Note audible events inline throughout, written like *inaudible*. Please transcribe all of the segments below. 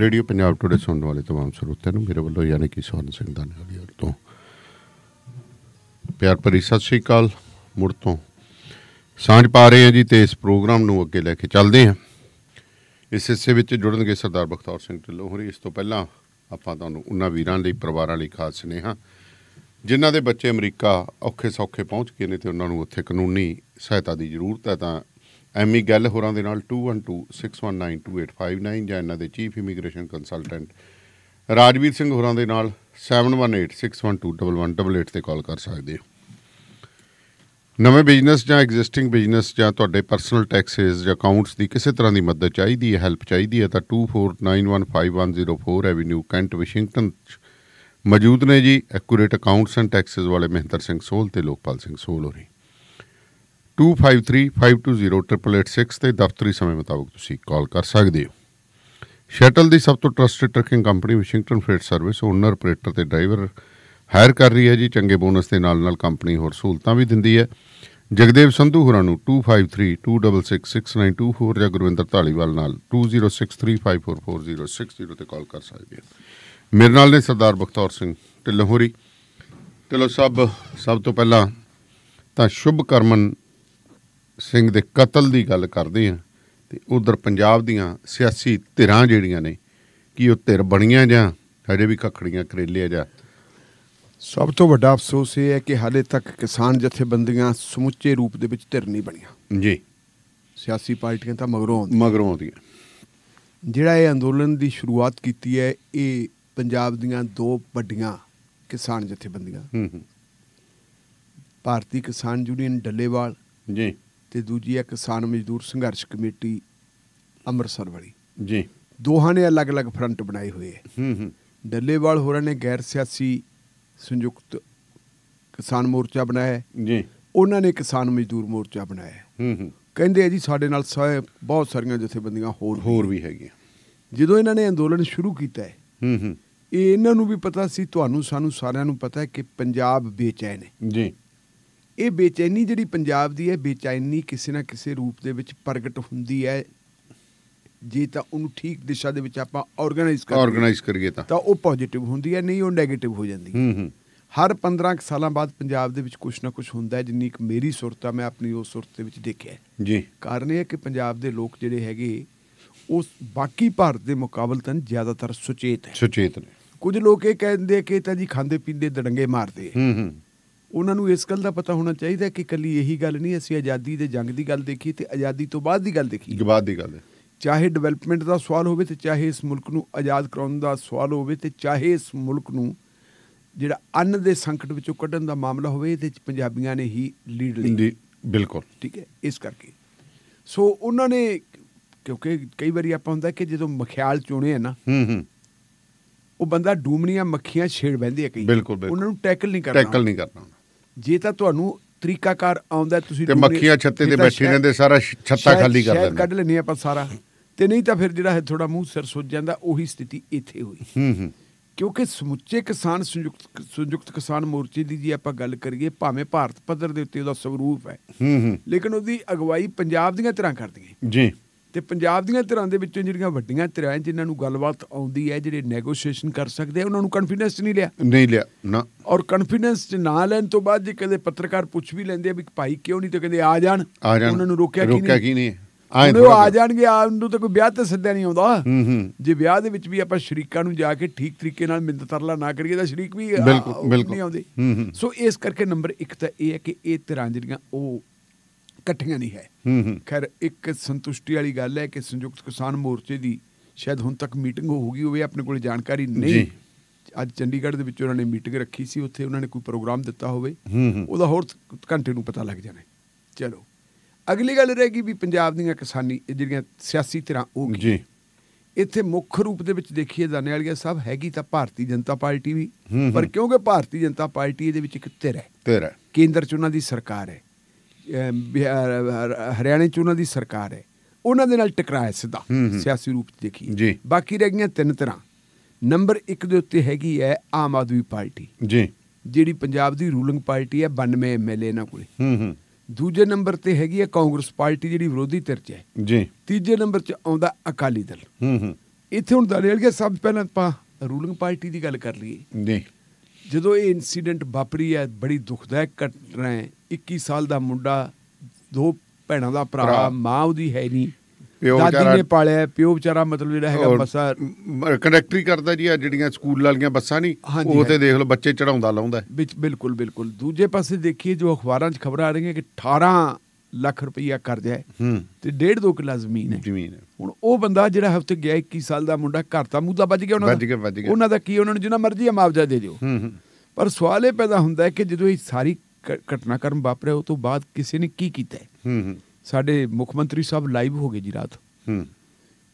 Radio Punjab today ਸੁਣਨ ਵਾਲੇ तमाम ਸਰੋਤਿਆਂ ਨੂੰ ਮੇਰੇ ਵੱਲੋਂ ਯਾਨੀ ਕਿ ਸਵਰਨ ਸਿੰਘ ਦਾਨੇਵਾਲੀ ਤੋਂ ਪਿਆਰ ਭਰੀ ਸਤਿ ਸ਼੍ਰੀ ਅਕਾਲ ਮੁੜ ਤੋਂ ਸਾਂਝ ਪਾ ਰਹੇ ਹਾਂ ਜੀ ਤੇ ਇਸ ਪ੍ਰੋਗਰਾਮ ਨੂੰ ਅੱਗੇ ਲੈ ਕੇ ਚੱਲਦੇ ਹਾਂ ਇਸ ਹਿੱਸੇ ਵਿੱਚ ਜੁੜਨਗੇ ਸਰਦਾਰ ਬਖਤੌਰ ਸਿੰਘ ਢਿੱਲੋਂ ਹੋਰੀ ਇਸ ਤੋਂ ਪਹਿਲਾਂ ਆਪਾਂ ਤੁਹਾਨੂੰ ਉਹਨਾਂ ਵੀਰਾਂ ਲਈ ਪਰਿਵਾਰਾਂ ਲਈ ਖਾਸ ਸੁਨੇਹਾ ਜਿਨ੍ਹਾਂ ਦੇ ਬੱਚੇ ਅਮਰੀਕਾ ਔਖੇ ਸੌਖੇ ਪਹੁੰਚ ਗਏ ਨੇ ਤੇ ਉਹਨਾਂ ਨੂੰ ਉੱਥੇ ਕਾਨੂੰਨੀ ਸਹਾਇਤਾ ਦੀ ਜ਼ਰੂਰਤ ਹੈ ਤਾਂ ਐਮੀ ਗੱਲ ਹੋਰਾਂ ਦੇ ਨਾਲ 2126192859 ਜਾਂ ਇਹਨਾਂ ਦੇ chief immigration consultant Rajveer Singh ਹੋਰਾਂ ਦੇ ਨਾਲ 7186121188 ਤੇ ਕਾਲ ਕਰ ਸਕਦੇ ਹੋ ਨਵੇਂ ਬਿਜ਼ਨਸ ਜਾਂ ਐਗਜ਼ਿਸਟਿੰਗ ਬਿਜ਼ਨਸ ਜਾਂ ਤੁਹਾਡੇ ਪਰਸਨਲ ਟੈਕਸਸ ਜਾਂ ਅਕਾਊਂਟਸ ਦੀ ਕਿਸੇ ਤਰ੍ਹਾਂ ਦੀ ਮਦਦ ਚਾਹੀਦੀ ਹੈ ਹੈਲਪ ਚਾਹੀਦੀ ਹੈ ਤਾਂ 24915104 ਐਵੇਨਿਊ ਕੈਂਟ ਵਾਸ਼ਿੰਗਟਨ ਮੌਜੂਦ ਨੇ ਜੀ ਐਕੂਰੇਟ ਅਕਾਊਂਟਸ ਐਂਡ ਟੈਕਸਸ ਵਾਲੇ ਮਹਿੰਦਰ ਸਿੰਘ ਸੋਲ ਤੇ ਲੋਕਪਾਲ ਸਿੰਘ ਸੋਲ ਹੋਰੀ 2535208886 ਤੇ ਦਫ਼ਤਰੀ ਸਮੇਂ ਮੁਤਾਬਕ ਤੁਸੀਂ ਕਾਲ ਕਰ ਸਕਦੇ ਹੋ ਸ਼ਟਲ ਦੀ ਸਭ ਤੋਂ trusted trucking company Washington freight service owner operator ਤੇ ਡਰਾਈਵਰ ਹਾਇਰ ਕਰ ਰਹੀ ਹੈ ਜੀ ਚੰਗੇ ਬੋਨਸ ਦੇ ਨਾਲ ਨਾਲ ਕੰਪਨੀ ਹੋਰ ਸਹੂਲਤਾਂ ਵੀ ਦਿੰਦੀ ਹੈ ਜਗਦੇਵ ਸੰਧੂ ਹੋਰਾਂ ਨੂੰ 2532666924 ਹੋਰ ਜਾਂ ਗੁਰਵਿੰਦਰ ਢਾਲੀਵਾਲ ਨਾਲ 2063544060 ਤੇ ਕਾਲ ਕਰ ਸਕਦੇ ਹੋ ਮੇਰੇ ਨਾਲ ਨੇ ਸਰਦਾਰ ਬਖਤੌਰ ਸਿੰਘ ਢਿੱਲੋਹਰੀ ਚਲੋ ਸਭ ਸਾਹਿਬ ਸਭ ਤੋਂ ਪਹਿਲਾਂ ਤਾਂ ਸ਼ੁਭ ਕਰਮਨ ਸਿੰਘ ਦੇ ਕਤਲ ਦੀ ਗੱਲ ਕਰਦੇ ਆ ਤੇ ਉਧਰ ਪੰਜਾਬ ਦੀਆਂ ਸਿਆਸੀ ਧਿਰਾਂ ਜਿਹੜੀਆਂ ਨੇ ਕੀ ਉਹ ਧਿਰ ਬਣੀਆਂ ਜਾਂ ਹਜੇ ਵੀ ਕਖੜੀਆਂ ਕਰੇਲੇ ਆ ਜਾਂ ਸਭ ਤੋਂ ਵੱਡਾ ਅਫਸੋਸ ਇਹ ਹੈ ਕਿ ਹਾਲੇ ਤੱਕ ਕਿਸਾਨ ਜਥੇਬੰਦੀਆਂ ਸਮੁੱਚੇ ਰੂਪ ਦੇ ਵਿੱਚ ਧਿਰ ਨਹੀਂ ਬਣੀਆਂ ਜੀ ਸਿਆਸੀ ਪਾਰਟੀਆਂ ਤਾਂ ਮਗਰੋਂ ਮਗਰੋਂ ਆਉਂਦੀਆਂ ਜਿਹੜਾ ਇਹ ਅੰਦੋਲਨ ਦੀ ਸ਼ੁਰੂਆਤ ਕੀਤੀ ਹੈ ਇਹ ਪੰਜਾਬ ਦੀਆਂ ਦੋ ਵੱਡੀਆਂ ਕਿਸਾਨ ਜਥੇਬੰਦੀਆਂ ਹੂੰ ਹੂੰ ਭਾਰਤੀ ਕਿਸਾਨ ਯੂਨੀਅਨ ਡੱਲੇਵਾਲ ਜੀ ਤੇ ਦੂਜੀ ਹੈ ਕਿਸਾਨ ਮਜ਼ਦੂਰ ਸੰਘਰਸ਼ ਕਮੇਟੀ ਅੰਮ੍ਰਿਤਸਰ ਵਾਲੀ ਜੀ ਦੋਹਾਂ ਨੇ ਅਲੱਗ-ਅਲੱਗ ਫਰੰਟ ਬਣਾਏ ਹੋਏ ਹੈ ਹੂੰ ਹੂੰ ਡੱਲੇਵਾਲ ਹੋਰਾਂ ਨੇ ਗੈਰ ਸਿਆਸੀ ਸੰਯੁਕਤ ਕਿਸਾਨ ਮੋਰਚਾ ਬਣਾਇਆ ਜੀ ਉਹਨਾਂ ਨੇ ਕਿਸਾਨ ਮਜ਼ਦੂਰ ਮੋਰਚਾ ਬਣਾਇਆ ਹੂੰ ਹੂੰ ਕਹਿੰਦੇ ਆ ਜੀ ਸਾਡੇ ਨਾਲ ਬਹੁਤ ਸਾਰੀਆਂ ਜਥੇਬੰਦੀਆਂ ਹੋਰ ਹੋਰ ਵੀ ਹੈਗੀਆਂ ਜਦੋਂ ਇਹਨਾਂ ਨੇ ਅੰਦੋਲਨ ਸ਼ੁਰੂ ਕੀਤਾ ਹੈ ਹੂੰ ਹੂੰ ਇਹ ਇਹਨਾਂ ਨੂੰ ਵੀ ਪਤਾ ਸੀ ਤੁਹਾਨੂੰ ਸਾਨੂੰ ਸਾਰਿਆਂ ਨੂੰ ਪਤਾ ਹੈ ਕਿ ਪੰਜਾਬ ਬੇਚੈਨ ਹੈ ਜੀ ਇਹ ਬੇਚੈਨੀ ਜਿਹੜੀ ਪੰਜਾਬ ਦੀ ਹੈ ਬੇਚੈਨੀ ਕਿਸੇ ਨਾ ਕਿਸੇ ਰੂਪ ਦੇ ਵਿੱਚ ਪ੍ਰਗਟ ਹੁੰਦੀ ਹੈ ਜੇ ਤਾਂ ਉਹਨੂੰ ਠੀਕ ਦਿਸ਼ਾ ਦੇ ਵਿੱਚ ਆਪਾਂ ਆਰਗੇਨਾਈਜ਼ ਕਰੀਏ ਆਰਗੇਨਾਈਜ਼ ਕਰੀਏ ਤਾਂ ਤਾਂ ਉਹ ਪੋਜ਼ਿਟਿਵ ਹੁੰਦੀ ਹੈ ਨਹੀਂ ਉਹ ਨੈਗੇਟਿਵ ਹੋ ਜਾਂਦੀ ਹੈ ਹੂੰ ਹੂੰ ਹਰ 15 ਸਾਲਾਂ ਬਾਅਦ ਪੰਜਾਬ ਦੇ ਵਿੱਚ ਕੁਝ ਨਾ ਕੁਝ ਹੁੰਦਾ ਜਿੰਨੀ ਕਿ ਮੇਰੀ ਸੁਰਤ ਆ ਮੈਂ ਆਪਣੀ ਉਸ ਸੁਰਤ ਦੇ ਵਿੱਚ ਦੇਖਿਆ ਜੀ ਕਾਰਨ ਇਹ ਹੈ ਕਿ ਪੰਜਾਬ ਦੇ ਲੋਕ ਜਿਹੜੇ ਹੈਗੇ ਉਸ ਬਾਕੀ ਭਾਰਤ ਦੇ ਮੁਕਾਬਲਤਨ ਜ਼ਿਆਦਾਤਰ ਸੁਚੇਤ ਹੈ ਸੁਚੇਤ ਨੇ ਕੁਝ ਲੋਕ ਇਹ ਕਹਿੰਦੇ ਕਿ ਤਾਂ ਜੀ ਖਾਂਦੇ ਪੀਂਦੇ ਦੜੰਗੇ ਮਾਰਦੇ ਹੂੰ ਹੂੰ ਉਹਨਾਂ ਨੂੰ ਇਸ ਗੱਲ ਦਾ ਪਤਾ ਹੋਣਾ ਚਾਹੀਦਾ ਕਿ ਕੱਲੀ ਇਹੀ ਗੱਲ ਨਹੀਂ ਅਸੀਂ ਆਜ਼ਾਦੀ ਦੇ ਜੰਗ ਦੀ ਗੱਲ ਦੇਖੀ ਤੇ ਆਜ਼ਾਦੀ ਤੋਂ ਬਾਅਦ ਦੀ ਗੱਲ ਦੇਖੀ ਬਾਅਦ ਦੀ ਗੱਲ ਹੈ ਚਾਹੇ ਡਿਵੈਲਪਮੈਂਟ ਦਾ ਸਵਾਲ ਹੋਵੇ ਤੇ ਚਾਹੇ ਇਸ ਮੁਲਕ ਨੂੰ ਆਜ਼ਾਦ ਕਰਾਉਣ ਦਾ ਸਵਾਲ ਹੋਵੇ ਤੇ ਚਾਹੇ ਇਸ ਮੁਲਕ ਨੂੰ ਜਿਹੜਾ ਅੰਨ ਦੇ ਸੰਕਟ ਵਿੱਚੋਂ ਕੱਢਣ ਦਾ ਮਾਮਲਾ ਹੋਵੇ ਇਹਦੇ ਵਿੱਚ ਪੰਜਾਬੀਆਂ ਨੇ ਹੀ ਲੀਡ ਲਈ ਬਿਲਕੁਲ ਠੀਕ ਹੈ ਇਸ ਕਰਕੇ ਸੋ ਉਹਨਾਂ ਨੇ ਕਿਉਂਕਿ ਕਈ ਵਾਰੀ ਆਪਾਂ ਹੁੰਦਾ ਕਿ ਜਦੋਂ ਮਖਿਆਲ ਚੁਣੇ ਹੈ ਨਾ ਹੂੰ ਹੂੰ ਉਹ ਬੰਦਾ ਡੂਮਣੀਆਂ ਮੱਖੀਆਂ ਛੇੜ ਬੈਂਦੇ ਆ ਕਈ ਉਹਨਾਂ ਨੂੰ ਟੈਕਲ ਨਹੀਂ ਕਰਨਾ ਟੈਕਲ ਨਹੀਂ ਕਰਨਾ ਜੇ ਤਾਂ ਤੁਹਾਨੂੰ ਤਰੀਕਾਕਾਰ ਆਉਂਦਾ ਤੁਸੀਂ ਤੇ ਮੱਖੀਆਂ ਛੱਤੇ ਤੇ ਬੈਠੇ ਰਹਿੰਦੇ ਸਾਰਾ ਛੱਤਾ ਖਾਲੀ ਕਰ ਦਿੰਦੇ ਕੱਢ ਲੈਣੀ ਆਪਾਂ ਸਾਰਾ ਤੇ ਨਹੀਂ ਤਾਂ ਫਿਰ ਜਿਹੜਾ ਹੈ ਥੋੜਾ ਮੂੰਹ ਸਿਰ ਸੁੱਜ ਜਾਂਦਾ ਉਹੀ ਸਥਿਤੀ ਇੱਥੇ ਹੋਈ ਹੂੰ ਹੂੰ ਕਿਉਂਕਿ ਸਮੁੱਚੇ ਕਿਸਾਨ ਸੰਯੁਕਤ ਸੰਯੁਕਤ ਕਿਸਾਨ ਮੋਰਚੇ ਦੀ ਜੀ ਆਪਾਂ ਗੱਲ ਕਰੀਏ ਭਾਵੇਂ ਭਾਰਤ ਪੱਧਰ ਦੇ ਉੱਤੇ ਉਹਦਾ ਸਰੂਪ ਹੈ ਹੂੰ ਹੂੰ ਲੇਕਿਨ ਉਹਦੀ ਅਗਵਾਈ ਪੰਜਾਬ ਦੀਆਂ ਤਰ੍ਹਾਂ ਕਰਦੀਆਂ ਜੀ ਤੇ ਪੰਜਾਬ ਦੀਆਂ ਧਿਰਾਂ ਦੇ ਵਿੱਚੋਂ ਜਿਹੜੀਆਂ ਵੱਡੀਆਂ ਧਿਰਾਂ ਜਿਨ੍ਹਾਂ ਨੂੰ ਗੱਲਬਾਤ ਆਉਂਦੀ ਹੈ ਜਿਹੜੇ ਨੈਗੋਸ਼ੀਏਸ਼ਨ ਕਰ ਸਕਦੇ ਆ ਉਹਨਾਂ ਨੂੰ ਕੰਫੀਡੈਂਸ ਨਹੀਂ ਲਿਆ ਨਹੀਂ ਲਿਆ ਨਾ ਔਰ ਕੌਨਫੀਡੈਂਸ ਨਾ ਲੈਣ ਤੋਂ ਬਾਅਦ ਜੇ ਕਦੇ ਪੱਤਰਕਾਰ ਪੁੱਛ ਵੀ ਲੈਂਦੇ ਆ ਵੀ ਭਾਈ ਕਿਉਂ ਨਹੀਂ ਤੇ ਕਹਿੰਦੇ ਆ ਜਾਣ ਉਹਨਾਂ ਨੂੰ ਰੋਕਿਆ ਕੀ ਨਹੀਂ ਰੋਕਿਆ ਕੀ ਨਹੀਂ ਆਏ ਉਹ ਆ ਜਾਣਗੇ ਆ ਨੂੰ ਤਾਂ ਕੋਈ ਵਿਆਹ ਤੇ ਸੱਦਿਆ ਨਹੀਂ ਆਉਂਦਾ ਜੇ ਵਿਆਹ ਦੇ ਵਿੱਚ ਵੀ ਆਪਾਂ ਸ਼ਰੀਕਾਂ ਨੂੰ ਜਾ ਕੇ ਠੀਕ ਤਰੀਕੇ ਨਾਲ ਮਿੰਦ ਤਰਲਾ ਨਾ ਕਰੀਏ ਤਾਂ ਸ਼ਰੀਕ ਵੀ ਬਿਲਕੁਲ ਬਿਲਕੁਲ ਨਹੀਂ ਆਉਂਦੇ ਸੋ ਇਸ ਕਰਕੇ ਨੰਬਰ 1 ਤਾਂ ਇਹ ਹੈ ਕਿ ਇਹ ਧਿਰਾਂ ਜਿਹੜੀਆਂ ਉਹ ਇਕੱਠੀਆਂ ਨਹੀਂ ਹੈ ਖੈਰ ਇੱਕ ਸੰਤੁਸ਼ਟੀ ਵਾਲੀ ਗੱਲ ਹੈ ਕਿ ਸੰਯੁਕਤ ਕਿਸਾਨ ਮੋਰਚੇ ਦੀ ਸ਼ਾਇਦ ਹੁਣ ਤੱਕ ਮੀਟਿੰਗ ਹੋ ਗਈ ਹੋਵੇ ਆਪਣੇ ਕੋਲ ਜਾਣਕਾਰੀ ਨਹੀਂ ਅੱਜ ਚੰਡੀਗੜ੍ਹ ਦੇ ਵਿੱਚ ਉਹਨਾਂ ਨੇ ਮੀਟਿੰਗ ਰੱਖੀ ਸੀ ਉੱਥੇ ਉਹਨਾਂ ਨੇ ਕੋਈ ਪ੍ਰੋਗਰਾਮ ਦਿੱਤਾ ਹੋਵੇ ਉਹਦਾ ਹੋਰ ਘੰਟੇ ਨੂੰ ਪਤਾ ਲੱਗ ਜਾਣਾ ਚਲੋ ਅਗਲੀ ਗੱਲ ਰਹਿ ਗਈ ਵੀ ਪੰਜਾਬ ਦੀਆਂ ਕਿਸਾਨੀ ਜਿਹੜੀਆਂ ਸਿਆਸੀ ਤਰ੍ਹਾਂ ਉਹ ਜੀ ਇੱਥੇ ਮੁੱਖ ਰੂਪ ਦੇ ਵਿੱਚ ਦੇਖੀਏ ਜਾਣੇ ਵਾਲੀਆ ਸਾਹਿਬ ਹੈਗੀ ਤਾਂ ਭਾਰਤੀ ਜਨਤਾ ਪਾਰਟੀ ਵੀ ਪਰ ਕਿਉਂਕਿ ਭਾਰਤੀ ਜਨਤਾ ਪਾਰਟੀ ਇਹਦੇ ਵਿੱਚ ਇੱਕ ਧਿਰ ਹੈ ਧਿਰ ਹੈ ਕੇਂਦਰ 'ਚ ਉਹਨਾਂ ਦੀ ਸਰਕਾਰ ਹੈ ਹਰਿਆਣੇ ਚ ਉਹਨਾਂ ਦੀ ਸਰਕਾਰ ਹੈ ਉਹਨਾਂ ਦੇ ਨਾਲ ਟਕਰਾਇਆ ਸਿੱਧਾ ਸਿਆਸੀ ਰੂਪ ਚ ਦੇਖੀ ਜੀ ਬਾਕੀ ਰਹਿ ਗਈਆਂ ਤਿੰਨ ਤਰ੍ਹਾਂ ਨੰਬਰ 1 ਦੇ ਉੱਤੇ ਹੈਗੀ ਹੈ ਆਮ ਆਦਮੀ ਪਾਰਟੀ ਜੀ ਜਿਹੜੀ ਪੰਜਾਬ ਦੀ ਰੂਲਿੰਗ ਪਾਰਟੀ ਹੈ 92 ਐਮਐਲਏ ਨਾਲ ਕੋਲੇ ਹੂੰ ਹੂੰ ਦੂਜੇ ਨੰਬਰ ਤੇ ਹੈਗੀ ਹੈ ਕਾਂਗਰਸ ਪਾਰਟੀ ਜਿਹੜੀ ਵਿਰੋਧੀ ਧਿਰ 'ਚ ਹੈ ਜੀ ਤੀਜੇ ਨੰਬਰ 'ਚ ਆਉਂਦਾ ਅਕਾਲੀ ਦਲ ਹੂੰ ਹੂੰ ਇੱਥੇ ਹੁਣ ਦਲ ਵਾਲੀਆਂ ਸਭ ਪਹਿਲਾਂ ਆਪਾਂ ਰੂਲਿੰਗ ਪਾਰਟੀ ਦੀ ਗੱਲ ਕਰ ਲਈਏ ਜੀ ਜਦੋਂ ਇਹ ਇਨਸੀਡੈਂਟ ਵਾਪਰੀ ਹੈ ਬੜੀ ਦੁਖਦਾਇਕ ਘਟਨਾ ਹੈ 21 ਸਾਲ ਦਾ ਮੁੰਡਾ ਦੋ ਭੈਣਾਂ ਦਾ ਭਰਾ ਮਾਂ ਉਹਦੀ ਹੈ ਨਹੀਂ ਦਾਦੀ ਨੇ ਪਾਲਿਆ ਪਿਓ ਵਿਚਾਰਾ ਮਤਲਬ ਜਿਹੜਾ ਹੈਗਾ ਬੱਸਾ ਕੰਡਕਟਰੀ ਕਰਦਾ ਜੀ ਆ ਜਿਹੜੀਆਂ ਸਕੂਲ ਵਾਲੀਆਂ ਬੱਸਾਂ ਨਹੀਂ ਉਹ ਤੇ ਦੇਖ ਲਓ ਬੱਚੇ ਚੜਾਉਂਦਾ ਲਾਉਂਦਾ ਵਿੱਚ ਬਿਲਕੁਲ ਬਿਲਕੁਲ ਦੂਜੇ ਪਾਸੇ ਦੇਖੀਏ ਜੋ ਅਖਬਾਰਾਂ 'ਚ ਖਬਰਾਂ ਆ ਰਹੀਆਂ ਕਿ 18 ਲੱਖ ਰੁਪਈਆ ਕਰਜ਼ਾ ਹੈ ਤੇ ਡੇਢ ਦੋ ਕਿਲਾ ਜ਼ਮੀਨ ਹੈ ਜ਼ਮੀਨ ਹੈ ਹੁਣ ਉਹ ਬੰਦਾ ਜਿਹੜਾ ਹਫਤੇ ਗਿਆ 21 ਸਾਲ ਦਾ ਮੁੰਡਾ ਘਰ ਤਾਂ ਮੂਦਾ ਵੱਜ ਗਿਆ ਉਹਨਾਂ ਦਾ ਉਹਨਾਂ ਦਾ ਕੀ ਉਹਨਾਂ ਨੂੰ ਜਿੰਨਾ ਮਰਜ਼ੀ ਮੁਆਵਜ਼ਾ ਦੇ ਦਿਓ ਹੂੰ ਹੂੰ ਪਰ ਸਵਾਲ ਇਹ ਪੈਦਾ ਹੁੰਦਾ ਹੈ ਕਿ ਜਦੋਂ ਇਹ ਸਾਰੀ ਕਰਮ ਵਾਪਰਿਆ ਉਹ ਤੋਂ ਬਾਅਦ ਕਿਸੇ ਨੇ ਕੀ ਕੀਤਾ ਹੂੰ ਹੂੰ ਸਾਡੇ ਮੁੱਖ ਮੰਤਰੀ ਸਾਹਿਬ ਲਾਈਵ ਹੋ ਗਏ ਜੀ ਰਾਤ ਹੂੰ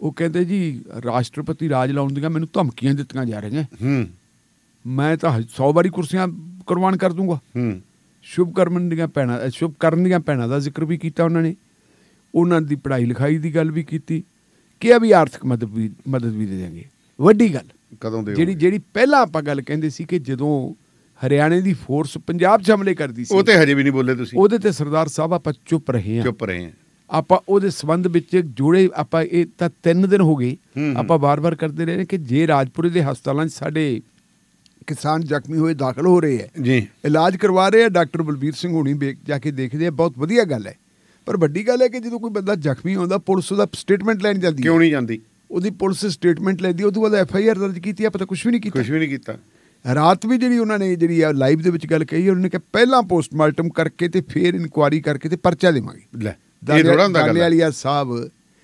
ਉਹ ਕਹਿੰਦੇ ਜੀ ਰਾਸ਼ਟਰਪਤੀ ਰਾਜ ਲਾਉਣ ਦੀਆਂ ਮੈਨੂੰ ਧਮਕੀਆਂ ਦਿੱਤੀਆਂ ਜਾ ਰਹੀਆਂ ਹੂੰ ਮੈਂ ਤਾਂ 100 ਵਾਰੀ ਕੁਰਸੀਆਂ ਕੁਰਬਾਨ ਕਰ ਦੂੰਗਾ ਹੂੰ ਸ਼ੁਭ ਕਰਮਨ ਦੀਆਂ ਪੈਣਾ ਸ਼ੁਭ ਕਰਨ ਦੀਆਂ ਪੈਣਾ ਦਾ ਜ਼ਿਕਰ ਵੀ ਕੀਤਾ ਉਹਨਾਂ ਨੇ ਉਹਨਾਂ ਦੀ ਪੜ੍ਹਾਈ ਲਿਖਾਈ ਦੀ ਗੱਲ ਵੀ ਕੀਤੀ ਕਿ ਆ ਵੀ ਆਰਥਿਕ ਮਦਦ ਵੀ ਮਦਦ ਵੀ ਦੇ ਦੇਣਗੇ ਵੱਡੀ ਗੱਲ ਕਦੋਂ ਦੇ ਜਿਹੜੀ ਜਿਹੜੀ ਪਹਿਲਾਂ ਆਪਾਂ ਗੱਲ ਕਹਿੰਦੇ ਸੀ ਕਿ ਜਦੋਂ ਹਰਿਆਣੇ ਦੀ ਫੋਰਸ ਪੰਜਾਬ 'ਚ ਹਮਲੇ ਕਰਦੀ ਸੀ ਉਹ ਤੇ ਹਜੇ ਵੀ ਨਹੀਂ ਬੋਲੇ ਤੁਸੀਂ ਉਹਦੇ ਤੇ ਸਰਦਾਰ ਸਾਹਿਬ ਆਪਾਂ ਚੁੱਪ ਰਹੇ ਹਾਂ ਚੁੱਪ ਰਹੇ ਹਾਂ ਆਪਾਂ ਉਹਦੇ ਸੰਬੰਧ ਵਿੱਚ ਜੋੜੇ ਆਪਾਂ ਇਹ ਤਾਂ 3 ਦਿਨ ਹੋ ਗਏ ਆਪਾਂ ਬਾਰ-ਬਾਰ ਕਰਦੇ ਰਹੇ ਕਿ ਜੇ ਰਾਜਪੁਰੇ ਦੇ ਹਸਪਤਾਲਾਂ 'ਚ ਸਾਡੇ ਕਿਸਾਨ ਜ਼ਖਮੀ ਹੋਏ ਦਾਖਲ ਹੋ ਰਹੇ ਹੈ ਜੀ ਇਲਾਜ ਕਰਵਾ ਰਹੇ ਹੈ ਡਾਕਟਰ ਬਲਬੀਰ ਸਿੰਘ ਹੋਣੀ ਜਾ ਕੇ ਦੇਖਦੇ ਆ ਬਹੁਤ ਵਧੀਆ ਗੱਲ ਹੈ ਪਰ ਵੱਡੀ ਗੱਲ ਹੈ ਕਿ ਜਦੋਂ ਕੋਈ ਬੰਦਾ ਜ਼ਖਮੀ ਹੁੰਦਾ ਪੁਲਿਸ ਉਹਦਾ ਸਟੇਟਮੈਂਟ ਲੈਣ ਜਾਂਦੀ ਕਿਉਂ ਨਹੀਂ ਜਾਂਦੀ ਉਹਦੀ ਪੁਲਿਸ ਸਟੇਟਮੈਂਟ ਲੈਂਦੀ ਉਹਦੇ ਬਾਅਦ ਐਫ ਆਈ ਆਰ ਦਰਜ ਕੀਤੀ ਆ ਪਤਾ ਕੁਝ ਵੀ ਨਹੀਂ ਕੀਤਾ ਕੁਝ ਵੀ ਨਹੀਂ ਕੀਤਾ ਰਾਤ ਵੀ ਜਿਹੜੀ ਉਹਨਾਂ ਨੇ ਜਿਹੜੀ ਆ ਲਾਈਵ ਦੇ ਵਿੱਚ ਗੱਲ ਕਹੀ ਉਹਨਾਂ ਨੇ ਕਿ ਪਹਿਲਾਂ ਪੋਸਟਮਾਰਟਮ ਕਰਕੇ ਤੇ ਫਿਰ ਇਨਕੁਆਰੀ ਕਰਕੇ ਤੇ ਪਰਚਾ ਦੇਵਾਂਗੇ ਲੈ ਇਹ ਥੋੜਾ ਹੁੰਦਾ ਗੱਲ ਵਾਲੀਆ ਸਾਹਿਬ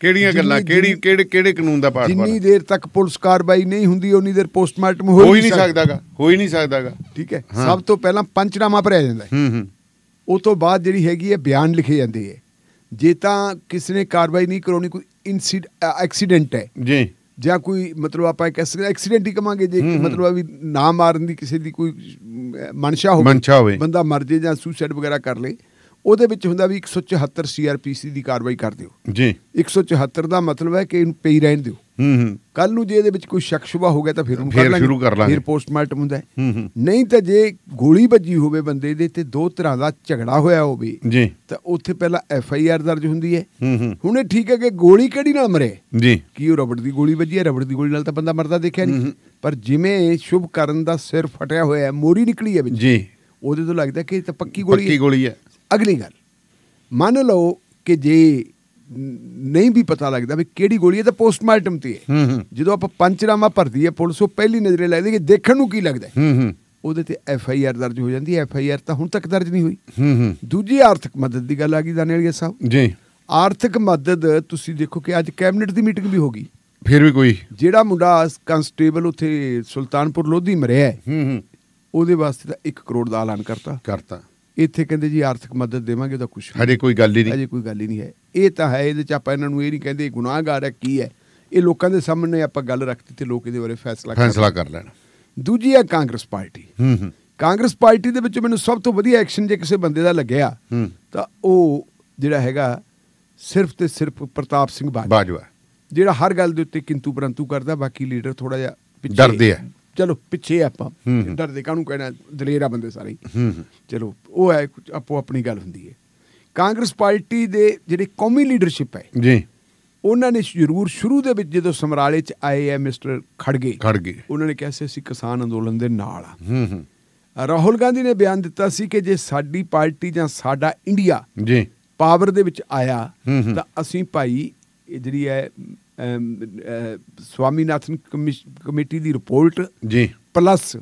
ਕਿਹੜੀਆਂ ਗੱਲਾਂ ਕਿਹੜੀ ਕਿਹੜੇ ਕਿਹੜੇ ਕਾਨੂੰਨ ਦਾ ਪਾਠ ਜਿੰਨੀ ਦੇਰ ਤੱਕ ਪੁਲਿਸ ਕਾਰਵਾਈ ਨਹੀਂ ਹੁੰਦੀ ਉਨੀ ਦੇਰ ਪੋਸਟਮਾਰਟਮ ਹੋ ਨਹੀਂ ਸਕਦਾਗਾ ਹੋ ਹੀ ਨਹੀਂ ਸਕਦਾਗਾ ਠੀਕ ਹੈ ਸਭ ਤੋਂ ਪਹਿਲਾਂ ਪੰਚਨਾਮਾ ਭਰਿਆ ਜਾਂਦਾ ਹੈ ਹੂੰ ਹੂੰ ਉਸ ਤੋਂ ਬਾਅਦ ਜਿਹੜੀ ਹੈਗੀ ਹੈ ਬਿਆਨ ਲਿਖੇ ਜਾਂਦੇ ਹੈ ਜੇ ਤਾਂ ਕਿਸ ਨੇ ਕਾਰਵਾਈ ਨਹੀਂ ਕਰਾਉਣੀ ਕੋਈ ਐਕਸੀਡੈਂਟ ਹੈ ਜੀ ਜਾਂ ਕੋਈ ਮਤਲਬ ਆਪਾਂ ਕਹਿ ਸਕਦੇ ਐਕਸੀਡੈਂਟ ਹੀ ਕਮਾਂਗੇ ਜੇ ਮਤਲਬ ਆ ਵੀ ਨਾ ਮਾਰਨ ਦੀ ਕਿਸੇ ਦੀ ਕੋਈ ਮਨਸ਼ਾ ਹੋਵੇ ਬੰਦਾ ਮਰ ਜੇ ਜਾਂ ਸੁਸਾਈਡ ਵਗੈਰਾ ਕਰ ਲੇ ਉਹਦੇ ਵਿੱਚ ਹੁੰਦਾ ਵੀ 174 ਸੀਆਰਪੀਸੀ ਦੀ ਕਾਰਵਾਈ ਕਰ ਦਿਓ ਜੀ 174 ਦਾ ਮਤਲਬ ਹੈ ਕਿ ਇਹਨੂੰ ਪਈ ਰਹਿਣ ਦਿਓ ਹੂੰ ਹੂੰ ਕੱਲ ਨੂੰ ਜੇ ਇਹਦੇ ਵਿੱਚ ਕੋਈ ਸ਼ੱਕ ਸ਼ੁਬਾ ਹੋ ਗਿਆ ਤਾਂ ਫਿਰ ਉਹ ਕਰ ਲਾਂਗੇ ਸ਼ੁਰੂ ਕਰ ਲਾਂਗੇ ਫਿਰ ਪੋਸਟਮਾਰਟਮ ਹੁੰਦਾ ਨਹੀਂ ਤਾਂ ਜੇ ਗੋਲੀ ਵੱਜੀ ਹੋਵੇ ਬੰਦੇ ਦੇ ਤੇ ਦੋ ਤਰ੍ਹਾਂ ਦਾ ਝਗੜਾ ਹੋਇਆ ਹੋਵੇ ਜੀ ਤਾਂ ਉੱਥੇ ਪਹਿਲਾਂ ਐਫ ਆਈ ਆਰ ਦਰਜ ਹੁੰਦੀ ਹੈ ਹੂੰ ਹੁਣ ਇਹ ਠੀਕ ਹੈ ਕਿ ਗੋਲੀ ਕਿਹੜੀ ਨਾਲ ਮਰੇ ਜੀ ਕੀ ਉਹ ਰਬੜ ਦੀ ਗੋਲੀ ਵੱਜੀ ਹੈ ਰਬੜ ਦੀ ਗੋਲੀ ਨਾਲ ਤਾਂ ਬੰਦਾ ਮਰਦਾ ਦੇਖਿਆ ਨਹੀਂ ਪਰ ਜਿਵੇਂ ਸ਼ੁਭ ਕਰਨ ਦਾ ਸਿਰ ਫਟਿਆ ਹੋਇਆ ਹੈ ਮੋਰੀ ਨਿਕਲੀ ਹੈ ਵਿੱਚ ਜੀ ਉਹਦੇ ਤੋਂ ਲੱਗਦਾ ਕਿ ਇਹ ਤਾਂ ਪੱਕੀ ਗੋਲੀ ਹੈ ਪੱਕੀ ਗੋਲੀ ਹੈ ਅਗਲੀ ਗੱਲ ਮੰਨ ਲਓ ਕਿ ਜੇ ਨਹੀਂ ਵੀ ਪਤਾ ਲੱਗਦਾ ਵੀ ਕਿਹੜੀ ਗੋਲੀ ਹੈ ਤਾਂ ਪੋਸਟਮਾਰਟਮ ਤੇ ਹੈ ਜਦੋਂ ਆਪਾਂ ਪੰਚਰਾਮਾ ਭਰਦੀ ਹੈ ਪੁਲਿਸ ਉਹ ਪਹਿਲੀ ਨਜ਼ਰੇ ਲੈਦੀ ਲੈਂਦੀ ਕਿ ਦੇਖਣ ਨੂੰ ਕੀ ਲੱਗਦਾ ਉਹਦੇ ਤੇ ਐਫ ਆਈ ਆਰ ਦਰਜ ਹੋ ਜਾਂਦੀ ਹੈ ਐਫ ਆਈ ਆਰ ਤਾਂ ਹੁਣ ਤੱਕ ਦਰਜ ਨਹੀਂ ਹੋਈ ਦੂਜੀ ਆਰਥਿਕ ਮਦਦ ਦੀ ਗੱਲ ਆ ਗਈ ਵਾਲੀਆ ਸਾਹਿਬ ਜੀ ਆਰਥਿਕ ਮਦਦ ਤੁਸੀਂ ਦੇਖੋ ਕਿ ਅੱਜ ਕੈਬਨਿਟ ਦੀ ਮੀਟਿੰਗ ਵੀ ਹੋ ਗਈ ਫਿਰ ਵੀ ਕੋਈ ਜਿਹੜਾ ਮੁੰਡਾ ਕਨਸਟੇਬਲ ਉੱਥੇ ਸੁਲਤਾਨਪੁਰ ਲੋਧੀ ਮਰਿਆ ਹੈ ਉਹਦੇ ਵਾਸਤੇ ਤਾਂ 1 ਕਰੋੜ ਦਾ ਐਲਾਨ ਕਰਤਾ ਕਰਤਾ ਇੱਥੇ ਕਹਿੰਦੇ ਜੀ ਆਰਥਿਕ ਮਦਦ ਦੇਵਾਂਗੇ ਤਾਂ ਕੁਝ ਹਜੇ ਕੋਈ ਗੱਲ ਹੀ ਨਹੀਂ ਹਜੇ ਕੋਈ ਗੱਲ ਹੀ ਨਹੀਂ ਹੈ ਇਹ ਤਾਂ ਹੈ ਇਹਦੇ ਚ ਆਪਾਂ ਇਹਨਾਂ ਨੂੰ ਇਹ ਨਹੀਂ ਕਹਿੰਦੇ ਗੁਨਾਹਗਾਰ ਹੈ ਕੀ ਹੈ ਇਹ ਲੋਕਾਂ ਦੇ ਸਾਹਮਣੇ ਆਪਾਂ ਗੱਲ ਰੱਖਤੀ ਤੇ ਲੋਕ ਇਹਦੇ ਬਾਰੇ ਫੈਸਲਾ ਫੈਸਲਾ ਕਰ ਲੈਣ ਦੂਜੀ ਹੈ ਕਾਂਗਰਸ ਪਾਰਟੀ ਹੂੰ ਹੂੰ ਕਾਂਗਰਸ ਪਾਰਟੀ ਦੇ ਵਿੱਚ ਮੈਨੂੰ ਸਭ ਤੋਂ ਵਧੀਆ ਐਕਸ਼ਨ ਜੇ ਕਿਸੇ ਬੰਦੇ ਦਾ ਲੱਗਿਆ ਤਾਂ ਉਹ ਜਿਹੜਾ ਹੈਗਾ ਸਿਰਫ ਤੇ ਸਿਰਫ ਪ੍ਰਤਾਪ ਸਿੰਘ ਬਾਜਵਾ ਜਿਹੜਾ ਹਰ ਗੱਲ ਦੇ ਉੱਤੇ ਕਿੰਤੂ ਪਰੰਤੂ ਕਰਦਾ ਬਾਕੀ ਲੀਡਰ ਥੋੜਾ ਜਿਹਾ ਪਿੱਛੇ ਡਰਦੇ ਆ ਚਲੋ ਪਿੱਛੇ ਆਪਾਂ ਡਰਦੇ ਕਾਹਨੂੰ ਕਹਿਣਾ ਦਲੇਰ ਆ ਬੰਦੇ ਸਾਰੇ ਚਲੋ ਉਹ ਹੈ ਆਪੋ ਆਪਣੀ ਗੱਲ ਹੁੰਦੀ ਹੈ ਕਾਂਗਰਸ ਪਾਰਟੀ ਦੇ ਜਿਹੜੇ ਕੌਮੀ ਲੀਡਰਸ਼ਿਪ ਹੈ ਜੀ ਉਹਨਾਂ ਨੇ ਜ਼ਰੂਰ ਸ਼ੁਰੂ ਦੇ ਵਿੱਚ ਜਦੋਂ ਸਮਰਾਲੇ 'ਚ ਆਏ ਐ ਮਿਸਟਰ ਖੜਗੇ ਖੜਗੇ ਉਹਨਾਂ ਨੇ ਕਿਹਾ ਸੀ ਅਸੀਂ ਕਿਸਾਨ ਅੰਦੋਲਨ ਦੇ ਨਾਲ ਆ ਹੂੰ ਹੂੰ ਰਾਹੁਲ ਗਾਂਧੀ ਨੇ ਬਿਆਨ ਦਿੱਤਾ ਸੀ ਕਿ ਜੇ ਸਾਡੀ ਪਾਰਟੀ ਜਾਂ ਸਾਡਾ ਇੰਡੀਆ ਜੀ ਪਾਵਰ ਦੇ ਵਿੱਚ ਆਇਆ ਤਾਂ ਅਸੀਂ ਭਾਈ ਜਿਹੜੀ ਹੈ ਸਵਾਮੀਨਾਥਨ ਕਮੇਟੀ ਦੀ ਰਿਪੋਰਟ ਜੀ ਪਲੱਸ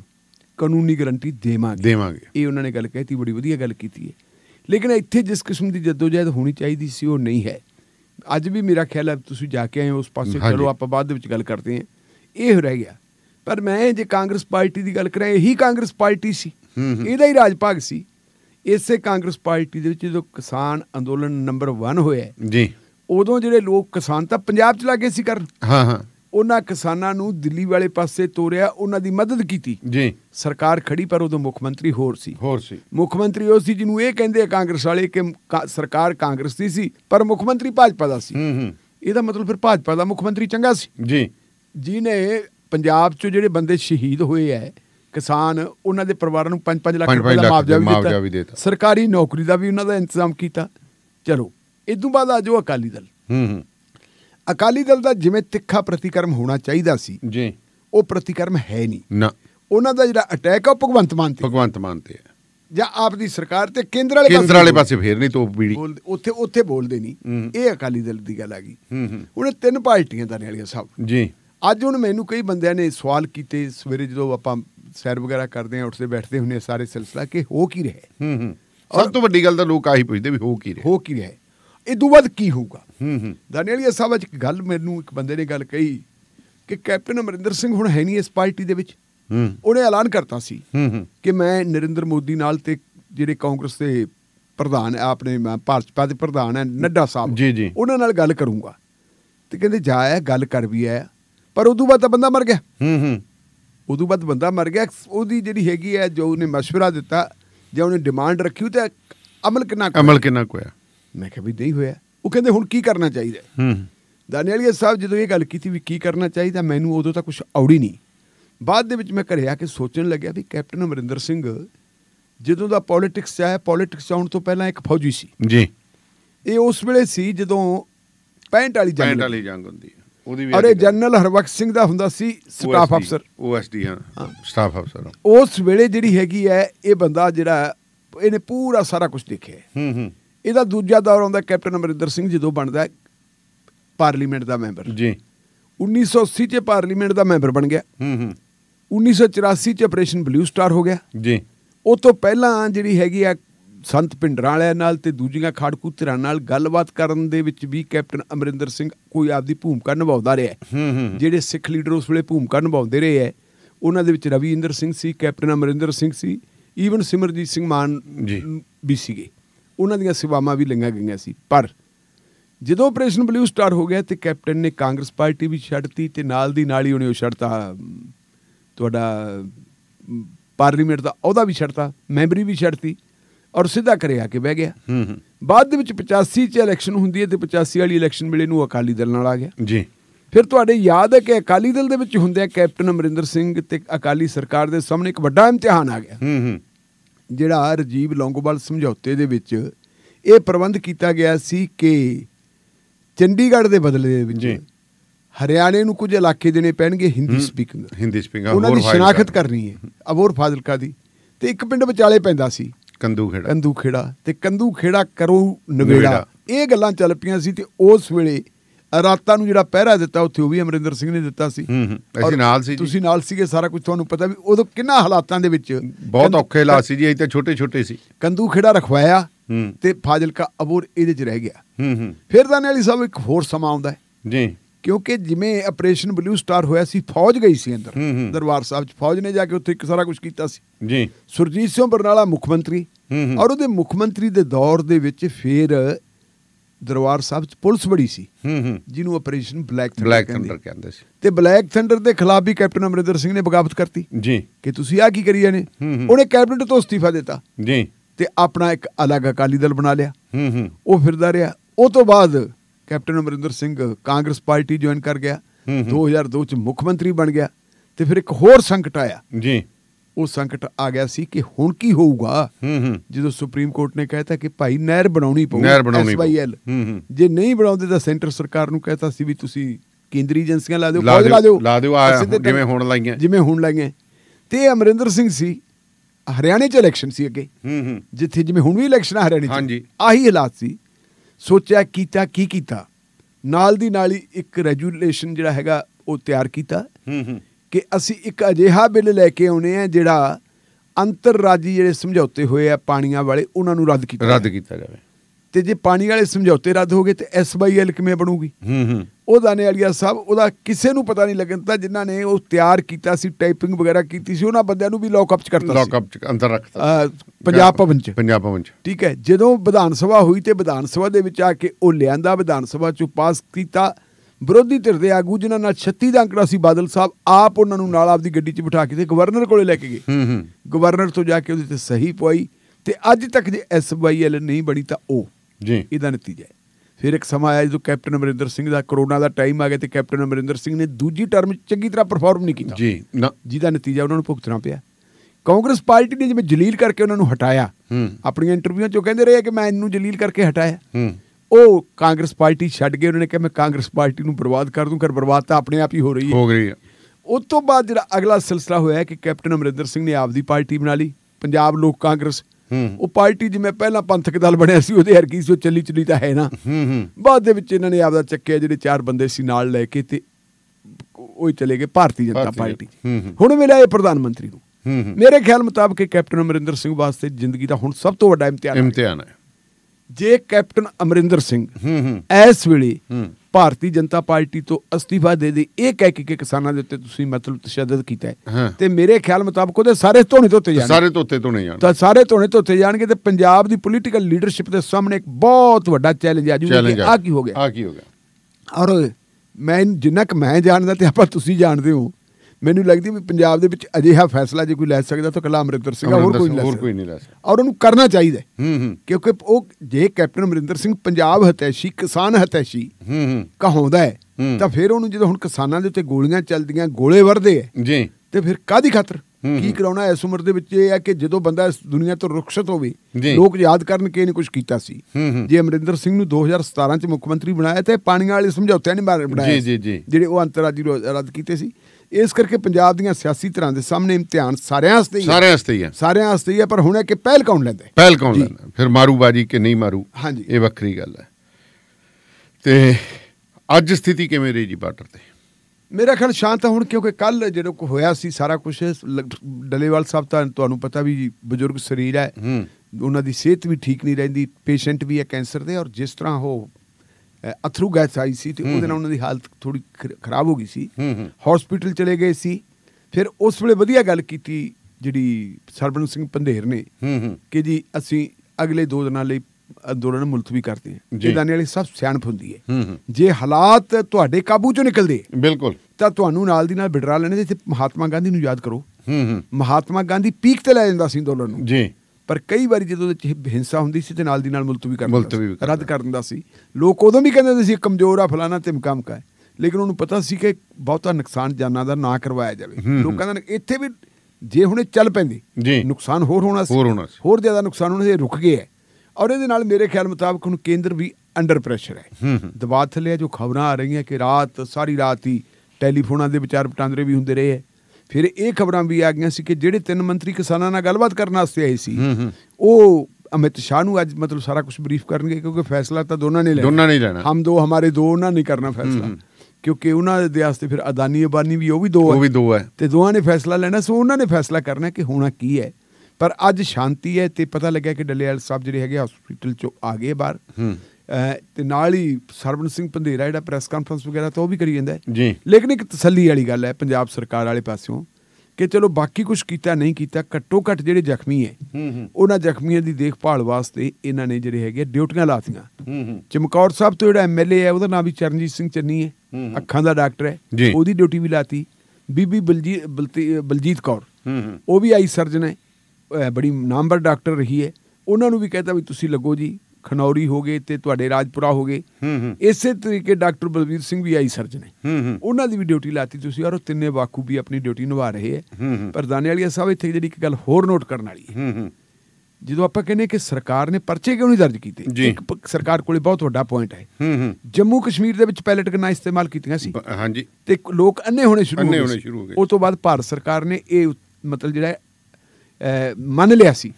ਕਾਨੂੰਨੀ ਗਰੰਟੀ ਦੇਵਾਂਗੇ ਦੇਵਾਂਗੇ ਇਹ ਉਹਨਾਂ ਨੇ ਗੱਲ ਕਹਿਤੀ ਬੜੀ ਵਧੀਆ ਗੱਲ ਕੀਤੀ ਹੈ ਲੇਕਿਨ ਇੱਥੇ ਜਿਸ ਕਿਸਮ ਦੀ ਜਦੋਜਹਿਦ ਹੋਣੀ ਚਾਹੀਦੀ ਸੀ ਉਹ ਨਹੀਂ ਹੈ ਅੱਜ ਵੀ ਮੇਰਾ ਖਿਆਲ ਹੈ ਤੁਸੀਂ ਜਾ ਕੇ ਆਏ ਉਸ ਪਾਸੇ ਚਲੋ ਆਪਾਂ ਬਾਅਦ ਵਿੱਚ ਗੱਲ ਕਰਦੇ ਹਾਂ ਇਹ ਰਹਿ ਗਿਆ ਪਰ ਮੈਂ ਜੇ ਕਾਂਗਰਸ ਪਾਰਟੀ ਦੀ ਗੱਲ ਕਰਾਂ ਇਹੀ ਕਾਂਗਰਸ ਪਾਰਟੀ ਸੀ ਇਹਦਾ ਹੀ ਰਾਜ ਭਾਗ ਸੀ ਇਸੇ ਕਾਂਗਰਸ ਪਾਰਟੀ ਦੇ ਵਿੱਚ ਜਦੋਂ ਕਿਸਾਨ ਅੰਦੋਲਨ ਨੰਬਰ 1 ਹੋਇਆ ਜੀ ਉਦੋਂ ਜਿਹੜੇ ਲੋਕ ਕਿਸਾਨ ਤਾਂ ਪੰਜਾਬ ਚ ਲੱਗੇ ਸੀ ਕਰਨ ਹਾਂ ਹਾਂ ਉਹਨਾਂ ਕਿਸਾਨਾਂ ਨੂੰ ਦਿੱਲੀ ਵਾਲੇ ਪਾਸੇ ਤੋਰਿਆ ਉਹਨਾਂ ਦੀ ਮਦਦ ਕੀਤੀ ਜੀ ਸਰਕਾਰ ਖੜੀ ਪਰ ਉਦੋਂ ਮੁੱਖ ਮੰਤਰੀ ਹੋਰ ਸੀ ਹੋਰ ਸੀ ਮੁੱਖ ਮੰਤਰੀ ਉਹ ਸੀ ਜਿਹਨੂੰ ਇਹ ਕਹਿੰਦੇ ਆ ਕਾਂਗਰਸ ਵਾਲੇ ਕਿ ਸਰਕਾਰ ਕਾਂਗਰਸ ਦੀ ਸੀ ਪਰ ਮੁੱਖ ਮੰਤਰੀ ਭਾਜਪਾ ਦਾ ਸੀ ਹੂੰ ਹੂੰ ਇਹਦਾ ਮਤਲਬ ਫਿਰ ਭਾਜਪਾ ਦਾ ਮੁੱਖ ਮੰਤਰੀ ਚੰਗਾ ਸੀ ਜੀ ਜਿਨੇ ਪੰਜਾਬ 'ਚ ਜਿਹੜੇ ਬੰਦੇ ਸ਼ਹੀਦ ਹੋਏ ਐ ਕਿਸਾਨ ਉਹਨਾਂ ਦੇ ਪਰਿਵਾਰ ਨੂੰ 5-5 ਲੱਖ ਰੁਪਏ ਦਾ ਮੁਆਵਜ਼ਾ ਵੀ ਦਿੱਤਾ ਸਰਕਾਰੀ ਨੌਕਰੀ ਦਾ ਵੀ ਉਹਨਾਂ ਦਾ ਇੰਤਜ਼ਾਮ ਕੀਤਾ ਚਲੋ ਇਦੋਂ ਬਾਅਦ ਆ ਜੋ ਅਕਾਲੀ ਦਲ ਹੂੰ ਹੂੰ ਅਕਾਲੀ ਦਲ ਦਾ ਜਿਵੇਂ ਤਿੱਖਾ ਪ੍ਰਤੀਕਰਮ ਹੋਣਾ ਚਾਹੀਦਾ ਸੀ ਜੀ ਉਹ ਪ੍ਰਤੀਕਰਮ ਹੈ ਨਹੀਂ ਨਾ ਉਹਨਾਂ ਦਾ ਜਿਹੜਾ ਅਟੈਕ ਆ ਉਹ ਭਗਵੰਤ ਮਾਨ ਤੇ ਭਗਵੰਤ ਮਾਨ ਤੇ ਹੈ ਜਾਂ ਆਪ ਦੀ ਸਰਕਾਰ ਤੇ ਕੇਂਦਰ ਵਾਲੇ ਪਾਸੇ ਕੇਂਦਰ ਵਾਲੇ ਪਾਸੇ ਫੇਰ ਨਹੀਂ ਤੋਪ ਬੀੜੀ ਉੱਥੇ ਉੱਥੇ ਬੋਲਦੇ ਨਹੀਂ ਇਹ ਅਕਾਲੀ ਦਲ ਦੀ ਗੱਲ ਆ ਗਈ ਉਹਨੇ ਤਿੰਨ ਪਾਰਟੀਆਂ ਦਾ ਵਾਲੀਆਂ ਸਭ ਜੀ ਅੱਜ ਹੁਣ ਮੈਨੂੰ ਕਈ ਬੰਦਿਆਂ ਨੇ ਸਵਾਲ ਕੀਤੇ ਸਵੇਰੇ ਜਦੋਂ ਆਪਾਂ ਸੈਰ ਵਗੈਰਾ ਕਰਦੇ ਆ ਉੱਠਦੇ ਬੈਠਦੇ ਹੁੰਨੇ ਸਾਰੇ ਸਿਲਸਿਲਾ ਕਿ ਹੋ ਕੀ ਰਿਹਾ ਹੂੰ ਹੂੰ ਸਭ ਤੋਂ ਵੱਡੀ ਗੱਲ ਤਾਂ ਲੋਕ ਆਹੀ ਪੁੱਛਦੇ ਵੀ ਹੋ ਕੀ ਰਿਹਾ ਹੋ ਕੀ ਰਿਹਾ ਇਹ ਤੋਂ ਵੱਧ ਕੀ ਹੋਊਗਾ ਹੂੰ ਹੂੰ ਦਾਨੇਲੀਆ ਸਾਹਿਬ ਅੱਜ ਗੱਲ ਮੈਨੂੰ ਇੱਕ ਬੰਦੇ ਨੇ ਗੱਲ ਕਹੀ ਕਿ ਕੈਪਟਨ ਅਮਰਿੰਦਰ ਸਿੰਘ ਹੁਣ ਹੈ ਨਹੀਂ ਇਸ ਪਾਰਟੀ ਦੇ ਵਿੱਚ ਹੂੰ ਉਹਨੇ ਐਲਾਨ ਕਰਤਾ ਸੀ ਹੂੰ ਹੂੰ ਕਿ ਮੈਂ ਨਰਿੰਦਰ ਮੋਦੀ ਨਾਲ ਤੇ ਜਿਹੜੇ ਕਾਂਗਰਸ ਦੇ ਪ੍ਰਧਾਨ ਆਪਣੇ ਭਾਜਪਾ ਦੇ ਪ੍ਰਧਾਨ ਹੈ ਨੱਡਾ ਸਾਹਿਬ ਜੀ ਜੀ ਉਹਨਾਂ ਨਾਲ ਗੱਲ ਕਰੂੰਗਾ ਤੇ ਕਹਿੰਦੇ ਜਾਇਆ ਗੱਲ ਕਰ ਵੀ ਆਇਆ ਪਰ ਉਦੋਂ ਬਾਅਦ ਤਾਂ ਬੰਦਾ ਮਰ ਗਿਆ ਹੂੰ ਹੂੰ ਉਦੋਂ ਬਾਅਦ ਬੰਦਾ ਮਰ ਗਿਆ ਉਹਦੀ ਜਿਹੜੀ ਹੈਗੀ ਹੈ ਜੋ ਉਹਨੇ مشورہ ਦਿੱਤਾ ਜਾਂ ਉਹਨੇ ਡਿਮਾਂਡ ਰੱਖੀ ਉਹ ਤੇ ਅਮਲ ਕਿੰਨਾ ਅਮਲ ਕਿੰਨਾ ਕੋਇਆ ਮੈਂ ਕਿਹਾ ਵੀ ਨਹੀਂ ਹੋਇਆ ਉਹ ਕਹਿੰਦੇ ਹੁਣ ਕੀ ਕਰਨਾ ਚਾਹੀਦਾ ਹੂੰ ਦਾਨੀਅਲੀਆ ਸਾਹਿਬ ਜਦੋਂ ਇਹ ਗੱਲ ਕੀਤੀ ਵੀ ਕੀ ਕਰਨਾ ਚਾਹੀਦਾ ਮੈਨੂੰ ਉਦੋਂ ਤਾਂ ਕੁਝ ਆਉੜੀ ਨਹੀਂ ਬਾਅਦ ਦੇ ਵਿੱਚ ਮੈਂ ਘਰੇ ਆ ਕੇ ਸੋਚਣ ਲੱਗਿਆ ਵੀ ਕੈਪਟਨ ਅਮਰਿੰਦਰ ਸਿੰਘ ਜਦੋਂ ਦਾ ਪੋਲਿਟਿਕਸ ਆਇਆ ਪੋਲਿਟਿਕਸ ਆਉਣ ਤੋਂ ਪਹਿਲਾਂ ਇੱਕ ਫੌਜੀ ਸੀ ਜੀ ਇਹ ਉਸ ਵੇਲੇ ਸੀ ਜਦੋਂ 65 ਵਾਲੀ ਜੰਗ 65 ਵਾਲੀ ਜੰਗ ਹੁੰਦੀ ਹੈ ਉਹਦੀ ਵੀ ਅਰੇ ਜਨਰਲ ਹਰਵਖ ਸਿੰਘ ਦਾ ਹੁੰਦਾ ਸੀ ਸਟਾਫ ਅਫਸਰ ਓਐਸਡੀ ਹਾਂ ਸਟਾਫ ਅਫਸਰ ਉਸ ਵੇਲੇ ਜਿਹੜੀ ਹੈਗੀ ਹੈ ਇਹ ਬੰਦਾ ਜਿਹੜਾ ਇਹਨੇ ਪੂਰਾ ਸਾਰਾ ਕੁਝ ਦੇਖਿਆ ਹੂੰ ਹੂੰ ਇਹਦਾ ਦੂਜਾ ਦੌਰ ਆਉਂਦਾ ਕੈਪਟਨ ਅਮਰਿੰਦਰ ਸਿੰਘ ਜਦੋਂ ਬਣਦਾ ਪਾਰਲੀਮੈਂਟ ਦਾ ਮੈਂਬਰ ਜੀ 1980 ਚ ਪਾਰਲੀਮੈਂਟ ਦਾ ਮੈਂਬਰ ਬਣ ਗਿਆ ਹੂੰ ਹੂੰ 1984 ਚ ਆਪਰੇਸ਼ਨ ਬਲੂ ਸਟਾਰ ਹੋ ਗਿਆ ਜੀ ਉਹ ਤੋਂ ਪਹਿਲਾਂ ਜਿਹੜੀ ਹੈਗੀ ਆ ਸੰਤ ਪਿੰਡਰਾਂ ਵਾਲਿਆਂ ਨਾਲ ਤੇ ਦੂਜੀਆਂ ਖਾੜਕੂ ਧਿਰਾਂ ਨਾਲ ਗੱਲਬਾਤ ਕਰਨ ਦੇ ਵਿੱਚ ਵੀ ਕੈਪਟਨ ਅਮਰਿੰਦਰ ਸਿੰਘ ਕੋਈ ਆਪਦੀ ਭੂਮਿਕਾ ਨਿਭਾਉਂਦਾ ਰਿਹਾ ਹੂੰ ਹੂੰ ਜਿਹੜੇ ਸਿੱਖ ਲੀਡਰ ਉਸ ਵੇਲੇ ਭੂਮਿਕਾ ਨਿਭਾਉਂਦੇ ਰਹੇ ਆ ਉਹਨਾਂ ਦੇ ਵਿੱਚ ਰਵਿੰਦਰ ਸਿੰਘ ਸੀ ਕੈਪਟਨ ਅਮਰਿੰਦਰ ਸਿੰਘ ਸੀ ਈਵਨ ਸਿਮਰਜੀਤ ਸਿੰਘ ਮਾਨ ਵੀ ਸੀਗੇ ਉਹਨਾਂ ਦੀਆਂ ਸੇਵਾਵਾਂ ਵੀ ਲਈਆਂ ਗਈਆਂ ਸੀ ਪਰ ਜਦੋਂ ਆਪਰੇਸ਼ਨ ਬਲੂ ਸਟਾਰ ਹੋ ਗਿਆ ਤੇ ਕੈਪਟਨ ਨੇ ਕਾਂਗਰਸ ਪਾਰਟੀ ਵੀ ਛੱਡਤੀ ਤੇ ਨਾਲ ਦੀ ਨਾਲ ਹੀ ਉਹਨੇ ਉਹ ਛੱਡਤਾ ਤੁਹਾਡਾ ਪਾਰਲੀਮੈਂਟ ਦਾ ਉਹਦਾ ਵੀ ਛੱਡਤਾ ਮੈਂਬਰੀ ਵੀ ਛੱਡਤੀ ਔਰ ਸਿੱਧਾ ਕਰਿਆ ਕੇ ਬਹਿ ਗਿਆ ਬਾਅਦ ਦੇ ਵਿੱਚ 85 ਚ ਇਲੈਕਸ਼ਨ ਹੁੰਦੀ ਹੈ ਤੇ 85 ਵਾਲੀ ਇਲੈਕਸ਼ਨ ਵੇਲੇ ਨੂੰ ਅਕਾਲੀ ਦਲ ਨਾਲ ਆ ਗਿਆ ਜੀ ਫਿਰ ਤੁਹਾਡੇ ਯਾਦ ਹੈ ਕਿ ਅਕਾਲੀ ਦਲ ਦੇ ਵਿੱਚ ਹੁੰਦਿਆਂ ਕੈਪਟਨ ਅਮਰਿੰਦਰ ਸਿੰਘ ਤੇ ਅਕਾਲੀ ਸਰਕਾਰ ਦੇ ਸਾਹਮਣੇ ਇੱਕ ਵੱਡਾ ਇਮਤਿਹਾਨ ਆ ਗਿਆ ਹੂੰ ਹੂੰ ਜਿਹੜਾ ਰਜੀਵ ਲੌਂਗੋਵਾਲ ਸਮਝੌਤੇ ਦੇ ਵਿੱਚ ਇਹ ਪ੍ਰਬੰਧ ਕੀਤਾ ਗਿਆ ਸੀ ਕਿ ਚੰਡੀਗੜ੍ਹ ਦੇ ਬਦਲੇ ਦੇ ਵਿੱਚ ਹਰਿਆਣੇ ਨੂੰ ਕੁਝ ਇਲਾਕੇ ਦੇਣੇ ਪੈਣਗੇ ਹਿੰਦੀ ਸਪੀਕਿੰਗ ਹਿੰਦੀ ਸਪੀਕਿੰਗ ਉਹਨਾਂ ਦੀ ਸ਼ਨਾਖਤ ਕਰਨੀ ਹੈ ਅਬੋਰ ਫਾਜ਼ਿਲਕਾ ਦੀ ਤੇ ਇੱਕ ਪਿੰਡ ਵਿਚਾਲੇ ਪੈਂਦਾ ਸੀ ਕੰਦੂ ਖੇੜਾ ਕੰਦੂ ਖੇੜਾ ਤੇ ਕੰਦੂ ਖੇੜਾ ਕਰੋ ਨਵੇੜਾ ਇਹ ਗੱਲਾਂ ਚੱਲ ਪਈਆਂ ਸੀ ਤੇ ਉਸ ਵੇਲੇ ਰਾਤਾਂ ਨੂੰ ਜਿਹੜਾ ਪਹਿਰਾ ਦਿੱਤਾ ਉੱਥੇ ਉਹ ਵੀ ਅਮਰਿੰਦਰ ਸਿੰਘ ਨੇ ਦਿੱਤਾ ਸੀ ਅਸੀਂ ਨਾਲ ਸੀ ਤੁਸੀਂ ਨਾਲ ਸੀਗੇ ਸਾਰਾ ਕੁਝ ਤੁਹਾਨੂੰ ਪਤਾ ਵੀ ਉਦੋਂ ਕਿੰਨਾ ਹਾਲਾਤਾਂ ਦੇ ਵਿੱਚ ਬਹੁਤ ਔਖੇ ਹਾਲਾਤ ਸੀ ਜੀ ਇਹ ਤਾਂ ਛੋਟੇ ਛੋਟੇ ਸੀ ਕੰਦੂ ਖੇੜਾ ਰਖਵਾਇਆ ਤੇ ਫਾਜ਼ਿਲਕਾ ਅਬੂਰ ਇਹਦੇ 'ਚ ਰਹਿ ਗਿਆ ਫਿਰ ਦਾਨੇ ਵਾਲੀ ਸਾਹਿਬ ਇੱਕ ਹੋਰ ਸਮਾਂ ਆਉਂਦਾ ਹੈ ਜੀ ਕਿਉਂਕਿ ਜਿਵੇਂ ਆਪਰੇਸ਼ਨ ਬਲੂ ਸਟਾਰ ਹੋਇਆ ਸੀ ਫੌਜ ਗਈ ਸੀ ਅੰਦਰ ਦਰਬਾਰ ਸਾਹਿਬ 'ਚ ਫੌਜ ਨੇ ਜਾ ਕੇ ਉੱਥੇ ਇੱਕ ਸਾਰਾ ਕੁਝ ਕੀਤਾ ਸੀ ਜੀ ਸੁਰਜੀਤ ਸਿੰਘ ਬਰਨਾਲਾ ਮੁੱਖ ਮੰਤਰੀ ਔਰ ਉਹਦੇ ਮੁੱਖ ਮੰਤਰੀ ਦੇ ਦੌਰ ਦੇ ਵਿੱਚ ਫਿਰ ਦਰਬਾਰ ਸਾਹਿਬ 'ਚ ਪੁਲਿਸ ਬੜੀ ਸੀ ਹੂੰ ਹੂੰ ਜਿਹਨੂੰ ਆਪਰੇਸ਼ਨ ਬਲੈਕ ਥੰਡਰ ਕਹਿੰਦੇ ਸੀ ਤੇ ਬਲੈਕ ਥੰਡਰ ਦੇ ਖਿਲਾਫ ਵੀ ਕੈਪਟਨ ਅਮਰਿੰਦਰ ਸਿੰਘ ਨੇ ਬਗਾਵਤ ਕਰਤੀ ਜੀ ਕਿ ਤੁਸੀਂ ਆ ਕੀ ਕਰੀ ਜਾਨੇ ਉਹਨੇ ਕੈਬਨਿਟ ਤੋਂ ਅਸਤੀਫਾ ਦਿੱਤਾ ਜੀ ਤੇ ਆਪਣਾ ਇੱਕ ਅਲੱਗ ਅਕਾਲੀ ਦਲ ਬਣਾ ਲਿਆ ਹੂੰ ਹੂੰ ਉਹ ਫਿਰਦਾ ਰਿਹਾ ਉਹ ਤੋਂ ਬਾਅਦ captain Amarinder Singh Congress party join ਕਰ ਗਿਆ 2002 ਚ ਮੁੱਖ ਮੰਤਰੀ ਬਣ ਗਿਆ ਤੇ ਫਿਰ ਇੱਕ ਹੋਰ ਸੰਕਟ ਆਇਆ ਜੀ ਉਹ ਸੰਕਟ ਆ ਗਿਆ ਸੀ ਕਿ ਹੁਣ ਕੀ ਹੋਊਗਾ ਜਦੋਂ ਸੁਪਰੀਮ ਕੋਰਟ ਨੇ ਕਹਿਤਾ ਕਿ ਭਾਈ ਨਹਿਰ ਬਣਾਉਣੀ ਪਊ ਐਸਵਾਈਐਲ ਜੇ ਨਹੀਂ ਬਣਾਉਂਦੇ ਤਾਂ ਸੈਂਟਰ ਸਰਕਾਰ ਨੂੰ ਕਹਿਤਾ ਸੀ ਵੀ ਤੁਸੀਂ ਕੇਂਦਰੀ ਏਜੰਸੀਆਂ ਲਾ ਦਿਓ ਕੋਈ ਲਾ ਦਿਓ ਲਾ ਦਿਓ ਜਿਵੇਂ ਹੁਣ ਲਾਈਆਂ ਜਿਵੇਂ ਹੁਣ ਲਾਈਆਂ ਤੇ ਅਮਰਿੰਦਰ ਸਿੰਘ ਸੀ ਹਰਿਆਣੇ 'ਚ ਇਲੈਕਸ਼ਨ ਸੀ ਅੱਗੇ ਹੂੰ ਹੂੰ ਜਿੱਥੇ ਜਿਵੇਂ ਹੁਣ ਵੀ ਇਲੈਕਸ਼ਨ ਆ ਹਰਿਆਣੇ 'ਚ ਆਹੀ ਹਾਲਾਤ ਸੀ ਸੋਚਿਆ ਕੀਤਾ ਕੀ ਕੀਤਾ ਨਾਲ ਦੀ ਨਾਲ ਹੀ ਇੱਕ ਰੈਜੂਲੇਸ਼ਨ ਜਿਹੜਾ ਹੈਗਾ ਉਹ ਤਿਆਰ ਕੀਤਾ ਹੂੰ ਹੂੰ ਕਿ ਅਸੀਂ ਇੱਕ ਅਜਿਹਾ ਬਿੱਲ ਲੈ ਕੇ ਆਉਨੇ ਆ ਜਿਹੜਾ ਅੰਤਰਰਾਜੀ ਜਿਹੜੇ ਸਮਝੌਤੇ ਹੋਏ ਆ ਪਾਣੀਆਂ ਵਾਲੇ ਉਹਨਾਂ ਨੂੰ ਰੱਦ ਕੀਤਾ ਰੱਦ ਕੀਤਾ ਜਾਵੇ ਤੇ ਜੇ ਪਾਣੀ ਵਾਲੇ ਸਮਝੌਤੇ ਰੱਦ ਹੋ ਗਏ ਤੇ ਐਸਬਾਈਐਲ ਕਿਵੇਂ ਬਣੂਗੀ ਹੂੰ ਹੂੰ ਉਹ ਦਾਨੇ ਵਾਲੀਆ ਸਾਹਿਬ ਉਹਦਾ ਕਿਸੇ ਨੂੰ ਪਤਾ ਨਹੀਂ ਲੱਗਣ ਤਾਂ ਜਿਨ੍ਹਾਂ ਨੇ ਉਹ ਤਿਆਰ ਕੀਤਾ ਸੀ ਟਾਈਪਿੰਗ ਵਗੈਰਾ ਕੀਤੀ ਸੀ ਉਹਨਾਂ ਬੰਦਿਆਂ ਨੂੰ ਵੀ ਲੌਕਅਪ ਚ ਕਰਤਾ ਸੀ ਲੌਕਅਪ ਚ ਅੰਦਰ ਰੱਖਤਾ ਪੰਜਾਬ ਭਵਨ ਚ ਪੰਜਾਬ ਭਵਨ ਚ ਠੀਕ ਹੈ ਜਦੋਂ ਵਿਧਾਨ ਸਭਾ ਹੋਈ ਤੇ ਵਿਧਾਨ ਸਭਾ ਦੇ ਵਿੱਚ ਆ ਕੇ ਉਹ ਲਿਆਂਦਾ ਵਿਧਾਨ ਸਭਾ ਚ ਪਾਸ ਕੀਤਾ ਵਿਰੋਧੀ ਧਿਰ ਦੇ ਆਗੂ ਜਿਨ੍ਹਾਂ ਨਾਲ 36 ਦਾ ਅੰਕੜਾ ਸੀ ਬਾਦਲ ਸਾਹਿਬ ਆਪ ਉਹਨਾਂ ਨੂੰ ਨਾਲ ਆਪਦੀ ਗੱਡੀ 'ਚ ਬਿਠਾ ਕੇ ਤੇ ਗਵਰਨਰ ਕੋਲੇ ਲੈ ਕੇ ਗਏ ਗਵਰਨਰ ਤੋਂ ਜਾ ਕੇ ਉਹਦੇ ਤੇ ਸਹੀ ਪਵਾਈ ਤੇ ਅੱਜ ਤੱਕ ਜੇ ਐਸਵਾਈਐਲ ਨਹੀਂ ਬਣੀ ਤਾਂ ਉਹ ਜੀ ਇਹਦਾ ਨਤੀਜਾ ਹੈ ਫਿਰ ਇੱਕ ਸਮਾਂ ਆਇਆ ਜਦੋਂ ਕੈਪਟਨ ਅਮਰਿੰਦਰ ਸਿੰਘ ਦਾ ਕਰੋਨਾ ਦਾ ਟਾਈਮ ਆ ਗਿਆ ਤੇ ਕੈਪਟਨ ਅਮਰਿੰਦਰ ਸਿੰਘ ਨੇ ਦੂਜੀ ਟਰਮ ਚੰਗੀ ਤਰ੍ਹਾਂ ਪਰਫਾਰਮ ਨਹੀਂ ਕੀਤਾ ਜੀ ਜਿਹਦਾ ਨਤੀਜਾ ਉਹਨਾਂ ਨੂੰ ਭੁਗਤਣਾ ਪਿਆ ਕਾਂਗਰਸ ਪਾਰਟੀ ਨੇ ਜਿਵੇਂ ਜਲੀਲ ਕਰਕੇ ਉਹਨਾਂ ਨੂੰ ਹਟਾਇਆ ਆਪਣੀਆਂ ਇੰਟਰਵਿਊਆਂ 'ਚੋਂ ਕਹਿੰਦੇ ਰਹੇ ਕਿ ਮੈਂ ਇਹਨੂੰ ਜਲੀਲ ਕਰਕੇ ਹਟਾਇਆ ਉਹ ਕਾਂਗਰਸ ਪਾਰਟੀ ਛੱਡ ਗਏ ਉਹਨਾਂ ਨੇ ਕਿਹਾ ਮੈਂ ਕਾਂਗਰਸ ਪਾਰਟੀ ਨੂੰ ਬਰਬਾਦ ਕਰ ਦੂੰ ਕਰ ਬਰਬਾਦ ਤਾਂ ਆਪਣੇ ਆਪ ਹੀ ਹੋ ਰਹੀ ਹੈ ਹੋ ਰਹੀ ਹੈ ਉਸ ਤੋਂ ਬਾਅਦ ਜਿਹੜਾ ਅਗਲਾ ਸਿਲਸਿਲਾ ਹੋਇਆ ਕਿ ਕੈਪਟਨ ਅਮਰਿੰਦਰ ਸਿੰਘ ਨੇ ਆਪਦੀ ਪਾਰਟੀ ਬਣਾ ਲਈ ਪੰਜਾਬ ਲੋਕ ਕਾਂਗਰਸ ਉਹ ਪਾਰਟੀ ਜਿਵੇਂ ਪਹਿਲਾਂ ਪੰਥਕ ਦਲ ਬਣਿਆ ਸੀ ਉਹਦੇ ਹਰਕੀ ਉਹ ਚੱਲੀ ਚੱਲੀ ਤਾਂ ਹੈ ਨਾ ਬਾਅਦ ਦੇ ਵਿੱਚ ਇਹਨਾਂ ਨੇ ਆਪਦਾ ਚੱਕਿਆ ਜਿਹੜੇ ਚਾਰ ਬੰਦੇ ਸੀ ਨਾਲ ਲੈ ਕੇ ਤੇ ਉਹ ਹੀ ਚਲੇ ਗਏ ਭਾਰਤੀ ਜਨਤਾ ਪਾਰਟੀ ਹੁਣ ਮਿਲਿਆ ਇਹ ਪ੍ਰਧਾਨ ਮੰਤਰੀ ਨੂੰ ਮੇਰੇ ਖਿਆਲ ਮੁਤਾਬਕ ਕੈਪਟਨ ਅਮਰਿੰਦਰ ਸਿੰਘ ਵਾਸਤੇ ਜ਼ਿੰਦਗੀ ਦਾ ਹੁਣ ਸਭ ਤੋਂ ਵੱਡਾ ਇਮਤਿਹਾਨ ਹੈ ਇਮਤਿਹਾਨ ਹੈ ਜੇ ਕੈਪਟਨ ਅਮਰਿੰਦਰ ਸਿੰਘ ਇਸ ਵੇਲੇ ਭਾਰਤੀ ਜਨਤਾ ਪਾਰਟੀ ਤੋਂ ਅਸਤੀਫਾ ਦੇ ਦੇ ਇਹ ਕਹਿ ਕੇ ਕਿ ਕਿਸਾਨਾਂ ਦੇ ਉੱਤੇ ਤੁਸੀਂ ਮਤਲਬ ਤਸ਼ੱਦਦ ਕੀਤਾ ਤੇ ਮੇਰੇ ਖਿਆਲ ਮੁਤਾਬਕ ਉਹਦੇ ਸਾਰੇ ਧੋਣੇ ਧੋਤੇ ਜਾਣਗੇ ਸਾਰੇ ਧੋਤੇ ਧੋਣੇ ਜਾਣਗੇ ਤਾਂ ਸਾਰੇ ਧੋਣੇ ਧੋਤੇ ਜਾਣਗੇ ਤੇ ਪੰਜਾਬ ਦੀ ਪੋਲੀਟੀਕਲ ਲੀਡਰਸ਼ਿਪ ਦੇ ਸਾਹਮਣੇ ਇੱਕ ਬਹੁਤ ਵੱਡਾ ਚੈਲੰਜ ਆ ਜੂਗਾ ਕਿ ਆ ਕੀ ਹੋ ਗਿਆ ਆ ਕੀ ਹੋ ਗਿਆ ਔਰ ਮੈਂ ਜਿੰਨਾ ਕਿ ਮੈਂ ਜਾਣਦਾ ਤੇ ਆਪਾਂ ਤੁਸੀਂ ਜਾਣਦੇ ਹੋ ਮੈਨੂੰ ਲੱਗਦੀ ਵੀ ਪੰਜਾਬ ਦੇ ਵਿੱਚ ਅਜਿਹਾ ਫੈਸਲਾ ਜੇ ਕੋਈ ਲੈ ਸਕਦਾ ਤਾਂ ਕਲਾ ਅਮਰਿੰਦਰ ਸਿੰਘ ਹੋਰ ਕੋਈ ਨਹੀਂ ਲੈ ਸਕਦਾ ਹੋਰ ਕੋਈ ਨਹੀਂ ਲੈ ਸਕਦਾ ਔਰ ਉਹਨੂੰ ਕਰਨਾ ਚਾਹੀਦਾ ਹੂੰ ਹੂੰ ਕਿਉਂਕਿ ਉਹ ਜੇ ਕੈਪਟਨ ਅਮਰਿੰਦਰ ਸਿੰਘ ਪੰਜਾਬ ਹਤੈਸ਼ੀ ਕਿਸਾਨ ਹਤੈਸ਼ੀ ਹੂੰ ਹੂੰ ਕਹਾਉਂਦਾ ਹੈ ਤਾਂ ਫਿਰ ਉਹਨੂੰ ਜਦੋਂ ਹੁਣ ਕਿਸਾਨਾਂ ਦੇ ਉੱਤੇ ਗੋਲੀਆਂ ਚੱਲਦੀਆਂ ਗੋਲੇ ਵਰਦੇ ਹੈ ਜੀ ਤੇ ਫਿਰ ਕਾਦੀ ਖਾਤਰ ਕੀ ਕਰਾਉਣਾ ਇਸ ਉਮਰ ਦੇ ਵਿੱਚ ਇਹ ਹੈ ਕਿ ਜਦੋਂ ਬੰਦਾ ਇਸ ਦੁਨੀਆ ਤੋਂ ਰੁਖਸਤ ਹੋਵੇ ਲੋਕ ਯਾਦ ਕਰਨ ਕਿ ਇਹਨੇ ਕੁਝ ਕੀਤਾ ਸੀ ਜੇ ਅਮਰਿੰਦਰ ਸਿੰਘ ਨੂੰ 2017 ਚ ਮੁੱਖ ਮੰਤਰੀ ਬਣਾਇਆ ਤੇ ਪਾਣੀਆਂ ਵਾਲੇ ਸਮਝੌਤੇ ਨਹੀਂ ਬਣਾਏ ਜੀ ਜੀ ਜਿਹੜੇ ਉਹ ਅੰਤਰਰਾਜੀ ਰੱਦ ਕੀਤੇ ਸੀ ਇਸ ਕਰਕੇ ਪੰਜਾਬ ਦੀਆਂ ਸਿਆਸੀ ਧਿਰਾਂ ਦੇ ਸਾਹਮਣੇ ਇਮਤਿਹਾਨ ਸਾਰਿਆਂ ਵਾਸਤੇ ਹੀ ਸਾਰਿਆਂ ਵਾਸਤੇ ਹੀ ਹੈ ਸਾਰਿਆਂ ਵਾਸਤੇ ਹੀ ਹੈ ਪਰ ਹੁਣ ਇਹ ਕਿ ਪਹਿਲ ਕੌਣ ਲੈਂਦਾ ਪਹਿਲ ਕੌਣ ਲੈਂਦਾ ਫਿਰ ਮਾਰੂ ਬਾਜੀ ਕਿ ਨਹੀਂ ਮਾਰੂ ਹਾਂਜੀ ਇਹ ਵੱਖਰੀ ਗੱਲ ਹੈ ਤੇ ਅੱਜ ਸਥਿਤੀ ਕਿਵੇਂ ਰਹੀ ਜੀ ਬਾਰਡਰ ਤੇ ਮੇਰਾ ਖਿਆਲ ਸ਼ਾਂਤ ਹੁਣ ਕਿਉਂਕਿ ਕੱਲ ਜਿਹੜਾ ਕੋ ਹੋਇਆ ਸੀ ਸਾਰਾ ਕੁਝ ਡਲੇਵਾਲ ਸਾਹਿਬ ਤਾਂ ਤੁਹਾਨੂੰ ਪਤਾ ਵੀ ਬਜ਼ੁਰਗ ਸਰੀਰ ਹੈ ਹੂੰ ਉਹਨਾਂ ਦੀ ਸਿਹਤ ਵੀ ਠੀਕ ਨਹੀਂ ਰਹਿੰਦੀ ਪੇਸ਼ੈਂਟ ਵੀ ਹੈ ਕੈਂਸਰ ਦੇ ਔਰ ਜਿਸ ਤਰ੍ਹਾਂ ਉਹ ਅਥਰੂ ਗੈਸ ਆਈ ਸੀ ਤੇ ਉਹਦੇ ਨਾਲ ਉਹਨਾਂ ਦੀ ਹਾਲਤ ਥੋੜੀ ਖਰਾਬ ਹੋ ਗਈ ਸੀ ਹਸਪੀਟਲ ਚਲੇ ਗਏ ਸੀ ਫਿਰ ਉਸ ਵੇਲੇ ਵਧੀਆ ਗੱਲ ਕੀਤੀ ਜਿਹੜੀ ਸਰਬਨ ਸਿੰਘ ਪੰਧੇਰ ਨੇ ਕਿ ਜੀ ਅਸੀਂ ਅਗਲੇ ਦੋ ਦਿਨਾਂ ਲਈ ਅੰਦੋਲਨ ਮੁਲਤਵੀ ਕਰਦੇ ਹਾਂ ਜਿੱਦਾਂ ਵਾਲੀ ਸਭ ਸਿਆਣਪ ਹੁੰਦੀ ਹੈ ਜੇ ਹਾਲਾਤ ਤੁਹਾਡੇ ਕਾਬੂ ਚੋਂ ਨਿਕਲਦੇ ਬਿਲਕੁਲ ਤਾਂ ਤੁਹਾਨੂੰ ਨਾਲ ਦੀ ਨਾਲ ਵਿਡਰਾ ਲੈਣੇ ਤੇ ਮਹਾਤਮਾ ਗਾਂਧੀ ਨੂੰ ਯਾਦ ਕਰੋ ਮਹਾਤਮਾ ਗਾਂਧੀ ਪੀਕ ਤੇ ਲੈ ਜਾਂਦਾ ਸੀ ਅੰਦੋਲਨ ਨੂੰ ਜੀ ਪਰ ਕਈ ਵਾਰੀ ਜਦੋਂ ਉਹਦੇ ਹਿੰਸਾ ਹੁੰਦੀ ਸੀ ਤੇ ਨਾਲ ਦੀ ਨਾਲ ਮਲਤਵੀ ਕਰਦਾ ਮਲਤਵੀ ਰੱਦ ਕਰ ਦਿੰਦਾ ਸੀ ਲੋਕ ਉਦੋਂ ਵੀ ਕਹਿੰਦੇ ਸੀ ਕਮਜ਼ੋਰ ਆ ਫਲਾਣਾ ਤੇ ਮਕਾਮ ਕਾ ਲੇਕਿਨ ਉਹਨੂੰ ਪਤਾ ਸੀ ਕਿ ਬਹੁਤਾ ਨੁਕਸਾਨ ਜਾਨਾਂ ਦਾ ਨਾ ਕਰਵਾਇਆ ਜਾਵੇ ਲੋਕਾਂ ਦਾ ਇੱਥੇ ਵੀ ਜੇ ਹੁਣੇ ਚੱਲ ਪੈਂਦੀ ਨੁਕਸਾਨ ਹੋਰ ਹੋਣਾ ਸੀ ਹੋਰ ਹੋਣਾ ਸੀ ਹੋਰ ਜ਼ਿਆਦਾ ਨੁਕਸਾਨ ਹੋਣਾ ਸੀ ਰੁਕ ਗਿਆ ਔਰ ਇਹਦੇ ਨਾਲ ਮੇਰੇ ਖਿਆਲ ਮੁਤਾਬਕ ਹੁਣ ਕੇਂਦਰ ਵੀ ਅੰਡਰ ਪ੍ਰੈਸ਼ਰ ਹੈ ਦਬਾਅ ਥੱਲੇ ਜੋ ਖਬਰਾਂ ਆ ਰਹੀਆਂ ਕਿ ਰਾਤ ਸਾਰੀ ਰਾਤ ਹੀ ਟੈਲੀਫੋਨਾਂ ਦੇ ਵਿਚਾਰ ਪਟਾਂਦਰੇ ਵੀ ਹੁੰਦੇ ਰਹੇ ਹੈ ਫਿਰ ਇਹ ਖਬਰਾਂ ਵੀ ਆ ਗਈਆਂ ਸੀ ਕਿ ਜਿਹੜੇ ਤਿੰਨ ਮੰਤਰੀ ਕਿਸਾਨਾਂ ਨਾਲ ਗੱਲਬਾਤ ਕਰਨ ਵਾਸਤੇ ਆਏ ਸੀ ਉਹ ਅਮਿਤ ਸ਼ਾਹ ਨੂੰ ਅੱਜ ਮਤਲਬ ਸਾਰਾ ਕੁਝ ਬਰੀਫ ਕਰਨਗੇ ਕਿਉਂਕਿ ਫੈਸਲਾ ਤਾਂ ਦੋਨਾਂ ਨੇ ਲੈਣਾ ਦੋਨਾਂ ਨੇ ਲੈਣਾ ਹਮ ਦੋ ਹਮਾਰੇ ਦੋ ਉਹਨਾਂ ਨੇ ਕਰਨਾ ਫੈਸਲਾ ਕਿਉਂਕਿ ਉਹਨਾਂ ਦੇ ਵਾਸਤੇ ਫਿਰ ਅਦਾਨੀ ਅਬਾਨੀ ਵੀ ਉਹ ਵੀ ਦੋ ਹੈ ਉਹ ਵੀ ਦੋ ਹੈ ਤੇ ਦੋਹਾਂ ਨੇ ਫੈਸਲਾ ਲੈਣਾ ਸੋ ਉਹਨਾਂ ਨੇ ਫੈਸਲਾ ਕਰਨਾ ਕਿ ਹੋਣਾ ਕੀ ਹੈ ਪਰ ਅੱਜ ਸ਼ਾਂਤੀ ਹੈ ਤੇ ਪਤਾ ਲੱਗਿਆ ਕਿ ਡੱਲੇਵਾਲ ਸਾਹਿਬ ਜਿਹੜੇ ਹੈਗੇ ਹਸਪੀਟਲ ਚੋਂ ਆ ਗਏ ਬਾਹਰ ਹੂੰ ਤੇ ਨਾਲ ਹੀ ਸਰਵਨ ਸਿੰਘ ਪੰਧੇਰਾ ਜਿਹੜਾ ਪ੍ਰੈਸ ਕਾਨਫਰੰਸ ਵਗੈਰਾ ਤਾਂ ਉਹ ਵੀ ਕਰੀ ਜਾਂਦਾ ਜੀ ਲੇਕਿਨ ਇੱਕ ਤਸੱਲੀ ਵਾਲੀ ਗੱਲ ਹੈ ਪੰਜਾਬ ਸਰਕਾਰ ਵਾਲੇ ਪਾਸਿਓਂ ਕਿ ਚਲੋ ਬਾਕੀ ਕੁਝ ਕੀਤਾ ਨਹੀਂ ਕੀਤਾ ਘੱਟੋ ਘੱਟ ਜਿਹੜੇ ਜ਼ਖਮੀ ਹੈ ਉਹਨਾਂ ਜ਼ਖਮੀਆਂ ਦੀ ਦੇਖਭਾਲ ਵਾਸਤੇ ਇਹਨਾਂ ਨੇ ਜਿਹੜੇ ਹੈਗੇ ਡਿਊਟੀਆਂ ਲਾਤੀਆਂ ਚਮਕੌਰ ਸਾਹਿਬ ਤੋਂ ਜਿਹੜਾ ਐਮਐਲਏ ਹੈ ਉਹਦਾ ਨਾਮ ਵੀ ਚਰਨਜੀਤ ਸਿੰਘ ਚੰਨੀ ਹੈ ਅੱਖਾਂ ਦਾ ਡਾਕਟਰ ਹੈ ਉਹਦੀ ਡਿਊਟੀ ਵੀ ਲਾਤੀ ਬੀਬੀ ਬਲਜੀਤ ਕੌਰ ਉਹ ਵੀ ਆਈ ਸਰਜਨ ਹੈ ਬੜੀ ਨਾਮਵਰ ਡਾਕਟਰ ਰਹੀ ਹੈ ਉਹਨਾਂ ਨੂੰ ਵੀ ਕਹਿੰਦਾ ਵੀ ਤੁਸੀਂ ਲੱਗੋ ਜੀ ਖਨੌਰੀ ਹੋ ਗਏ ਤੇ ਤੁਹਾਡੇ ਰਾਜਪੁਰਾ ਹੋ ਗਏ ਇਸੇ ਤਰੀਕੇ ਡਾਕਟਰ ਬਲਵੀਰ ਸਿੰਘ ਵੀ ਆਈ ਸਰਜਨ ਨੇ ਉਹਨਾਂ ਦੀ ਵੀ ਡਿਊਟੀ ਲਾਤੀ ਤੁਸੀਂ ਯਾਰ ਉਹ ਤਿੰਨੇ ਬਾਕੂ ਵੀ ਆਪਣੀ ਡਿਊਟੀ ਨਿਭਾ ਰਹੇ ਹੈ ਪਰ ਦਾਨੇਵਾਲੀਆ ਸਾਹਿਬ ਇੱਥੇ ਜਿਹੜੀ ਇੱਕ ਗੱਲ ਹੋਰ ਨੋਟ ਕਰਨ ਵਾਲੀ ਹੈ ਜਦੋਂ ਆਪਾਂ ਕਹਿੰਦੇ ਕਿ ਸਰਕਾਰ ਨੇ ਪਰਚੇ ਕਿਉਂ ਨਹੀਂ ਦਰਜ ਕੀਤੇ ਇੱਕ ਸਰਕਾਰ ਕੋਲੇ ਬਹੁਤ ਵੱਡਾ ਪੁਆਇੰਟ ਹੈ ਜੰਮੂ ਕਸ਼ਮੀਰ ਦੇ ਵਿੱਚ ਪੈਲਟ ਗਨਾਂ ਇਸਤੇਮਾਲ ਕੀਤੀਆਂ ਸੀ ਹਾਂਜੀ ਤੇ ਲੋਕ ਅੰਨੇ ਹੋਣੇ ਸ਼ੁਰੂ ਹੋ ਗਏ ਉਹ ਤੋਂ ਬਾਅਦ ਭਾਰਤ ਸਰਕਾਰ ਨੇ ਇਹ ਮਤਲਬ ਜਿਹੜਾ ਮੰਨ ਲਿਆ ਸੀ